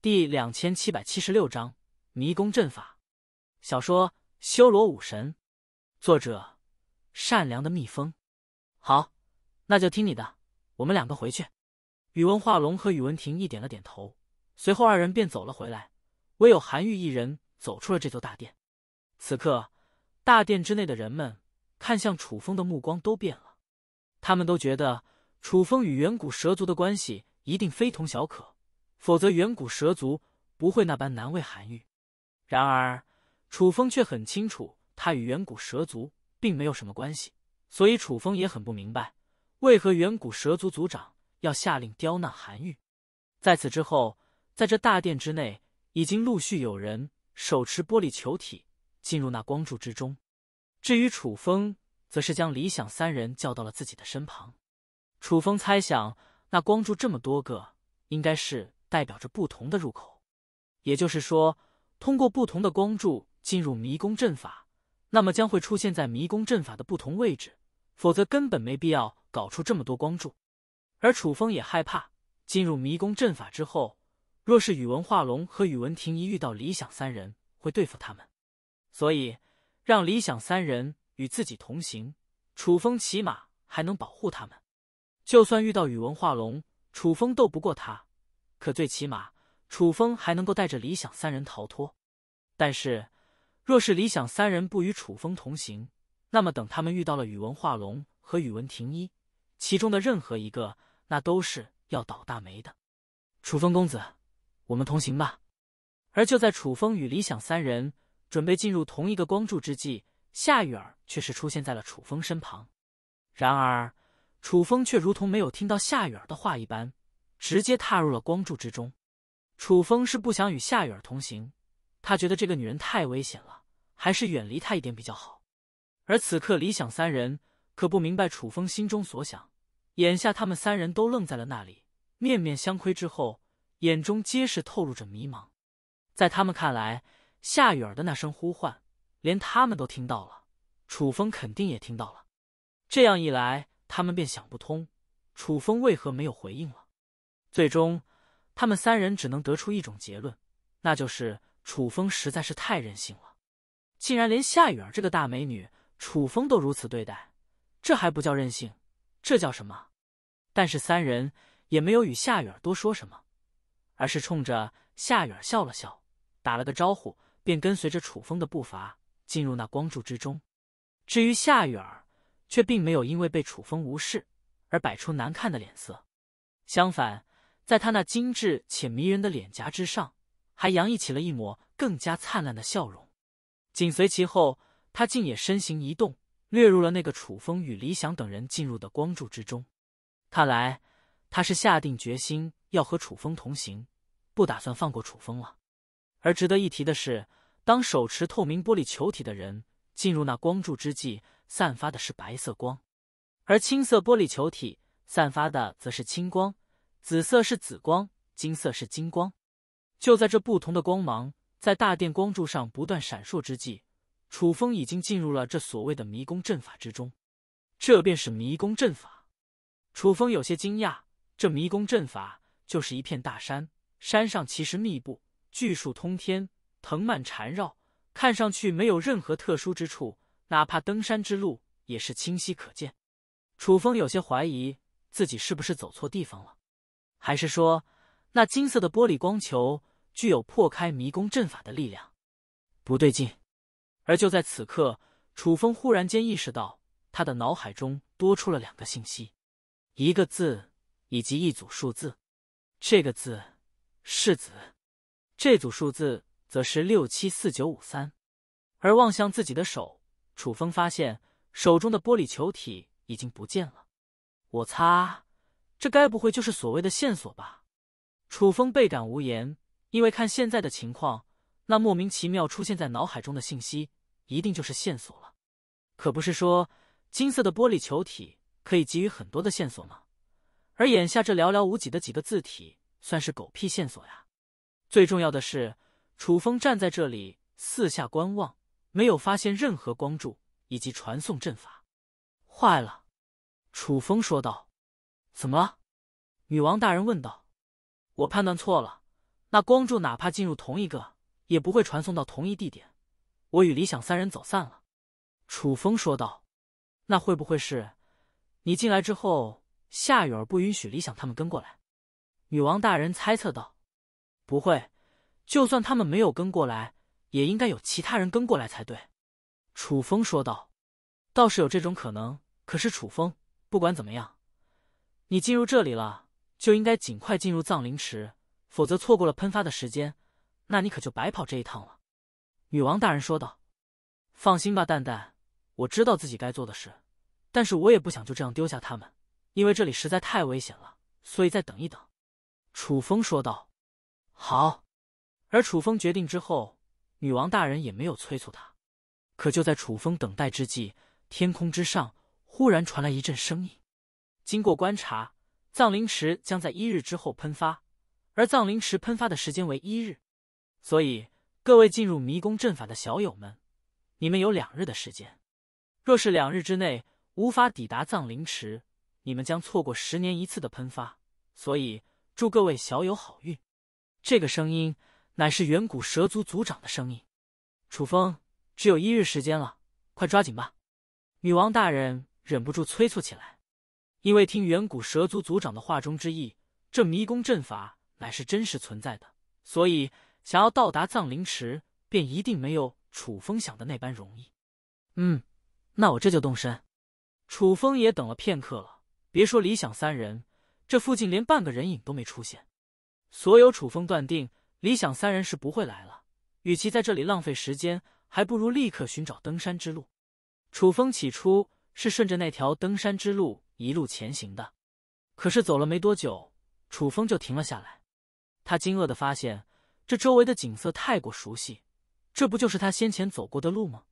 Speaker 1: 第两千七百七十六章迷宫阵法。小说《修罗武神》，作者：善良的蜜蜂。好，那就听你的。我们两个回去。宇文化龙和宇文庭一点了点头，随后二人便走了回来，唯有韩愈一人走出了这座大殿。此刻，大殿之内的人们看向楚风的目光都变了，他们都觉得楚风与远古蛇族的关系。一定非同小可，否则远古蛇族不会那般难为韩愈。然而楚风却很清楚，他与远古蛇族并没有什么关系，所以楚风也很不明白，为何远古蛇族族长要下令刁难韩愈。在此之后，在这大殿之内，已经陆续有人手持玻璃球体进入那光柱之中。至于楚风，则是将李想三人叫到了自己的身旁。楚风猜想。那光柱这么多个，应该是代表着不同的入口，也就是说，通过不同的光柱进入迷宫阵法，那么将会出现在迷宫阵法的不同位置。否则根本没必要搞出这么多光柱。而楚风也害怕进入迷宫阵法之后，若是宇文化龙和宇文亭一遇到李想三人，会对付他们，所以让李想三人与自己同行，楚风起码还能保护他们。就算遇到宇文化龙，楚风斗不过他，可最起码楚风还能够带着李想三人逃脱。但是，若是李想三人不与楚风同行，那么等他们遇到了宇文化龙和宇文庭一，其中的任何一个，那都是要倒大霉的。楚风公子，我们同行吧。而就在楚风与李想三人准备进入同一个光柱之际，夏雨儿却是出现在了楚风身旁。然而。楚风却如同没有听到夏雨儿的话一般，直接踏入了光柱之中。楚风是不想与夏雨儿同行，他觉得这个女人太危险了，还是远离她一点比较好。而此刻，李想三人可不明白楚风心中所想。眼下，他们三人都愣在了那里，面面相窥之后，眼中皆是透露着迷茫。在他们看来，夏雨儿的那声呼唤，连他们都听到了，楚风肯定也听到了。这样一来。他们便想不通，楚风为何没有回应了。最终，他们三人只能得出一种结论，那就是楚风实在是太任性了，竟然连夏雨儿这个大美女楚风都如此对待，这还不叫任性，这叫什么？但是三人也没有与夏雨儿多说什么，而是冲着夏雨儿笑了笑，打了个招呼，便跟随着楚风的步伐进入那光柱之中。至于夏雨儿。却并没有因为被楚风无视而摆出难看的脸色，相反，在他那精致且迷人的脸颊之上，还洋溢起了一抹更加灿烂的笑容。紧随其后，他竟也身形一动，掠入了那个楚风与李想等人进入的光柱之中。看来他是下定决心要和楚风同行，不打算放过楚风了。而值得一提的是，当手持透明玻璃球体的人进入那光柱之际。散发的是白色光，而青色玻璃球体散发的则是青光，紫色是紫光，金色是金光。就在这不同的光芒在大殿光柱上不断闪烁之际，楚风已经进入了这所谓的迷宫阵法之中。这便是迷宫阵法。楚风有些惊讶，这迷宫阵法就是一片大山，山上奇石密布，巨树通天，藤蔓缠绕，看上去没有任何特殊之处。哪怕登山之路也是清晰可见，楚风有些怀疑自己是不是走错地方了，还是说那金色的玻璃光球具有破开迷宫阵法的力量？不对劲。而就在此刻，楚风忽然间意识到，他的脑海中多出了两个信息：一个字，以及一组数字。这个字是“子”，这组数字则是六七四九五三。而望向自己的手。楚风发现手中的玻璃球体已经不见了，我擦，这该不会就是所谓的线索吧？楚风倍感无言，因为看现在的情况，那莫名其妙出现在脑海中的信息一定就是线索了。可不是说金色的玻璃球体可以给予很多的线索吗？而眼下这寥寥无几的几个字体，算是狗屁线索呀！最重要的是，楚风站在这里四下观望。没有发现任何光柱以及传送阵法，坏了。”楚风说道。“怎么了？”女王大人问道。“我判断错了，那光柱哪怕进入同一个，也不会传送到同一地点。我与李想三人走散了。”楚风说道。“那会不会是……你进来之后，夏雨儿不允许李想他们跟过来？”女王大人猜测道。“不会，就算他们没有跟过来。”也应该有其他人跟过来才对，楚风说道：“倒是有这种可能。可是楚风，不管怎么样，你进入这里了，就应该尽快进入葬灵池，否则错过了喷发的时间，那你可就白跑这一趟了。”女王大人说道：“放心吧，蛋蛋，我知道自己该做的事，但是我也不想就这样丢下他们，因为这里实在太危险了。所以再等一等。”楚风说道：“好。”而楚风决定之后。女王大人也没有催促他，可就在楚风等待之际，天空之上忽然传来一阵声音。经过观察，藏灵池将在一日之后喷发，而藏灵池喷发的时间为一日，所以各位进入迷宫阵法的小友们，你们有两日的时间。若是两日之内无法抵达藏灵池，你们将错过十年一次的喷发。所以，祝各位小友好运。这个声音。乃是远古蛇族族长的声音。楚风，只有一日时间了，快抓紧吧！女王大人忍不住催促起来。因为听远古蛇族族长的话中之意，这迷宫阵法乃是真实存在的，所以想要到达藏灵池，便一定没有楚风想的那般容易。嗯，那我这就动身。楚风也等了片刻了，别说李想三人，这附近连半个人影都没出现。所有楚风断定。理想三人是不会来了，与其在这里浪费时间，还不如立刻寻找登山之路。楚风起初是顺着那条登山之路一路前行的，可是走了没多久，楚风就停了下来。他惊愕的发现，这周围的景色太过熟悉，这不就是他先前走过的路吗？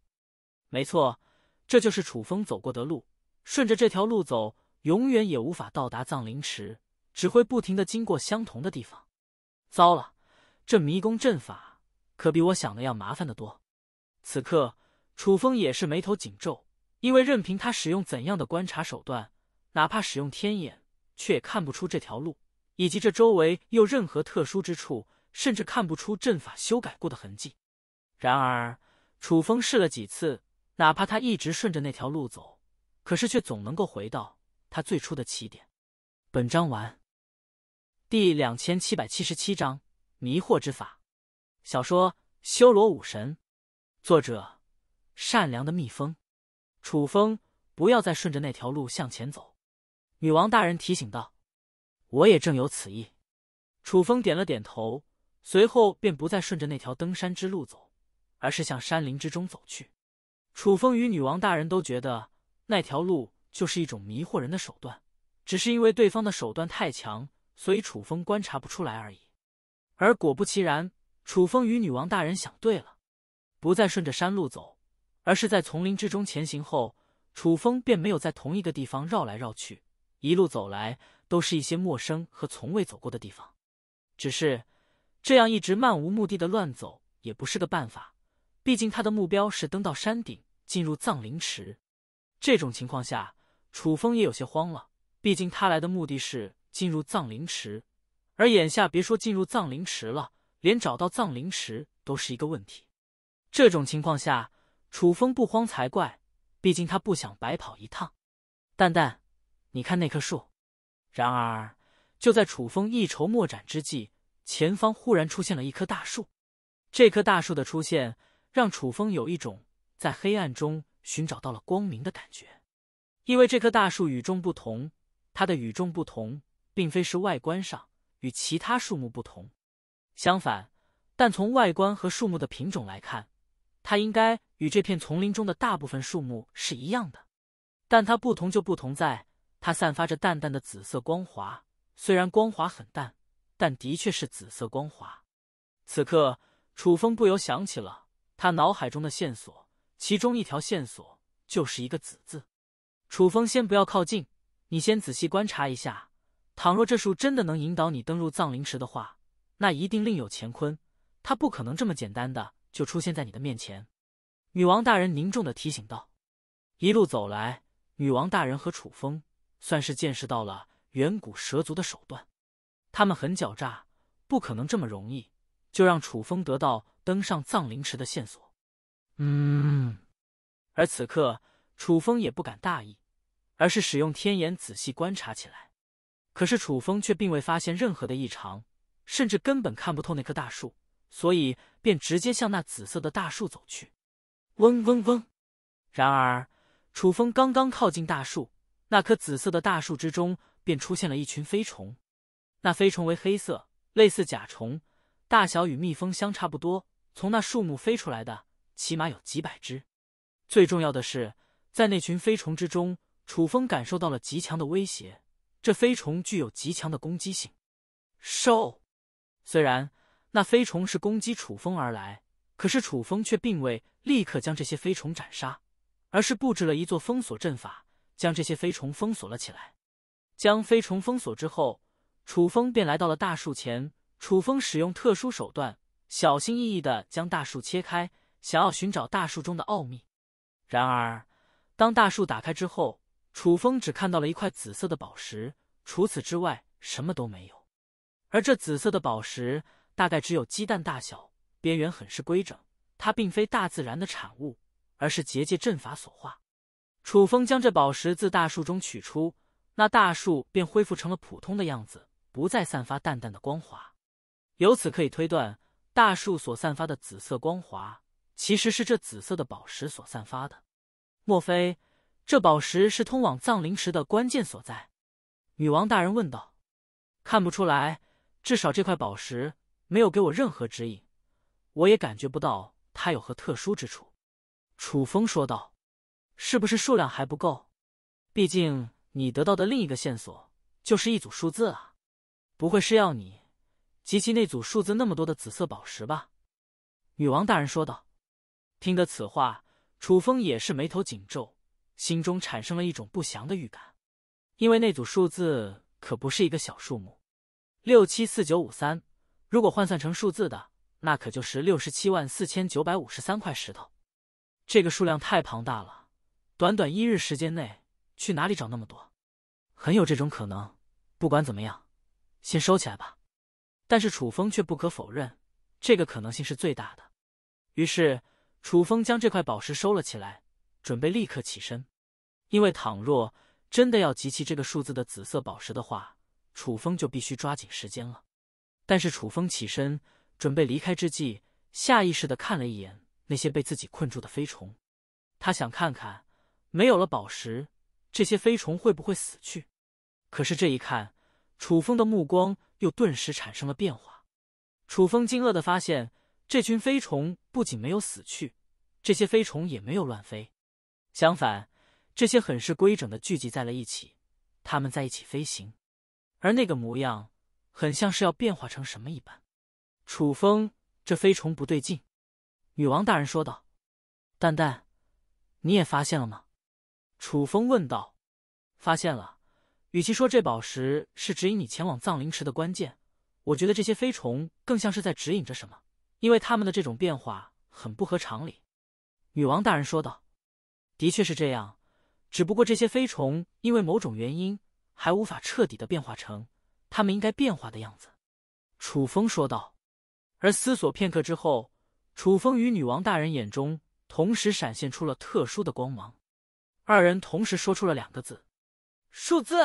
Speaker 1: 没错，这就是楚风走过的路。顺着这条路走，永远也无法到达藏灵池，只会不停的经过相同的地方。糟了！这迷宫阵法可比我想的要麻烦得多。此刻，楚风也是眉头紧皱，因为任凭他使用怎样的观察手段，哪怕使用天眼，却也看不出这条路以及这周围又任何特殊之处，甚至看不出阵法修改过的痕迹。然而，楚风试了几次，哪怕他一直顺着那条路走，可是却总能够回到他最初的起点。本章完，第两千七百七十七章。迷惑之法，小说《修罗武神》，作者：善良的蜜蜂。楚风，不要再顺着那条路向前走。”女王大人提醒道，“我也正有此意。”楚风点了点头，随后便不再顺着那条登山之路走，而是向山林之中走去。楚风与女王大人都觉得那条路就是一种迷惑人的手段，只是因为对方的手段太强，所以楚风观察不出来而已。而果不其然，楚风与女王大人想对了，不再顺着山路走，而是在丛林之中前行。后，楚风便没有在同一个地方绕来绕去，一路走来都是一些陌生和从未走过的地方。只是这样一直漫无目的的乱走也不是个办法，毕竟他的目标是登到山顶进入藏灵池。这种情况下，楚风也有些慌了，毕竟他来的目的是进入藏灵池。而眼下，别说进入藏灵池了，连找到藏灵池都是一个问题。这种情况下，楚风不慌才怪。毕竟他不想白跑一趟。蛋蛋，你看那棵树。然而，就在楚风一筹莫展之际，前方忽然出现了一棵大树。这棵大树的出现，让楚风有一种在黑暗中寻找到了光明的感觉。因为这棵大树与众不同，它的与众不同，并非是外观上。与其他树木不同，相反，但从外观和树木的品种来看，它应该与这片丛林中的大部分树木是一样的。但它不同就不同在，它散发着淡淡的紫色光华。虽然光华很淡，但的确是紫色光华。此刻，楚风不由想起了他脑海中的线索，其中一条线索就是一个“紫”字。楚风，先不要靠近，你先仔细观察一下。倘若这树真的能引导你登入藏灵池的话，那一定另有乾坤。它不可能这么简单的就出现在你的面前。”女王大人凝重的提醒道。一路走来，女王大人和楚风算是见识到了远古蛇族的手段。他们很狡诈，不可能这么容易就让楚风得到登上藏灵池的线索。嗯。而此刻，楚风也不敢大意，而是使用天眼仔细观察起来。可是楚风却并未发现任何的异常，甚至根本看不透那棵大树，所以便直接向那紫色的大树走去。嗡嗡嗡！然而，楚风刚刚靠近大树，那棵紫色的大树之中便出现了一群飞虫。那飞虫为黑色，类似甲虫，大小与蜜蜂相差不多。从那树木飞出来的，起码有几百只。最重要的是，在那群飞虫之中，楚风感受到了极强的威胁。这飞虫具有极强的攻击性。兽。虽然那飞虫是攻击楚风而来，可是楚风却并未立刻将这些飞虫斩杀，而是布置了一座封锁阵法，将这些飞虫封锁了起来。将飞虫封锁之后，楚风便来到了大树前。楚风使用特殊手段，小心翼翼的将大树切开，想要寻找大树中的奥秘。然而，当大树打开之后，楚风只看到了一块紫色的宝石，除此之外什么都没有。而这紫色的宝石大概只有鸡蛋大小，边缘很是规整。它并非大自然的产物，而是结界阵法所化。楚风将这宝石自大树中取出，那大树便恢复成了普通的样子，不再散发淡淡的光华。由此可以推断，大树所散发的紫色光华其实是这紫色的宝石所散发的。莫非？这宝石是通往藏灵石的关键所在，女王大人问道：“看不出来，至少这块宝石没有给我任何指引，我也感觉不到它有何特殊之处。”楚风说道：“是不是数量还不够？毕竟你得到的另一个线索就是一组数字啊，不会是要你集齐那组数字那么多的紫色宝石吧？”女王大人说道。听得此话，楚风也是眉头紧皱。心中产生了一种不祥的预感，因为那组数字可不是一个小数目，六七四九五三，如果换算成数字的，那可就是六十七万四千九百五十三块石头。这个数量太庞大了，短短一日时间内去哪里找那么多？很有这种可能。不管怎么样，先收起来吧。但是楚风却不可否认，这个可能性是最大的。于是楚风将这块宝石收了起来。准备立刻起身，因为倘若真的要集齐这个数字的紫色宝石的话，楚风就必须抓紧时间了。但是楚风起身准备离开之际，下意识的看了一眼那些被自己困住的飞虫，他想看看没有了宝石，这些飞虫会不会死去。可是这一看，楚风的目光又顿时产生了变化。楚风惊愕的发现，这群飞虫不仅没有死去，这些飞虫也没有乱飞。相反，这些很是规整的聚集在了一起，它们在一起飞行，而那个模样很像是要变化成什么一般。楚风，这飞虫不对劲。”女王大人说道。“蛋蛋，你也发现了吗？”楚风问道。“发现了。与其说这宝石是指引你前往藏灵池的关键，我觉得这些飞虫更像是在指引着什么，因为它们的这种变化很不合常理。”女王大人说道。的确是这样，只不过这些飞虫因为某种原因还无法彻底的变化成它们应该变化的样子。”楚风说道。而思索片刻之后，楚风与女王大人眼中同时闪现出了特殊的光芒，二人同时说出了两个字：“数字。”“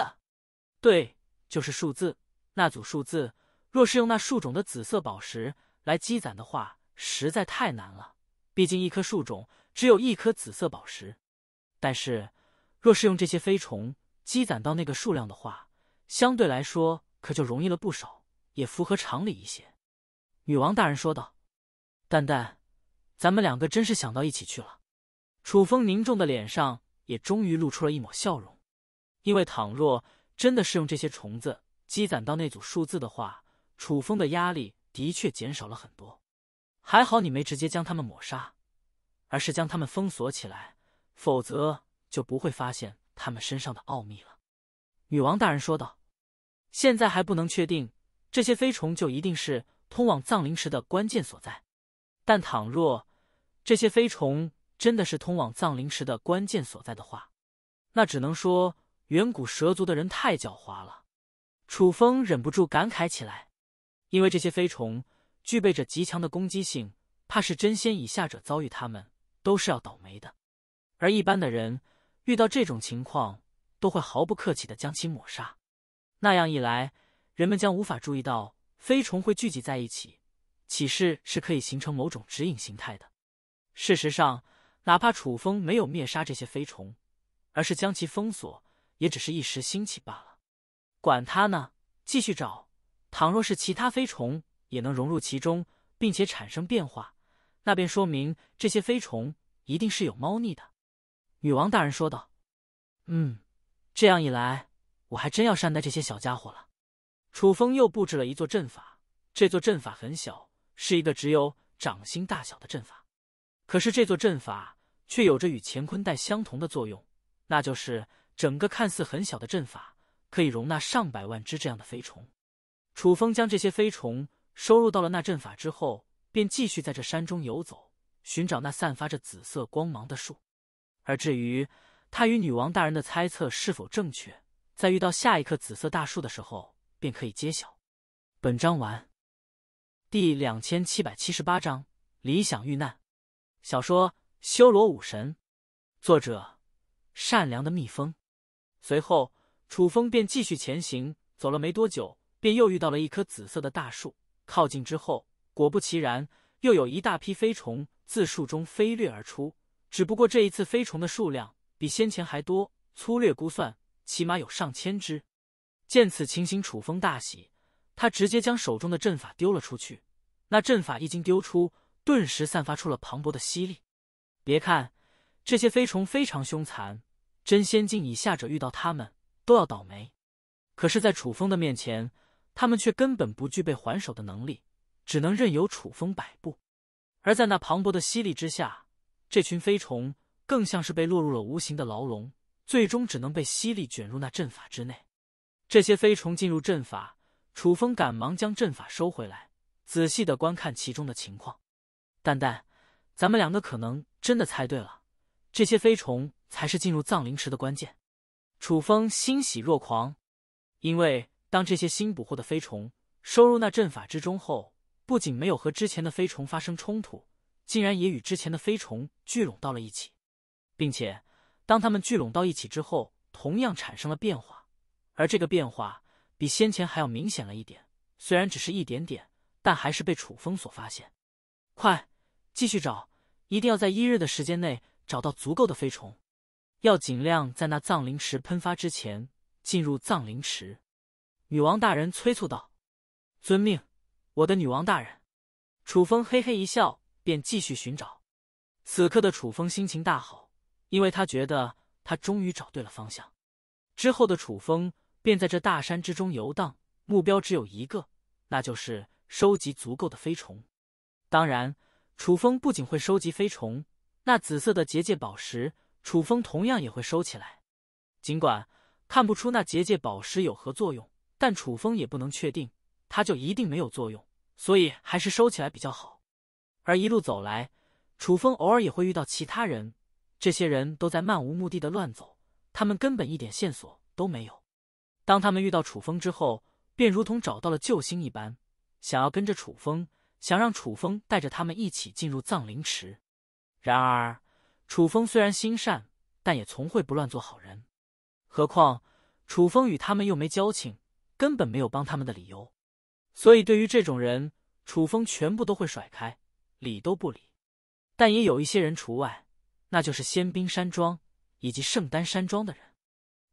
Speaker 1: 对，就是数字。”那组数字，若是用那树种的紫色宝石来积攒的话，实在太难了。毕竟一棵树种只有一颗紫色宝石。但是，若是用这些飞虫积攒到那个数量的话，相对来说可就容易了不少，也符合常理一些。女王大人说道：“蛋蛋，咱们两个真是想到一起去了。”楚风凝重的脸上也终于露出了一抹笑容，因为倘若真的是用这些虫子积攒到那组数字的话，楚风的压力的确减少了很多。还好你没直接将他们抹杀，而是将他们封锁起来。否则就不会发现他们身上的奥秘了，女王大人说道。现在还不能确定这些飞虫就一定是通往藏灵池的关键所在，但倘若这些飞虫真的是通往藏灵池的关键所在的话，那只能说远古蛇族的人太狡猾了。楚风忍不住感慨起来，因为这些飞虫具备着极强的攻击性，怕是真仙以下者遭遇他们都是要倒霉的。而一般的人遇到这种情况，都会毫不客气的将其抹杀。那样一来，人们将无法注意到飞虫会聚集在一起，岂是是可以形成某种指引形态的？事实上，哪怕楚风没有灭杀这些飞虫，而是将其封锁，也只是一时兴起罢了。管他呢，继续找。倘若是其他飞虫也能融入其中，并且产生变化，那便说明这些飞虫一定是有猫腻的。女王大人说道：“嗯，这样一来，我还真要善待这些小家伙了。”楚风又布置了一座阵法，这座阵法很小，是一个只有掌心大小的阵法。可是这座阵法却有着与乾坤带相同的作用，那就是整个看似很小的阵法可以容纳上百万只这样的飞虫。楚风将这些飞虫收入到了那阵法之后，便继续在这山中游走，寻找那散发着紫色光芒的树。而至于他与女王大人的猜测是否正确，在遇到下一棵紫色大树的时候便可以揭晓。本章完。第两千七百七十八章理想遇难。小说《修罗武神》，作者：善良的蜜蜂。随后，楚风便继续前行。走了没多久，便又遇到了一棵紫色的大树。靠近之后，果不其然，又有一大批飞虫自树中飞掠而出。只不过这一次飞虫的数量比先前还多，粗略估算起码有上千只。见此情形，楚风大喜，他直接将手中的阵法丢了出去。那阵法一经丢出，顿时散发出了磅礴的吸力。别看这些飞虫非常凶残，真仙境以下者遇到他们都要倒霉。可是，在楚风的面前，他们却根本不具备还手的能力，只能任由楚风摆布。而在那磅礴的吸力之下，这群飞虫更像是被落入了无形的牢笼，最终只能被吸力卷入那阵法之内。这些飞虫进入阵法，楚风赶忙将阵法收回来，仔细的观看其中的情况。蛋蛋，咱们两个可能真的猜对了，这些飞虫才是进入藏灵池的关键。楚风欣喜若狂，因为当这些新捕获的飞虫收入那阵法之中后，不仅没有和之前的飞虫发生冲突。竟然也与之前的飞虫聚拢到了一起，并且当它们聚拢到一起之后，同样产生了变化，而这个变化比先前还要明显了一点，虽然只是一点点，但还是被楚风所发现。快，继续找，一定要在一日的时间内找到足够的飞虫，要尽量在那藏灵池喷发之前进入藏灵池。女王大人催促道：“遵命，我的女王大人。”楚风嘿嘿一笑。便继续寻找。此刻的楚风心情大好，因为他觉得他终于找对了方向。之后的楚风便在这大山之中游荡，目标只有一个，那就是收集足够的飞虫。当然，楚风不仅会收集飞虫，那紫色的结界宝石，楚风同样也会收起来。尽管看不出那结界宝石有何作用，但楚风也不能确定它就一定没有作用，所以还是收起来比较好。而一路走来，楚风偶尔也会遇到其他人，这些人都在漫无目的的乱走，他们根本一点线索都没有。当他们遇到楚风之后，便如同找到了救星一般，想要跟着楚风，想让楚风带着他们一起进入藏灵池。然而，楚风虽然心善，但也从会不乱做好人。何况楚风与他们又没交情，根本没有帮他们的理由。所以，对于这种人，楚风全部都会甩开。理都不理，但也有一些人除外，那就是仙冰山庄以及圣丹山庄的人。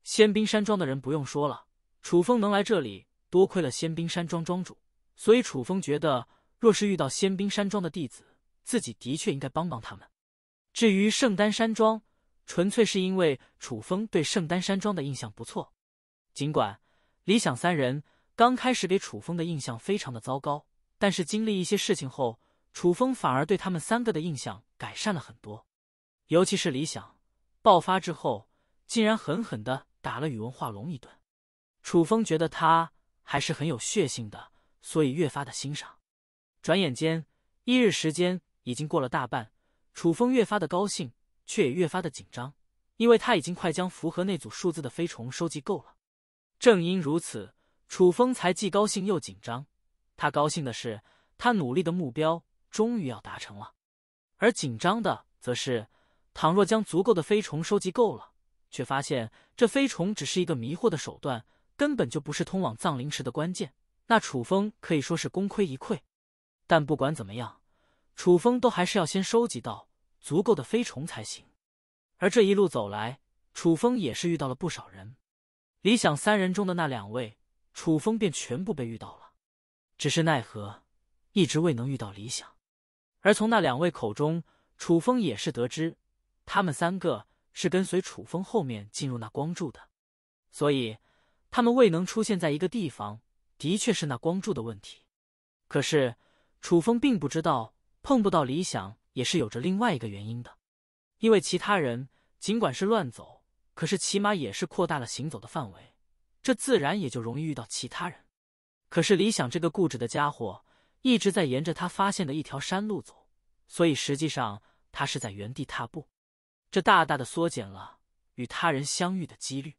Speaker 1: 仙冰山庄的人不用说了，楚风能来这里，多亏了仙冰山庄庄主，所以楚风觉得，若是遇到仙冰山庄的弟子，自己的确应该帮帮他们。至于圣丹山庄，纯粹是因为楚风对圣丹山庄的印象不错。尽管李想三人刚开始给楚风的印象非常的糟糕，但是经历一些事情后。楚风反而对他们三个的印象改善了很多，尤其是李想爆发之后，竟然狠狠的打了宇文化龙一顿。楚风觉得他还是很有血性的，所以越发的欣赏。转眼间，一日时间已经过了大半，楚风越发的高兴，却也越发的紧张，因为他已经快将符合那组数字的飞虫收集够了。正因如此，楚风才既高兴又紧张。他高兴的是，他努力的目标。终于要达成了，而紧张的则是，倘若将足够的飞虫收集够了，却发现这飞虫只是一个迷惑的手段，根本就不是通往藏灵池的关键，那楚风可以说是功亏一篑。但不管怎么样，楚风都还是要先收集到足够的飞虫才行。而这一路走来，楚风也是遇到了不少人，理想三人中的那两位，楚风便全部被遇到了，只是奈何一直未能遇到理想。而从那两位口中，楚风也是得知，他们三个是跟随楚风后面进入那光柱的，所以他们未能出现在一个地方，的确是那光柱的问题。可是楚风并不知道碰不到理想也是有着另外一个原因的，因为其他人尽管是乱走，可是起码也是扩大了行走的范围，这自然也就容易遇到其他人。可是理想这个固执的家伙。一直在沿着他发现的一条山路走，所以实际上他是在原地踏步，这大大的缩减了与他人相遇的几率。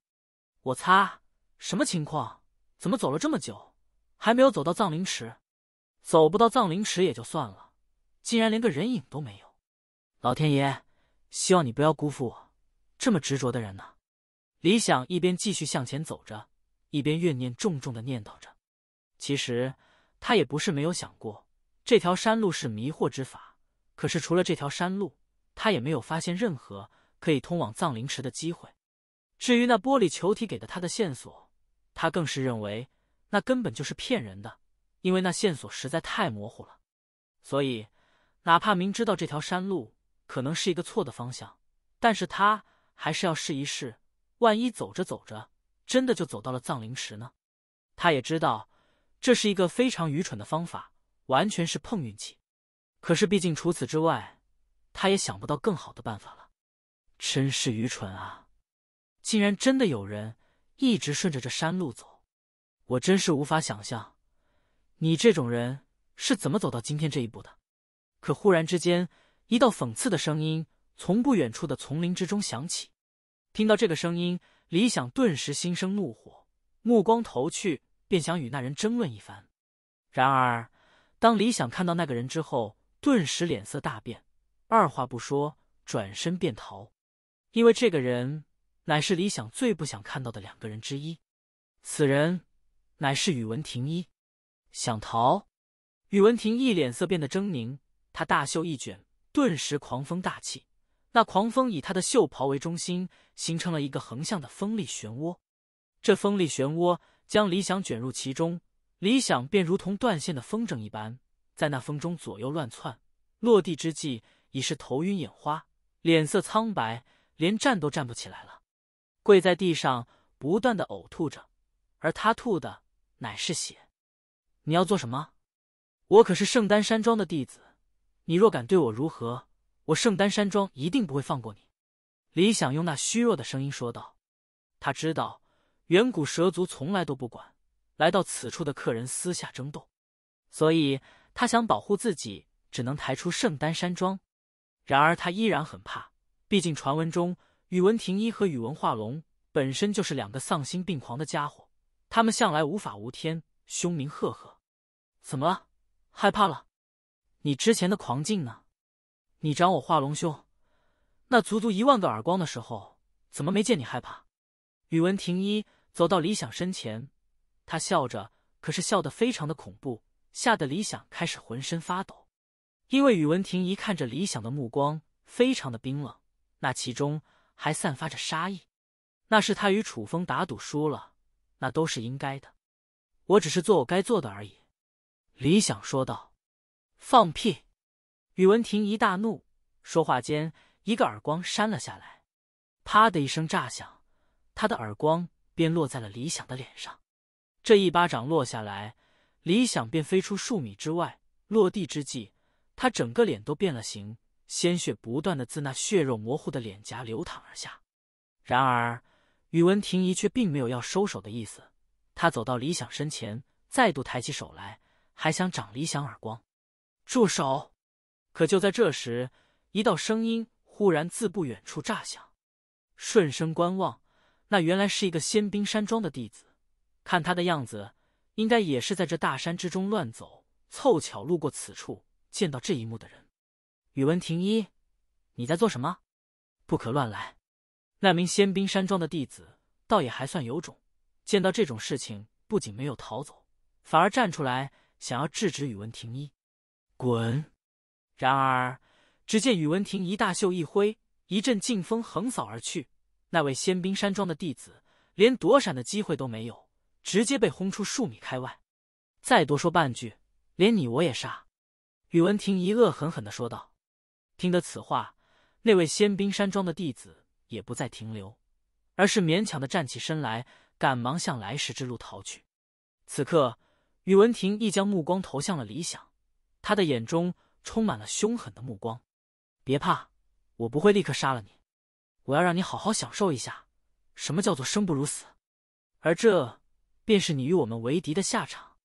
Speaker 1: 我擦，什么情况？怎么走了这么久，还没有走到藏灵池？走不到藏灵池也就算了，竟然连个人影都没有！老天爷，希望你不要辜负我这么执着的人呢。李想一边继续向前走着，一边怨念重重的念叨着。其实。他也不是没有想过，这条山路是迷惑之法。可是除了这条山路，他也没有发现任何可以通往藏灵池的机会。至于那玻璃球体给的他的线索，他更是认为那根本就是骗人的，因为那线索实在太模糊了。所以，哪怕明知道这条山路可能是一个错的方向，但是他还是要试一试。万一走着走着，真的就走到了藏灵池呢？他也知道。这是一个非常愚蠢的方法，完全是碰运气。可是，毕竟除此之外，他也想不到更好的办法了。真是愚蠢啊！竟然真的有人一直顺着这山路走，我真是无法想象，你这种人是怎么走到今天这一步的。可忽然之间，一道讽刺的声音从不远处的丛林之中响起。听到这个声音，李想顿时心生怒火，目光投去。便想与那人争论一番，然而当李想看到那个人之后，顿时脸色大变，二话不说，转身便逃，因为这个人乃是李想最不想看到的两个人之一。此人乃是宇文庭一。想逃，宇文庭一脸色变得狰狞，他大袖一卷，顿时狂风大起，那狂风以他的袖袍为中心，形成了一个横向的锋利漩涡，这锋利漩涡。将理想卷入其中，理想便如同断线的风筝一般，在那风中左右乱窜。落地之际，已是头晕眼花，脸色苍白，连站都站不起来了，跪在地上不断的呕吐着，而他吐的乃是血。你要做什么？我可是圣丹山庄的弟子，你若敢对我如何，我圣丹山庄一定不会放过你。理想用那虚弱的声音说道，他知道。远古蛇族从来都不管来到此处的客人私下争斗，所以他想保护自己，只能抬出圣丹山庄。然而他依然很怕，毕竟传闻中宇文廷一和宇文化龙本身就是两个丧心病狂的家伙，他们向来无法无天，凶名赫赫。怎么了？害怕了？你之前的狂劲呢？你长我化龙兄那足足一万个耳光的时候，怎么没见你害怕？宇文廷一。走到李想身前，他笑着，可是笑得非常的恐怖，吓得李想开始浑身发抖。因为宇文婷一看着李想的目光非常的冰冷，那其中还散发着杀意。那是他与楚风打赌输了，那都是应该的。我只是做我该做的而已。”李想说道。“放屁！”宇文婷一大怒，说话间一个耳光扇了下来，“啪”的一声炸响，他的耳光。便落在了李想的脸上，这一巴掌落下来，李想便飞出数米之外。落地之际，他整个脸都变了形，鲜血不断的自那血肉模糊的脸颊流淌而下。然而宇文廷仪却并没有要收手的意思，他走到李想身前，再度抬起手来，还想掌李想耳光。住手！可就在这时，一道声音忽然自不远处炸响，顺声观望。那原来是一个仙兵山庄的弟子，看他的样子，应该也是在这大山之中乱走，凑巧路过此处，见到这一幕的人。宇文婷一，你在做什么？不可乱来！那名仙兵山庄的弟子倒也还算有种，见到这种事情，不仅没有逃走，反而站出来想要制止宇文婷一。滚！然而，只见宇文婷一大袖一挥，一阵劲风横扫而去。那位仙兵山庄的弟子连躲闪的机会都没有，直接被轰出数米开外。再多说半句，连你我也杀！”宇文婷一恶狠狠地说道。听得此话，那位仙兵山庄的弟子也不再停留，而是勉强的站起身来，赶忙向来时之路逃去。此刻，宇文婷亦将目光投向了李想，他的眼中充满了凶狠的目光。“别怕，我不会立刻杀了你。”我要让你好好享受一下，什么叫做生不如死，而这便是你与我们为敌的下场。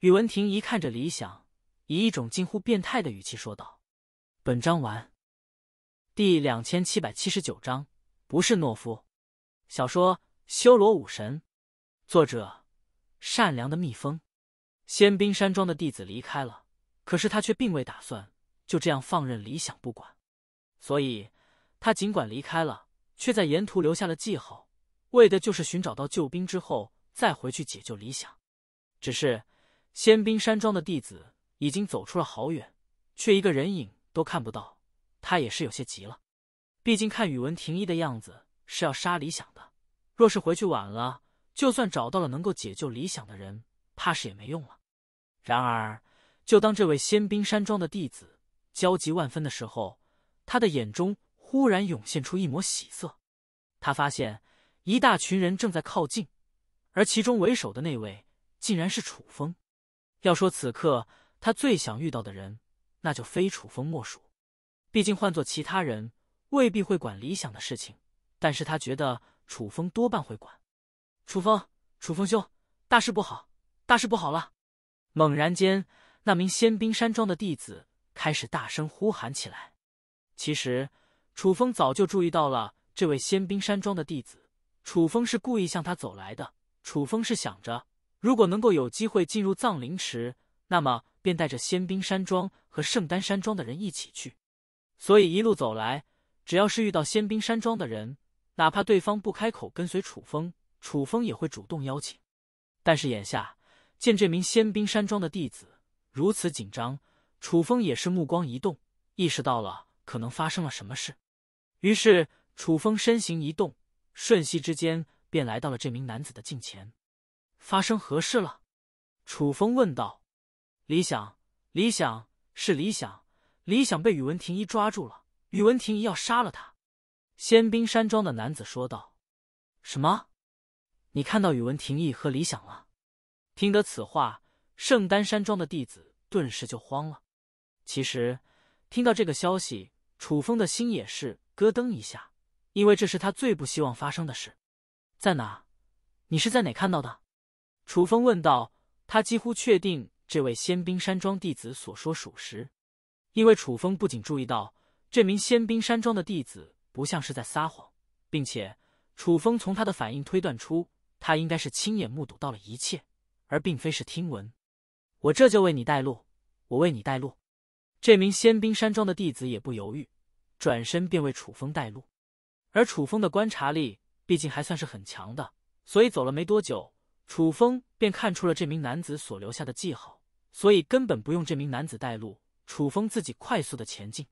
Speaker 1: 宇文亭一看着理想，以一种近乎变态的语气说道：“本章完，第两千七百七十九章不是懦夫。”小说《修罗武神》，作者：善良的蜜蜂。仙冰山庄的弟子离开了，可是他却并未打算就这样放任理想不管，所以。他尽管离开了，却在沿途留下了记号，为的就是寻找到救兵之后再回去解救理想。只是仙兵山庄的弟子已经走出了好远，却一个人影都看不到，他也是有些急了。毕竟看宇文庭一的样子是要杀理想的，若是回去晚了，就算找到了能够解救理想的人，怕是也没用了。然而，就当这位仙兵山庄的弟子焦急万分的时候，他的眼中。忽然涌现出一抹喜色，他发现一大群人正在靠近，而其中为首的那位竟然是楚风。要说此刻他最想遇到的人，那就非楚风莫属。毕竟换做其他人，未必会管理想的事情，但是他觉得楚风多半会管。楚风，楚风兄，大事不好，大事不好了！猛然间，那名仙兵山庄的弟子开始大声呼喊起来。其实。楚风早就注意到了这位仙冰山庄的弟子。楚风是故意向他走来的。楚风是想着，如果能够有机会进入藏灵池，那么便带着仙冰山庄和圣丹山庄的人一起去。所以一路走来，只要是遇到仙冰山庄的人，哪怕对方不开口跟随楚风，楚风也会主动邀请。但是眼下见这名仙冰山庄的弟子如此紧张，楚风也是目光一动，意识到了可能发生了什么事。于是，楚风身形一动，瞬息之间便来到了这名男子的近前。发生何事了？楚风问道。李想，李想，是李想，李想被宇文婷一抓住了，宇文婷一要杀了他。仙冰山庄的男子说道。什么？你看到宇文婷一和李想了？听得此话，圣丹山庄的弟子顿时就慌了。其实，听到这个消息，楚风的心也是。咯噔一下，因为这是他最不希望发生的事。在哪？你是在哪看到的？楚风问道。他几乎确定这位仙兵山庄弟子所说属实，因为楚风不仅注意到这名仙兵山庄的弟子不像是在撒谎，并且楚风从他的反应推断出他应该是亲眼目睹到了一切，而并非是听闻。我这就为你带路，我为你带路。这名仙兵山庄的弟子也不犹豫。转身便为楚风带路，而楚风的观察力毕竟还算是很强的，所以走了没多久，楚风便看出了这名男子所留下的记号，所以根本不用这名男子带路，楚风自己快速的前进。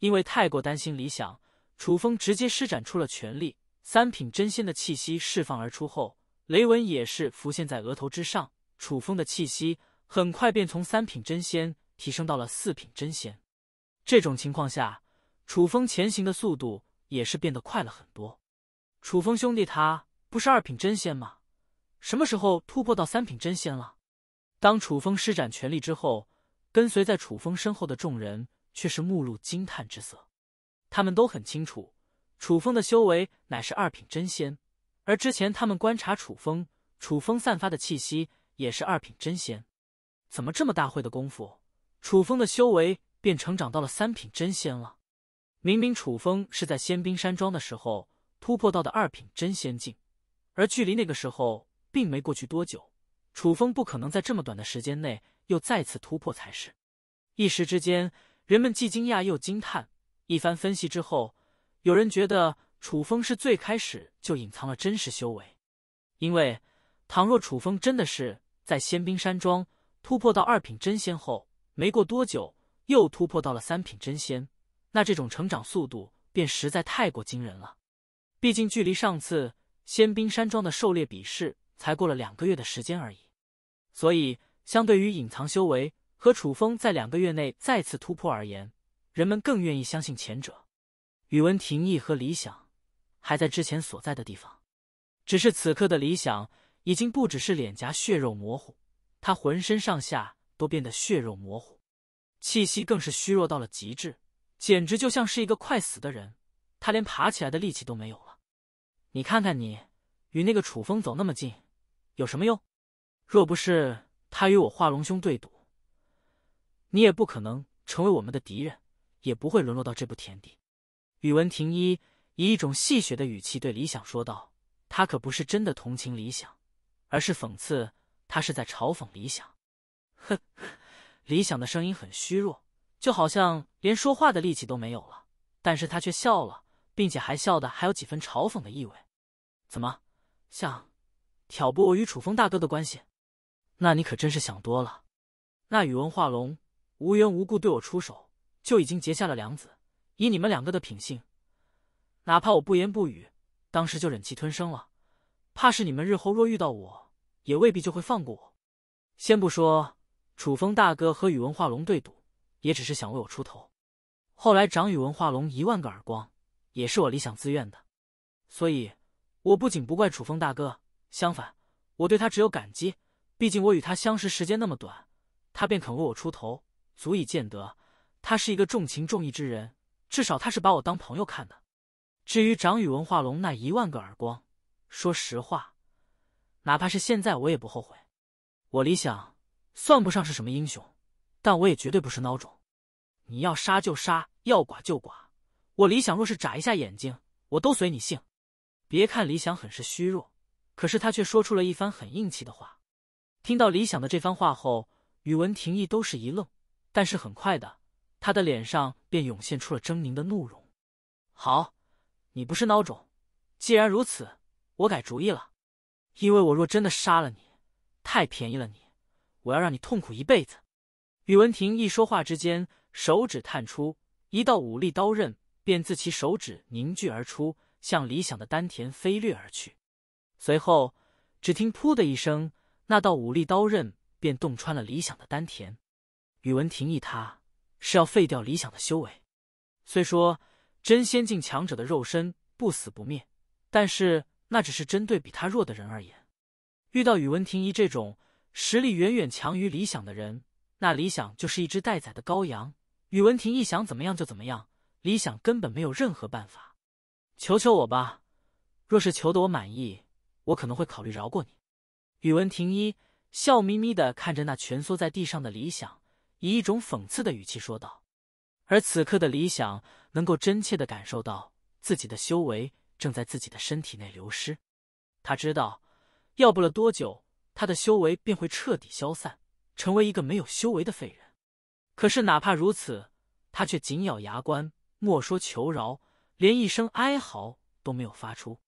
Speaker 1: 因为太过担心理想，楚风直接施展出了全力，三品真仙的气息释放而出后，雷纹也是浮现在额头之上。楚风的气息很快便从三品真仙提升到了四品真仙，这种情况下。楚风前行的速度也是变得快了很多。楚风兄弟，他不是二品真仙吗？什么时候突破到三品真仙了？当楚风施展全力之后，跟随在楚风身后的众人却是目露惊叹之色。他们都很清楚，楚风的修为乃是二品真仙，而之前他们观察楚风，楚风散发的气息也是二品真仙。怎么这么大会的功夫，楚风的修为便成长到了三品真仙了？明明楚风是在仙冰山庄的时候突破到的二品真仙境，而距离那个时候并没过去多久，楚风不可能在这么短的时间内又再次突破才是。一时之间，人们既惊讶又惊叹。一番分析之后，有人觉得楚风是最开始就隐藏了真实修为，因为倘若楚风真的是在仙冰山庄突破到二品真仙后，没过多久又突破到了三品真仙。那这种成长速度便实在太过惊人了，毕竟距离上次仙兵山庄的狩猎比试才过了两个月的时间而已，所以相对于隐藏修为和楚风在两个月内再次突破而言，人们更愿意相信前者。宇文廷义和李想还在之前所在的地方，只是此刻的理想已经不只是脸颊血肉模糊，他浑身上下都变得血肉模糊，气息更是虚弱到了极致。简直就像是一个快死的人，他连爬起来的力气都没有了。你看看你，与那个楚风走那么近，有什么用？若不是他与我化龙兄对赌，你也不可能成为我们的敌人，也不会沦落到这步田地。宇文庭一以一种戏谑的语气对李想说道：“他可不是真的同情李想，而是讽刺，他是在嘲讽李想。”哼，李想的声音很虚弱。就好像连说话的力气都没有了，但是他却笑了，并且还笑得还有几分嘲讽的意味。怎么像挑拨我与楚风大哥的关系？那你可真是想多了。那宇文化龙无缘无故对我出手，就已经结下了梁子。以你们两个的品性，哪怕我不言不语，当时就忍气吞声了，怕是你们日后若遇到我，也未必就会放过我。先不说楚风大哥和宇文化龙对赌。也只是想为我出头，后来掌宇文化龙一万个耳光，也是我理想自愿的，所以，我不仅不怪楚风大哥，相反，我对他只有感激。毕竟我与他相识时间那么短，他便肯为我出头，足以见得他是一个重情重义之人。至少他是把我当朋友看的。至于掌宇文化龙那一万个耳光，说实话，哪怕是现在我也不后悔。我理想算不上是什么英雄，但我也绝对不是孬种。你要杀就杀，要剐就剐。我李想若是眨一下眼睛，我都随你姓。别看李想很是虚弱，可是他却说出了一番很硬气的话。听到李想的这番话后，宇文廷义都是一愣，但是很快的，他的脸上便涌现出了狰狞的怒容。好，你不是孬种，既然如此，我改主意了。因为我若真的杀了你，太便宜了你，我要让你痛苦一辈子。宇文廷一说话之间。手指探出，一道武力刀刃便自其手指凝聚而出，向理想的丹田飞掠而去。随后，只听“噗”的一声，那道武力刀刃便洞穿了理想的丹田。宇文婷一，他是要废掉理想的修为。虽说真仙境强者的肉身不死不灭，但是那只是针对比他弱的人而言。遇到宇文婷一这种实力远远强于理想的，人那理想就是一只待宰的羔羊。宇文婷一想怎么样就怎么样，李想根本没有任何办法。求求我吧，若是求得我满意，我可能会考虑饶过你。宇文婷一笑眯眯的看着那蜷缩在地上的李想，以一种讽刺的语气说道。而此刻的李想能够真切的感受到自己的修为正在自己的身体内流失，他知道，要不了多久，他的修为便会彻底消散，成为一个没有修为的废人。可是，哪怕如此，他却紧咬牙关，莫说求饶，连一声哀嚎都没有发出。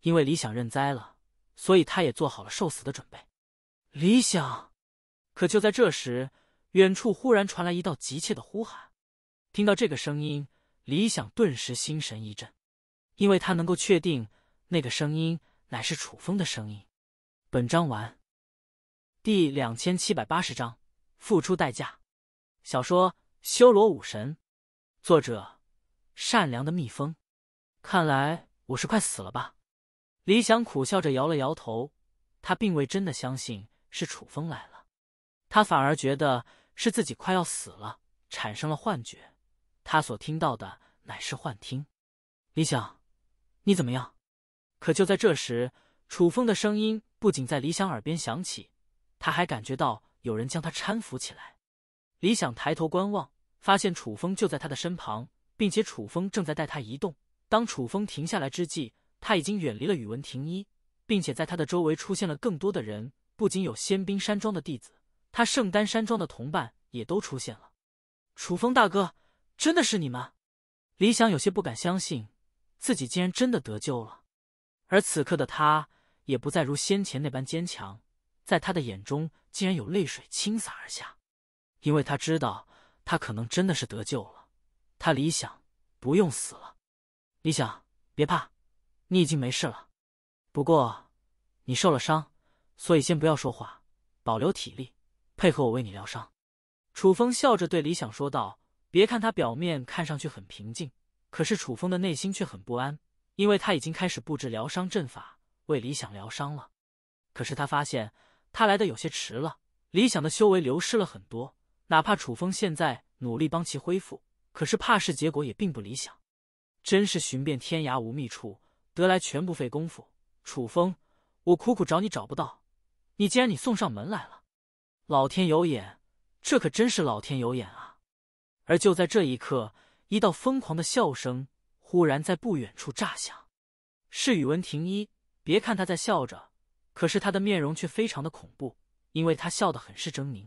Speaker 1: 因为李想认栽了，所以他也做好了受死的准备。李想，可就在这时，远处忽然传来一道急切的呼喊。听到这个声音，李想顿时心神一震，因为他能够确定，那个声音乃是楚风的声音。本章完，第两千七百八十章，付出代价。小说《修罗武神》，作者：善良的蜜蜂。看来我是快死了吧？李想苦笑着摇了摇头。他并未真的相信是楚风来了，他反而觉得是自己快要死了，产生了幻觉。他所听到的乃是幻听。李想，你怎么样？可就在这时，楚风的声音不仅在李想耳边响起，他还感觉到有人将他搀扶起来。李想抬头观望，发现楚风就在他的身旁，并且楚风正在带他移动。当楚风停下来之际，他已经远离了宇文廷一，并且在他的周围出现了更多的人，不仅有仙兵山庄的弟子，他圣丹山庄的同伴也都出现了。楚风大哥，真的是你吗？李想有些不敢相信，自己竟然真的得救了。而此刻的他，也不再如先前那般坚强，在他的眼中，竟然有泪水倾洒而下。因为他知道，他可能真的是得救了。他理想不用死了，理想别怕，你已经没事了。不过你受了伤，所以先不要说话，保留体力，配合我为你疗伤。”楚风笑着对李想说道。别看他表面看上去很平静，可是楚风的内心却很不安，因为他已经开始布置疗伤阵法为理想疗伤了。可是他发现，他来的有些迟了，理想的修为流失了很多。哪怕楚风现在努力帮其恢复，可是怕是结果也并不理想。真是寻遍天涯无觅处，得来全不费功夫。楚风，我苦苦找你找不到，你既然你送上门来了，老天有眼，这可真是老天有眼啊！而就在这一刻，一道疯狂的笑声忽然在不远处炸响，是宇文庭一。别看他在笑着，可是他的面容却非常的恐怖，因为他笑得很是狰狞。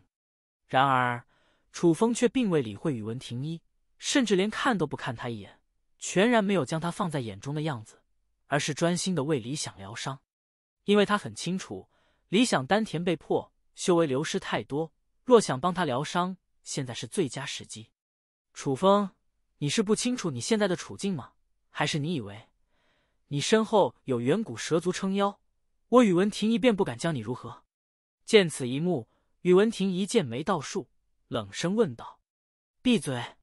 Speaker 1: 然而，楚风却并未理会宇文庭一，甚至连看都不看他一眼，全然没有将他放在眼中的样子，而是专心的为理想疗伤。因为他很清楚，理想丹田被破，修为流失太多，若想帮他疗伤，现在是最佳时机。楚风，你是不清楚你现在的处境吗？还是你以为你身后有远古蛇族撑腰，我宇文庭一便不敢将你如何？见此一幕。宇文婷一见没道术，冷声问道：“闭嘴！”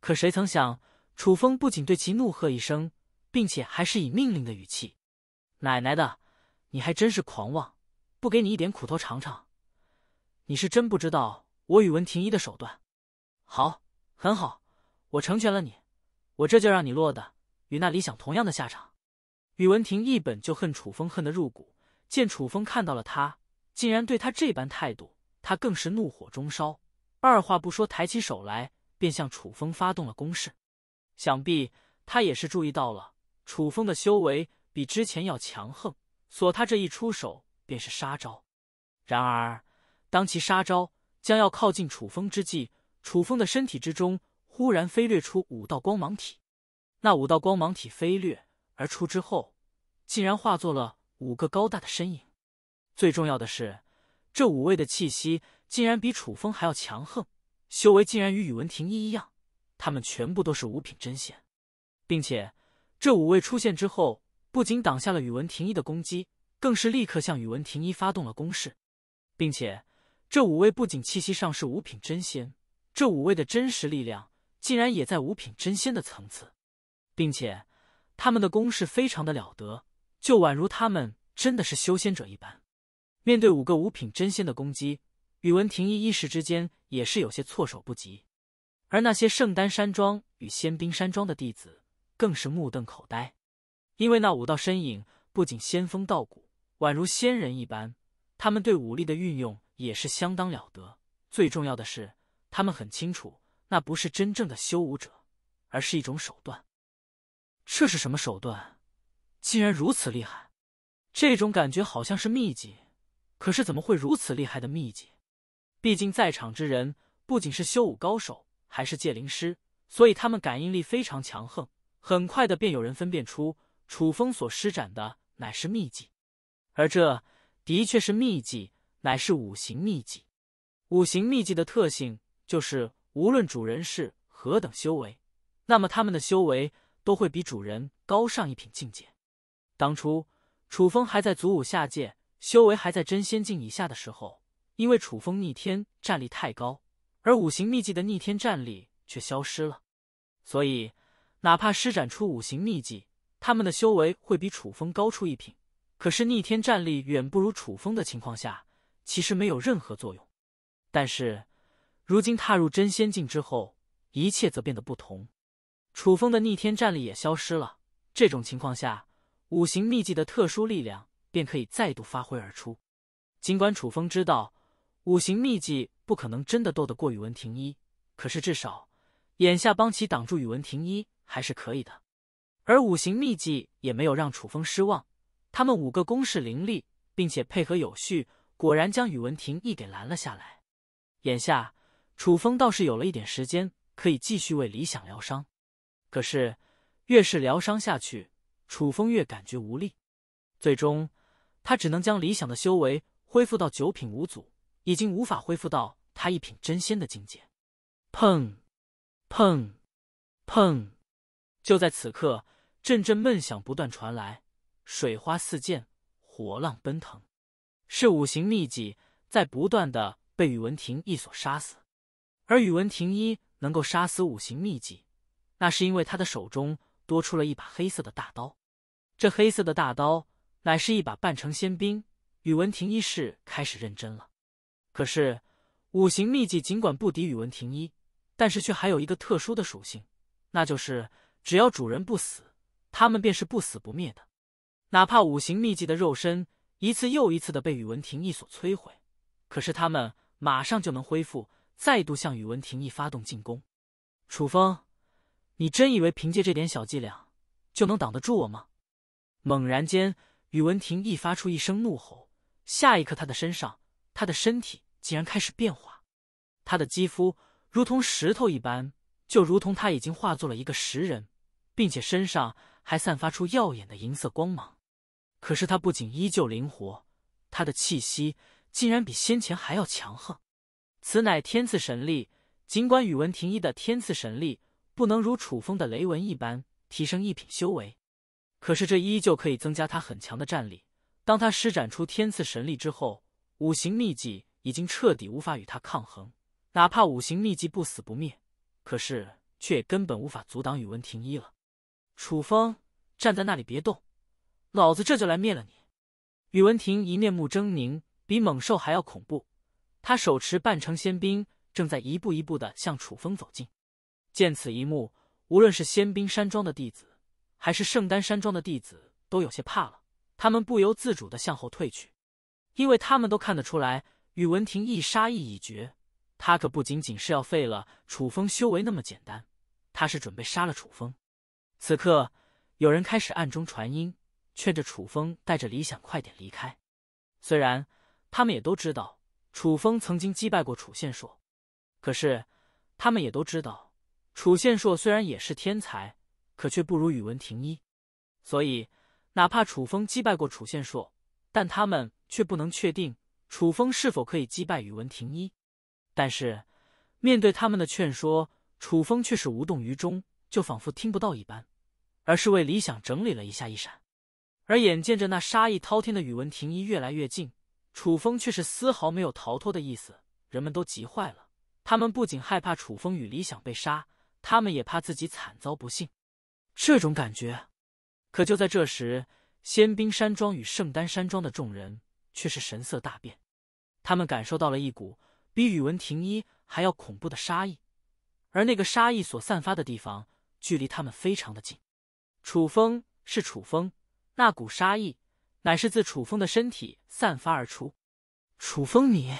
Speaker 1: 可谁曾想，楚风不仅对其怒喝一声，并且还是以命令的语气：“奶奶的，你还真是狂妄！不给你一点苦头尝尝，你是真不知道我宇文婷一的手段。”好，很好，我成全了你，我这就让你落得与那理想同样的下场。宇文婷一本就恨楚风恨得入骨，见楚风看到了他，竟然对他这般态度。他更是怒火中烧，二话不说，抬起手来便向楚风发动了攻势。想必他也是注意到了楚风的修为比之前要强横，所他这一出手便是杀招。然而，当其杀招将要靠近楚风之际，楚风的身体之中忽然飞掠出五道光芒体。那五道光芒体飞掠而出之后，竟然化作了五个高大的身影。最重要的是。这五位的气息竟然比楚风还要强横，修为竟然与宇文庭一一样。他们全部都是五品真仙，并且这五位出现之后，不仅挡下了宇文庭一的攻击，更是立刻向宇文庭一发动了攻势。并且，这五位不仅气息上是五品真仙，这五位的真实力量竟然也在五品真仙的层次，并且他们的攻势非常的了得，就宛如他们真的是修仙者一般。面对五个五品真仙的攻击，宇文廷一一时之间也是有些措手不及，而那些圣丹山庄与仙兵山庄的弟子更是目瞪口呆，因为那五道身影不仅仙风道骨，宛如仙人一般，他们对武力的运用也是相当了得。最重要的是，他们很清楚，那不是真正的修武者，而是一种手段。这是什么手段？竟然如此厉害！这种感觉好像是秘籍。可是，怎么会如此厉害的秘籍？毕竟在场之人不仅是修武高手，还是戒灵师，所以他们感应力非常强横。很快的，便有人分辨出楚风所施展的乃是秘技，而这的确是秘技，乃是五行秘技。五行秘技的特性就是，无论主人是何等修为，那么他们的修为都会比主人高上一品境界。当初楚风还在祖武下界。修为还在真仙境以下的时候，因为楚风逆天战力太高，而五行秘技的逆天战力却消失了，所以哪怕施展出五行秘技，他们的修为会比楚风高出一品，可是逆天战力远不如楚风的情况下，其实没有任何作用。但是，如今踏入真仙境之后，一切则变得不同，楚风的逆天战力也消失了。这种情况下，五行秘技的特殊力量。便可以再度发挥而出。尽管楚风知道五行秘技不可能真的斗得过宇文庭一，可是至少眼下帮其挡住宇文庭一还是可以的。而五行秘技也没有让楚风失望，他们五个攻势凌厉，并且配合有序，果然将宇文庭一给拦了下来。眼下楚风倒是有了一点时间，可以继续为理想疗伤。可是越是疗伤下去，楚风越感觉无力，最终。他只能将理想的修为恢复到九品五祖，已经无法恢复到他一品真仙的境界。砰，砰，砰！就在此刻，阵阵闷响不断传来，水花四溅，火浪奔腾，是五行秘籍在不断的被宇文庭一所杀死。而宇文庭一能够杀死五行秘籍，那是因为他的手中多出了一把黑色的大刀。这黑色的大刀。乃是一把半成仙兵，宇文庭一始开始认真了。可是五行秘技尽管不敌宇文庭一，但是却还有一个特殊的属性，那就是只要主人不死，他们便是不死不灭的。哪怕五行秘技的肉身一次又一次的被宇文庭一所摧毁，可是他们马上就能恢复，再度向宇文庭一发动进攻。楚风，你真以为凭借这点小伎俩就能挡得住我吗？猛然间。宇文庭一发出一声怒吼，下一刻，他的身上，他的身体竟然开始变化。他的肌肤如同石头一般，就如同他已经化作了一个石人，并且身上还散发出耀眼的银色光芒。可是他不仅依旧灵活，他的气息竟然比先前还要强横。此乃天赐神力。尽管宇文庭一的天赐神力不能如楚风的雷纹一般提升一品修为。可是这依旧可以增加他很强的战力。当他施展出天赐神力之后，五行秘技已经彻底无法与他抗衡。哪怕五行秘技不死不灭，可是却也根本无法阻挡宇文婷一了。楚风站在那里别动，老子这就来灭了你！宇文婷一面目狰狞，比猛兽还要恐怖。他手持半成仙兵，正在一步一步的向楚风走近。见此一幕，无论是仙兵山庄的弟子。还是圣丹山庄的弟子都有些怕了，他们不由自主的向后退去，因为他们都看得出来，宇文亭一杀意已决，他可不仅仅是要废了楚风修为那么简单，他是准备杀了楚风。此刻，有人开始暗中传音，劝着楚风带着李想快点离开。虽然他们也都知道楚风曾经击败过楚现硕，可是他们也都知道楚现硕虽然也是天才。可却不如宇文庭一，所以哪怕楚风击败过楚宪硕，但他们却不能确定楚风是否可以击败宇文庭一。但是面对他们的劝说，楚风却是无动于衷，就仿佛听不到一般，而是为理想整理了一下一闪。而眼见着那杀意滔天的宇文庭一越来越近，楚风却是丝毫没有逃脱的意思。人们都急坏了，他们不仅害怕楚风与理想被杀，他们也怕自己惨遭不幸。这种感觉，可就在这时，仙兵山庄与圣丹山庄的众人却是神色大变，他们感受到了一股比宇文庭一还要恐怖的杀意，而那个杀意所散发的地方，距离他们非常的近。楚风是楚风，那股杀意乃是自楚风的身体散发而出。楚风，你……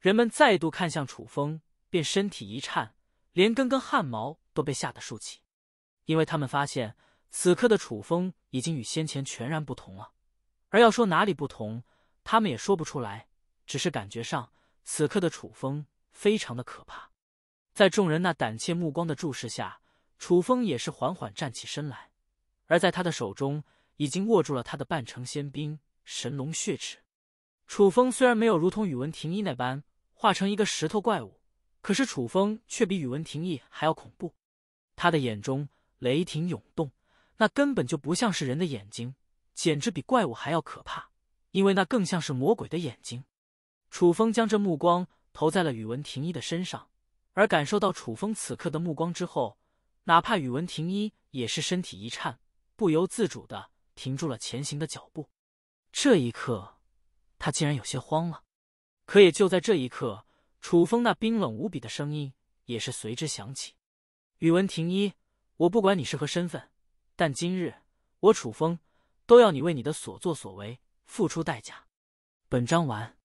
Speaker 1: 人们再度看向楚风，便身体一颤，连根根汗毛都被吓得竖起。因为他们发现，此刻的楚风已经与先前全然不同了。而要说哪里不同，他们也说不出来，只是感觉上，此刻的楚风非常的可怕。在众人那胆怯目光的注视下，楚风也是缓缓站起身来，而在他的手中，已经握住了他的半成仙兵——神龙血齿。楚风虽然没有如同宇文庭一那般化成一个石头怪物，可是楚风却比宇文庭一还要恐怖。他的眼中。雷霆涌动，那根本就不像是人的眼睛，简直比怪物还要可怕，因为那更像是魔鬼的眼睛。楚风将这目光投在了宇文庭一的身上，而感受到楚风此刻的目光之后，哪怕宇文庭一也是身体一颤，不由自主的停住了前行的脚步。这一刻，他竟然有些慌了。可也就在这一刻，楚风那冰冷无比的声音也是随之响起：“宇文庭一。”我不管你是何身份，但今日我楚风都要你为你的所作所为付出代价。本章完。